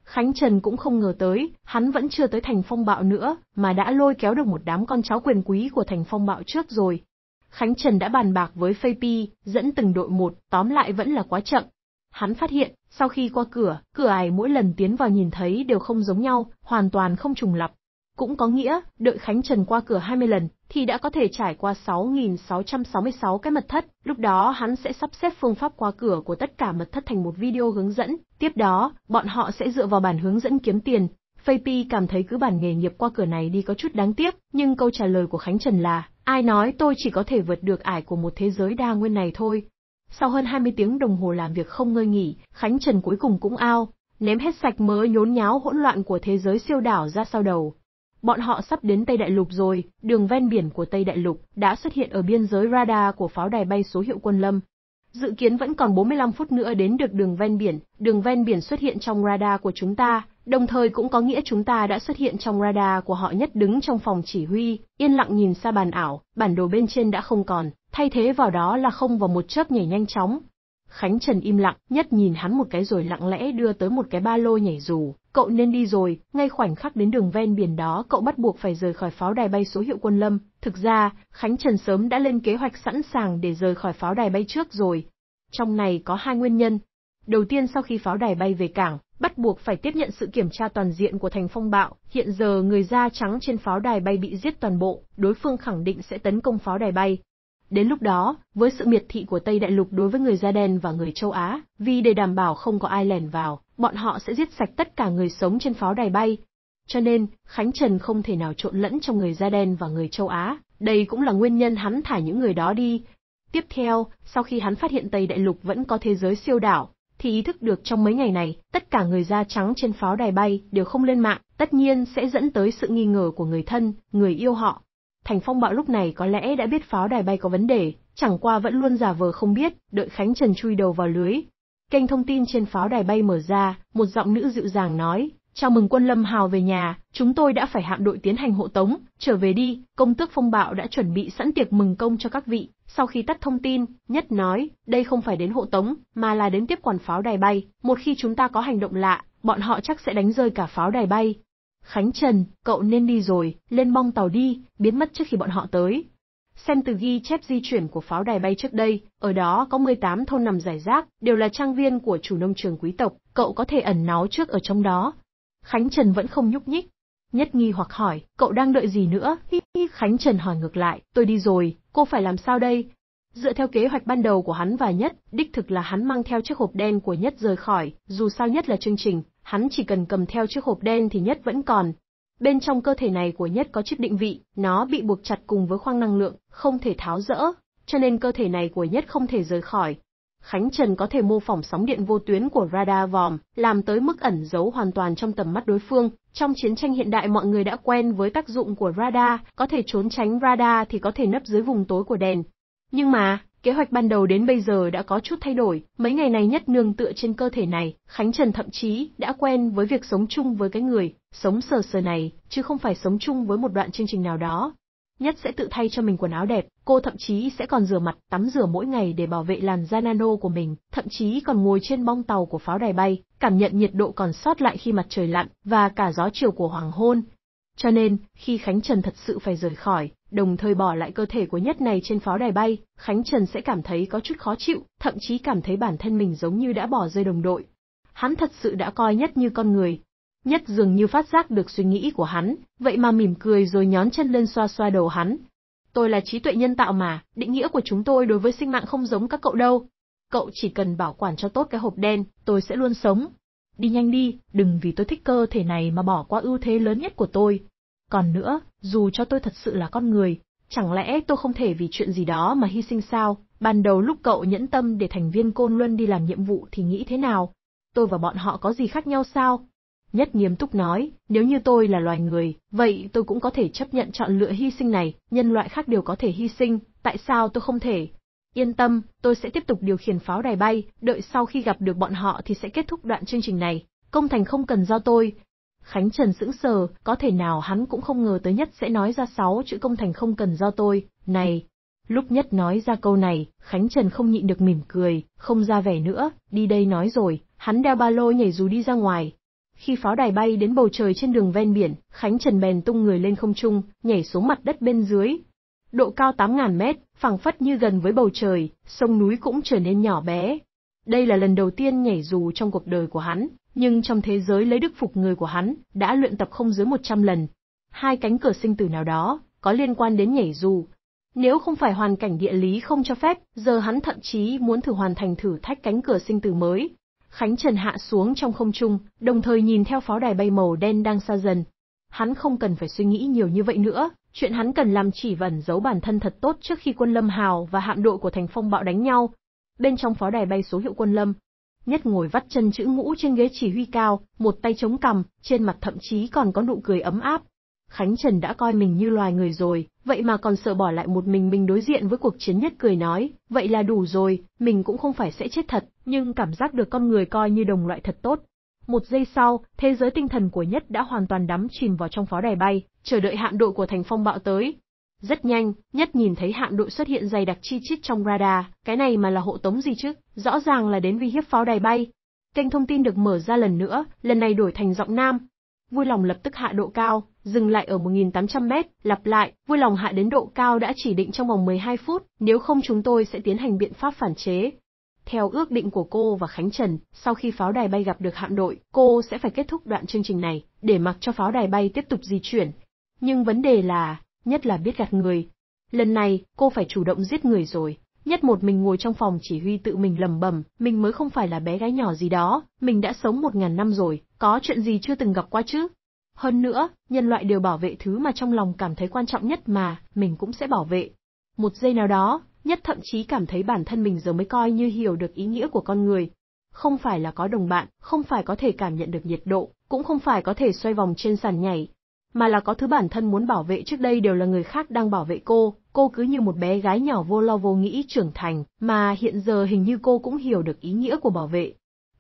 Khánh Trần cũng không ngờ tới, hắn vẫn chưa tới thành phong bạo nữa, mà đã lôi kéo được một đám con cháu quyền quý của thành phong bạo trước rồi. Khánh Trần đã bàn bạc với Fapi, dẫn từng đội một, tóm lại vẫn là quá chậm. Hắn phát hiện, sau khi qua cửa, cửa ải mỗi lần tiến vào nhìn thấy đều không giống nhau, hoàn toàn không trùng lập. Cũng có nghĩa, đợi Khánh Trần qua cửa 20 lần, thì đã có thể trải qua 6.666 cái mật thất, lúc đó hắn sẽ sắp xếp phương pháp qua cửa của tất cả mật thất thành một video hướng dẫn, tiếp đó, bọn họ sẽ dựa vào bản hướng dẫn kiếm tiền. Fapi cảm thấy cứ bản nghề nghiệp qua cửa này đi có chút đáng tiếc, nhưng câu trả lời của Khánh Trần là, ai nói tôi chỉ có thể vượt được ải của một thế giới đa nguyên này thôi, sau hơn 20 tiếng đồng hồ làm việc không ngơi nghỉ, Khánh Trần cuối cùng cũng ao, ném hết sạch mớ nhốn nháo hỗn loạn của thế giới siêu đảo ra sau đầu. Bọn họ sắp đến Tây Đại Lục rồi, đường ven biển của Tây Đại Lục đã xuất hiện ở biên giới radar của pháo đài bay số hiệu quân lâm. Dự kiến vẫn còn 45 phút nữa đến được đường ven biển, đường ven biển xuất hiện trong radar của chúng ta, đồng thời cũng có nghĩa chúng ta đã xuất hiện trong radar của họ nhất đứng trong phòng chỉ huy, yên lặng nhìn xa bàn ảo, bản đồ bên trên đã không còn, thay thế vào đó là không vào một chớp nhảy nhanh chóng. Khánh Trần im lặng, nhất nhìn hắn một cái rồi lặng lẽ đưa tới một cái ba lô nhảy dù, cậu nên đi rồi, ngay khoảnh khắc đến đường ven biển đó cậu bắt buộc phải rời khỏi pháo đài bay số hiệu quân lâm. Thực ra, Khánh Trần sớm đã lên kế hoạch sẵn sàng để rời khỏi pháo đài bay trước rồi. Trong này có hai nguyên nhân. Đầu tiên sau khi pháo đài bay về cảng, bắt buộc phải tiếp nhận sự kiểm tra toàn diện của thành phong bạo, hiện giờ người da trắng trên pháo đài bay bị giết toàn bộ, đối phương khẳng định sẽ tấn công pháo đài bay, Đến lúc đó, với sự miệt thị của Tây Đại Lục đối với người da đen và người châu Á, vì để đảm bảo không có ai lẻn vào, bọn họ sẽ giết sạch tất cả người sống trên pháo đài bay. Cho nên, Khánh Trần không thể nào trộn lẫn trong người da đen và người châu Á, đây cũng là nguyên nhân hắn thả những người đó đi. Tiếp theo, sau khi hắn phát hiện Tây Đại Lục vẫn có thế giới siêu đảo, thì ý thức được trong mấy ngày này, tất cả người da trắng trên pháo đài bay đều không lên mạng, tất nhiên sẽ dẫn tới sự nghi ngờ của người thân, người yêu họ, Thành Phong Bạo lúc này có lẽ đã biết pháo đài bay có vấn đề, chẳng qua vẫn luôn giả vờ không biết, đợi Khánh Trần chui đầu vào lưới. Kênh thông tin trên pháo đài bay mở ra, một giọng nữ dịu dàng nói, chào mừng quân Lâm Hào về nhà, chúng tôi đã phải hạm đội tiến hành hộ tống, trở về đi, công tước phong bạo đã chuẩn bị sẵn tiệc mừng công cho các vị. Sau khi tắt thông tin, Nhất nói, đây không phải đến hộ tống, mà là đến tiếp quản pháo đài bay, một khi chúng ta có hành động lạ, bọn họ chắc sẽ đánh rơi cả pháo đài bay, Khánh Trần, cậu nên đi rồi, lên bong tàu đi, biến mất trước khi bọn họ tới. Xem từ ghi chép di chuyển của pháo đài bay trước đây, ở đó có 18 thôn nằm rải rác, đều là trang viên của chủ nông trường quý tộc, cậu có thể ẩn náu trước ở trong đó. Khánh Trần vẫn không nhúc nhích. Nhất nghi hoặc hỏi, cậu đang đợi gì nữa? Hi hi Khánh Trần hỏi ngược lại, tôi đi rồi, cô phải làm sao đây? Dựa theo kế hoạch ban đầu của hắn và Nhất, đích thực là hắn mang theo chiếc hộp đen của Nhất rời khỏi, dù sao Nhất là chương trình, hắn chỉ cần cầm theo chiếc hộp đen thì nhất vẫn còn. Bên trong cơ thể này của nhất có chiếc định vị, nó bị buộc chặt cùng với khoang năng lượng, không thể tháo rỡ, cho nên cơ thể này của nhất không thể rời khỏi. Khánh Trần có thể mô phỏng sóng điện vô tuyến của radar vòm, làm tới mức ẩn giấu hoàn toàn trong tầm mắt đối phương. Trong chiến tranh hiện đại mọi người đã quen với tác dụng của radar, có thể trốn tránh radar thì có thể nấp dưới vùng tối của đèn. Nhưng mà, Kế hoạch ban đầu đến bây giờ đã có chút thay đổi, mấy ngày này nhất nương tựa trên cơ thể này, Khánh Trần thậm chí đã quen với việc sống chung với cái người, sống sờ sờ này, chứ không phải sống chung với một đoạn chương trình nào đó. Nhất sẽ tự thay cho mình quần áo đẹp, cô thậm chí sẽ còn rửa mặt, tắm rửa mỗi ngày để bảo vệ làn da nano của mình, thậm chí còn ngồi trên bong tàu của pháo đài bay, cảm nhận nhiệt độ còn sót lại khi mặt trời lặn, và cả gió chiều của hoàng hôn, cho nên, khi Khánh Trần thật sự phải rời khỏi, đồng thời bỏ lại cơ thể của nhất này trên pháo đài bay, Khánh Trần sẽ cảm thấy có chút khó chịu, thậm chí cảm thấy bản thân mình giống như đã bỏ rơi đồng đội. Hắn thật sự đã coi nhất như con người. Nhất dường như phát giác được suy nghĩ của hắn, vậy mà mỉm cười rồi nhón chân lên xoa xoa đầu hắn. Tôi là trí tuệ nhân tạo mà, định nghĩa của chúng tôi đối với sinh mạng không giống các cậu đâu. Cậu chỉ cần bảo quản cho tốt cái hộp đen, tôi sẽ luôn sống, Đi nhanh đi, đừng vì tôi thích cơ thể này mà bỏ qua ưu thế lớn nhất của tôi. Còn nữa, dù cho tôi thật sự là con người, chẳng lẽ tôi không thể vì chuyện gì đó mà hy sinh sao? Ban đầu lúc cậu nhẫn tâm để thành viên Côn Luân đi làm nhiệm vụ thì nghĩ thế nào? Tôi và bọn họ có gì khác nhau sao? Nhất nghiêm túc nói, nếu như tôi là loài người, vậy tôi cũng có thể chấp nhận chọn lựa hy sinh này, nhân loại khác đều có thể hy sinh, tại sao tôi không thể? Yên tâm, tôi sẽ tiếp tục điều khiển pháo đài bay, đợi sau khi gặp được bọn họ thì sẽ kết thúc đoạn chương trình này. Công thành không cần do tôi. Khánh Trần sững sờ, có thể nào hắn cũng không ngờ tới nhất sẽ nói ra sáu chữ công thành không cần do tôi, này. Lúc nhất nói ra câu này, Khánh Trần không nhịn được mỉm cười, không ra vẻ nữa, đi đây nói rồi, hắn đeo ba lô nhảy dù đi ra ngoài. Khi pháo đài bay đến bầu trời trên đường ven biển, Khánh Trần bèn tung người lên không trung, nhảy xuống mặt đất bên dưới, độ cao 8.000 mét, phẳng phất như gần với bầu trời, sông núi cũng trở nên nhỏ bé. Đây là lần đầu tiên nhảy dù trong cuộc đời của hắn, nhưng trong thế giới lấy đức phục người của hắn, đã luyện tập không dưới 100 lần. Hai cánh cửa sinh tử nào đó, có liên quan đến nhảy dù. Nếu không phải hoàn cảnh địa lý không cho phép, giờ hắn thậm chí muốn thử hoàn thành thử thách cánh cửa sinh tử mới. Khánh Trần hạ xuống trong không trung, đồng thời nhìn theo pháo đài bay màu đen đang xa dần. Hắn không cần phải suy nghĩ nhiều như vậy nữa, Chuyện hắn cần làm chỉ vẩn giấu bản thân thật tốt trước khi quân Lâm Hào và hạm đội của thành phong bạo đánh nhau. Bên trong pháo đài bay số hiệu quân Lâm, nhất ngồi vắt chân chữ ngũ trên ghế chỉ huy cao, một tay chống cằm, trên mặt thậm chí còn có nụ cười ấm áp. Khánh Trần đã coi mình như loài người rồi, vậy mà còn sợ bỏ lại một mình mình đối diện với cuộc chiến nhất cười nói, vậy là đủ rồi, mình cũng không phải sẽ chết thật, nhưng cảm giác được con người coi như đồng loại thật tốt. Một giây sau, thế giới tinh thần của nhất đã hoàn toàn đắm chìm vào trong pháo đài bay, chờ đợi hạm đội của thành phong bạo tới. Rất nhanh, nhất nhìn thấy hạm đội xuất hiện dày đặc chi chít trong radar, cái này mà là hộ tống gì chứ, rõ ràng là đến vi hiếp pháo đài bay. Kênh thông tin được mở ra lần nữa, lần này đổi thành giọng nam. Vui lòng lập tức hạ độ cao, dừng lại ở 1.800 mét, lặp lại, vui lòng hạ đến độ cao đã chỉ định trong vòng 12 phút, nếu không chúng tôi sẽ tiến hành biện pháp phản chế, theo ước định của cô và Khánh Trần, sau khi pháo đài bay gặp được hạm đội, cô sẽ phải kết thúc đoạn chương trình này, để mặc cho pháo đài bay tiếp tục di chuyển. Nhưng vấn đề là, nhất là biết gạt người. Lần này, cô phải chủ động giết người rồi. Nhất một mình ngồi trong phòng chỉ huy tự mình lầm bầm, mình mới không phải là bé gái nhỏ gì đó, mình đã sống một ngàn năm rồi, có chuyện gì chưa từng gặp qua chứ? Hơn nữa, nhân loại đều bảo vệ thứ mà trong lòng cảm thấy quan trọng nhất mà, mình cũng sẽ bảo vệ. Một giây nào đó, nhất thậm chí cảm thấy bản thân mình giờ mới coi như hiểu được ý nghĩa của con người. Không phải là có đồng bạn, không phải có thể cảm nhận được nhiệt độ, cũng không phải có thể xoay vòng trên sàn nhảy, mà là có thứ bản thân muốn bảo vệ trước đây đều là người khác đang bảo vệ cô, cô cứ như một bé gái nhỏ vô lo vô nghĩ trưởng thành, mà hiện giờ hình như cô cũng hiểu được ý nghĩa của bảo vệ.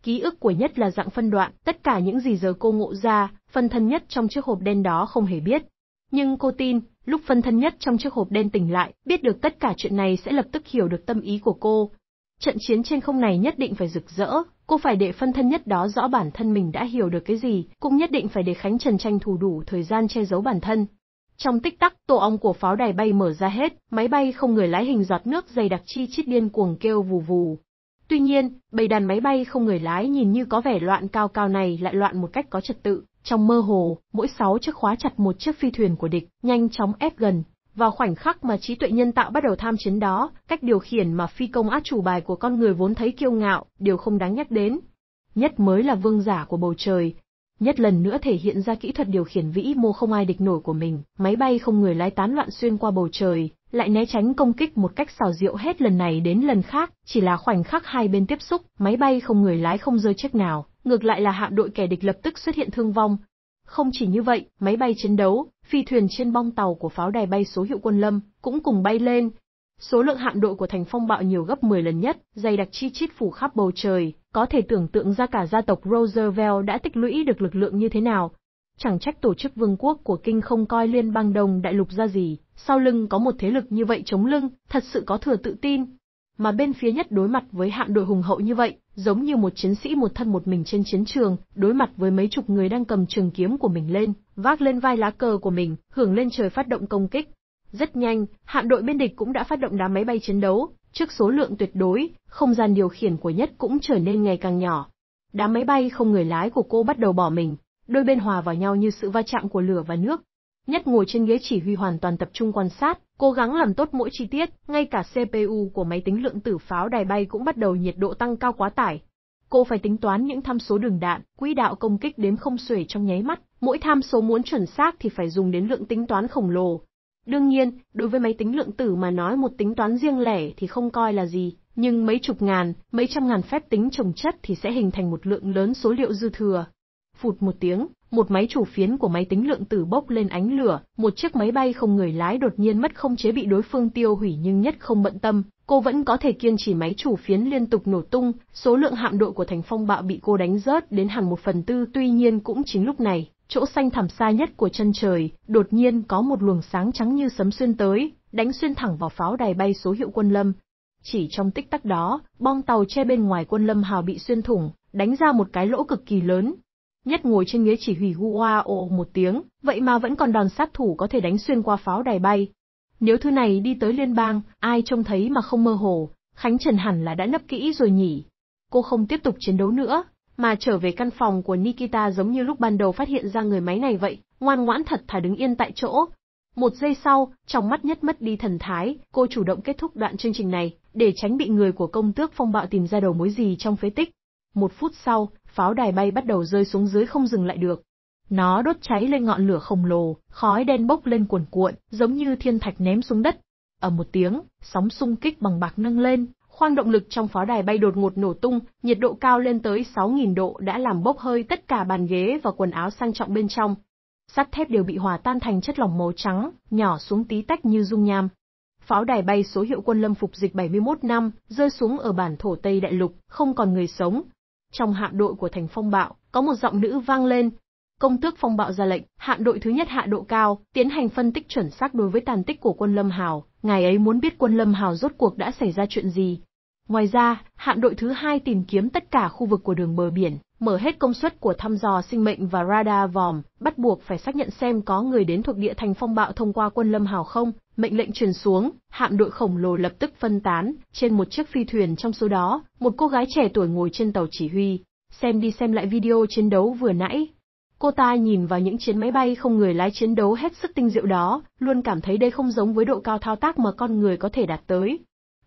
Ký ức của nhất là dạng phân đoạn, tất cả những gì giờ cô ngộ ra, phân thân nhất trong chiếc hộp đen đó không hề biết. Nhưng cô tin, Lúc phân thân nhất trong chiếc hộp đen tỉnh lại, biết được tất cả chuyện này sẽ lập tức hiểu được tâm ý của cô. Trận chiến trên không này nhất định phải rực rỡ, cô phải để phân thân nhất đó rõ bản thân mình đã hiểu được cái gì, cũng nhất định phải để Khánh Trần tranh thủ đủ thời gian che giấu bản thân. Trong tích tắc, tổ ong của pháo đài bay mở ra hết, máy bay không người lái hình giọt nước dày đặc chi chít điên cuồng kêu vù vù. Tuy nhiên, bầy đàn máy bay không người lái nhìn như có vẻ loạn cao cao này lại loạn một cách có trật tự, trong mơ hồ, mỗi sáu chiếc khóa chặt một chiếc phi thuyền của địch, nhanh chóng ép gần. Vào khoảnh khắc mà trí tuệ nhân tạo bắt đầu tham chiến đó, cách điều khiển mà phi công át chủ bài của con người vốn thấy kiêu ngạo, đều không đáng nhắc đến. Nhất mới là vương giả của bầu trời. Nhất lần nữa thể hiện ra kỹ thuật điều khiển vĩ mô không ai địch nổi của mình, máy bay không người lái tán loạn xuyên qua bầu trời, lại né tránh công kích một cách xào diệu hết lần này đến lần khác, chỉ là khoảnh khắc hai bên tiếp xúc, máy bay không người lái không rơi chết nào, ngược lại là hạm đội kẻ địch lập tức xuất hiện thương vong. Không chỉ như vậy, máy bay chiến đấu, phi thuyền trên bong tàu của pháo đài bay số hiệu quân lâm, cũng cùng bay lên. Số lượng hạm đội của thành phong bạo nhiều gấp 10 lần nhất, dày đặc chi chít phủ khắp bầu trời, có thể tưởng tượng ra cả gia tộc Roosevelt đã tích lũy được lực lượng như thế nào. Chẳng trách tổ chức vương quốc của Kinh không coi liên bang đồng đại lục ra gì, sau lưng có một thế lực như vậy chống lưng, thật sự có thừa tự tin. Mà bên phía nhất đối mặt với hạm đội hùng hậu như vậy, giống như một chiến sĩ một thân một mình trên chiến trường, đối mặt với mấy chục người đang cầm trường kiếm của mình lên, vác lên vai lá cờ của mình, hưởng lên trời phát động công kích. Rất nhanh, hạm đội bên địch cũng đã phát động đám máy bay chiến đấu, trước số lượng tuyệt đối, không gian điều khiển của nhất cũng trở nên ngày càng nhỏ. Đám máy bay không người lái của cô bắt đầu bỏ mình, đôi bên hòa vào nhau như sự va chạm của lửa và nước, Nhất ngồi trên ghế chỉ huy hoàn toàn tập trung quan sát, cố gắng làm tốt mỗi chi tiết, ngay cả CPU của máy tính lượng tử pháo đài bay cũng bắt đầu nhiệt độ tăng cao quá tải. Cô phải tính toán những tham số đường đạn, quỹ đạo công kích đếm không xuể trong nháy mắt, mỗi tham số muốn chuẩn xác thì phải dùng đến lượng tính toán khổng lồ. Đương nhiên, đối với máy tính lượng tử mà nói một tính toán riêng lẻ thì không coi là gì, nhưng mấy chục ngàn, mấy trăm ngàn phép tính trồng chất thì sẽ hình thành một lượng lớn số liệu dư thừa. Phụt một tiếng, một máy chủ phiến của máy tính lượng tử bốc lên ánh lửa, một chiếc máy bay không người lái đột nhiên mất không chế bị đối phương tiêu hủy nhưng nhất không bận tâm, cô vẫn có thể kiên trì máy chủ phiến liên tục nổ tung, số lượng hạm đội của thành phong bạo bị cô đánh rớt đến hàng một phần tư tuy nhiên cũng chính lúc này, chỗ xanh thẳm xa nhất của chân trời, đột nhiên có một luồng sáng trắng như sấm xuyên tới, đánh xuyên thẳng vào pháo đài bay số hiệu quân lâm. Chỉ trong tích tắc đó, bong tàu che bên ngoài quân lâm hào bị xuyên thủng, đánh ra một cái lỗ cực kỳ lớn, Nhất ngồi trên ghế chỉ huy hu hoa ồ một tiếng, vậy mà vẫn còn đòn sát thủ có thể đánh xuyên qua pháo đài bay. Nếu thứ này đi tới liên bang, ai trông thấy mà không mơ hồ, Khánh Trần hẳn là đã nấp kỹ rồi nhỉ. Cô không tiếp tục chiến đấu nữa, mà trở về căn phòng của Nikita giống như lúc ban đầu phát hiện ra người máy này vậy, ngoan ngoãn thật thà đứng yên tại chỗ. Một giây sau, trong mắt nhất mất đi thần thái, cô chủ động kết thúc đoạn chương trình này, để tránh bị người của công tước phong bạo tìm ra đầu mối gì trong phế tích. Một phút sau, pháo đài bay bắt đầu rơi xuống dưới không dừng lại được. Nó đốt cháy lên ngọn lửa khổng lồ, khói đen bốc lên cuồn cuộn, giống như thiên thạch ném xuống đất. Ở một tiếng, sóng xung kích bằng bạc nâng lên, khoang động lực trong pháo đài bay đột ngột nổ tung, nhiệt độ cao lên tới 6.000 độ đã làm bốc hơi tất cả bàn ghế và quần áo sang trọng bên trong. Sắt thép đều bị hòa tan thành chất lỏng màu trắng, nhỏ xuống tí tách như dung nham. Pháo đài bay số hiệu quân lâm phục dịch 71 năm, rơi xuống ở bản thổ Tây Đại Lục, không còn người sống, trong hạm đội của thành phong bạo, có một giọng nữ vang lên. Công tước phong bạo ra lệnh, hạm đội thứ nhất hạ độ cao, tiến hành phân tích chuẩn xác đối với tàn tích của quân Lâm Hào, ngài ấy muốn biết quân Lâm Hào rốt cuộc đã xảy ra chuyện gì. Ngoài ra, hạm đội thứ hai tìm kiếm tất cả khu vực của đường bờ biển, mở hết công suất của thăm dò sinh mệnh và radar vòm, bắt buộc phải xác nhận xem có người đến thuộc địa thành phong bạo thông qua quân lâm hào không. Mệnh lệnh truyền xuống, hạm đội khổng lồ lập tức phân tán, trên một chiếc phi thuyền trong số đó, một cô gái trẻ tuổi ngồi trên tàu chỉ huy. Xem đi xem lại video chiến đấu vừa nãy. Cô ta nhìn vào những chiến máy bay không người lái chiến đấu hết sức tinh diệu đó, luôn cảm thấy đây không giống với độ cao thao tác mà con người có thể đạt tới.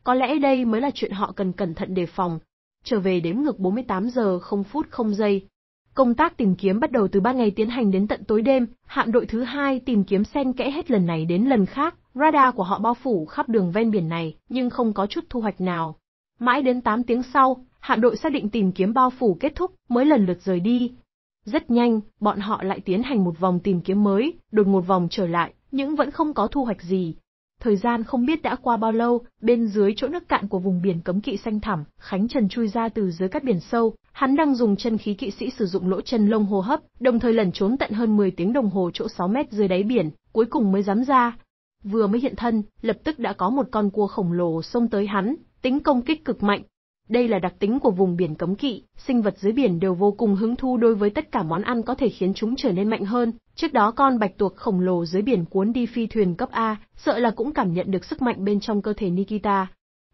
Có lẽ đây mới là chuyện họ cần cẩn thận đề phòng, trở về đếm ngược 48 giờ 0 phút 0 giây. Công tác tìm kiếm bắt đầu từ ban ngày tiến hành đến tận tối đêm, hạm đội thứ hai tìm kiếm xen kẽ hết lần này đến lần khác, radar của họ bao phủ khắp đường ven biển này, nhưng không có chút thu hoạch nào. Mãi đến 8 tiếng sau, hạm đội xác định tìm kiếm bao phủ kết thúc mới lần lượt rời đi. Rất nhanh, bọn họ lại tiến hành một vòng tìm kiếm mới, đột một vòng trở lại, nhưng vẫn không có thu hoạch gì, Thời gian không biết đã qua bao lâu, bên dưới chỗ nước cạn của vùng biển cấm kỵ xanh thẳm, Khánh Trần chui ra từ dưới các biển sâu, hắn đang dùng chân khí kỵ sĩ sử dụng lỗ chân lông hô hấp, đồng thời lẩn trốn tận hơn 10 tiếng đồng hồ chỗ 6 mét dưới đáy biển, cuối cùng mới dám ra. Vừa mới hiện thân, lập tức đã có một con cua khổng lồ xông tới hắn, tính công kích cực mạnh, đây là đặc tính của vùng biển cấm kỵ, sinh vật dưới biển đều vô cùng hứng thú đối với tất cả món ăn có thể khiến chúng trở nên mạnh hơn. Trước đó con bạch tuộc khổng lồ dưới biển cuốn đi phi thuyền cấp A, sợ là cũng cảm nhận được sức mạnh bên trong cơ thể Nikita.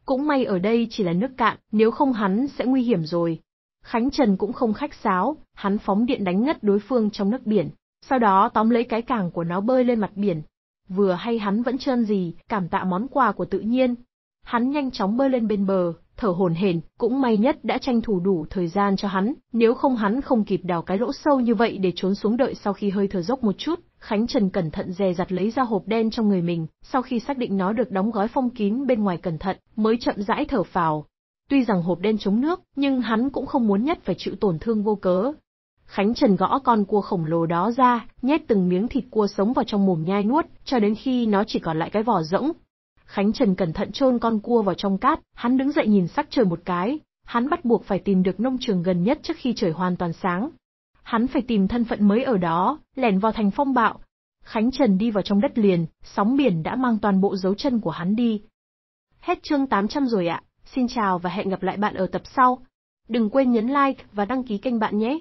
Cũng may ở đây chỉ là nước cạn, nếu không hắn sẽ nguy hiểm rồi. Khánh Trần cũng không khách sáo, hắn phóng điện đánh ngất đối phương trong nước biển, sau đó tóm lấy cái càng của nó bơi lên mặt biển. Vừa hay hắn vẫn trơn gì, cảm tạ món quà của tự nhiên. Hắn nhanh chóng bơi lên bên bờ, thở hồn hển, cũng may nhất đã tranh thủ đủ thời gian cho hắn, nếu không hắn không kịp đào cái lỗ sâu như vậy để trốn xuống đợi sau khi hơi thở dốc một chút, Khánh Trần cẩn thận dè dặt lấy ra hộp đen trong người mình, sau khi xác định nó được đóng gói phong kín bên ngoài cẩn thận, mới chậm rãi thở phào. Tuy rằng hộp đen chống nước, nhưng hắn cũng không muốn nhất phải chịu tổn thương vô cớ. Khánh Trần gõ con cua khổng lồ đó ra, nhét từng miếng thịt cua sống vào trong mồm nhai nuốt, cho đến khi nó chỉ còn lại cái vỏ rỗng, Khánh Trần cẩn thận chôn con cua vào trong cát, hắn đứng dậy nhìn sắc trời một cái, hắn bắt buộc phải tìm được nông trường gần nhất trước khi trời hoàn toàn sáng. Hắn phải tìm thân phận mới ở đó, lẻn vào thành phong bạo. Khánh Trần đi vào trong đất liền, sóng biển đã mang toàn bộ dấu chân của hắn đi. Hết chương 800 rồi ạ, xin chào và hẹn gặp lại bạn ở tập sau. Đừng quên nhấn like và đăng ký kênh bạn nhé.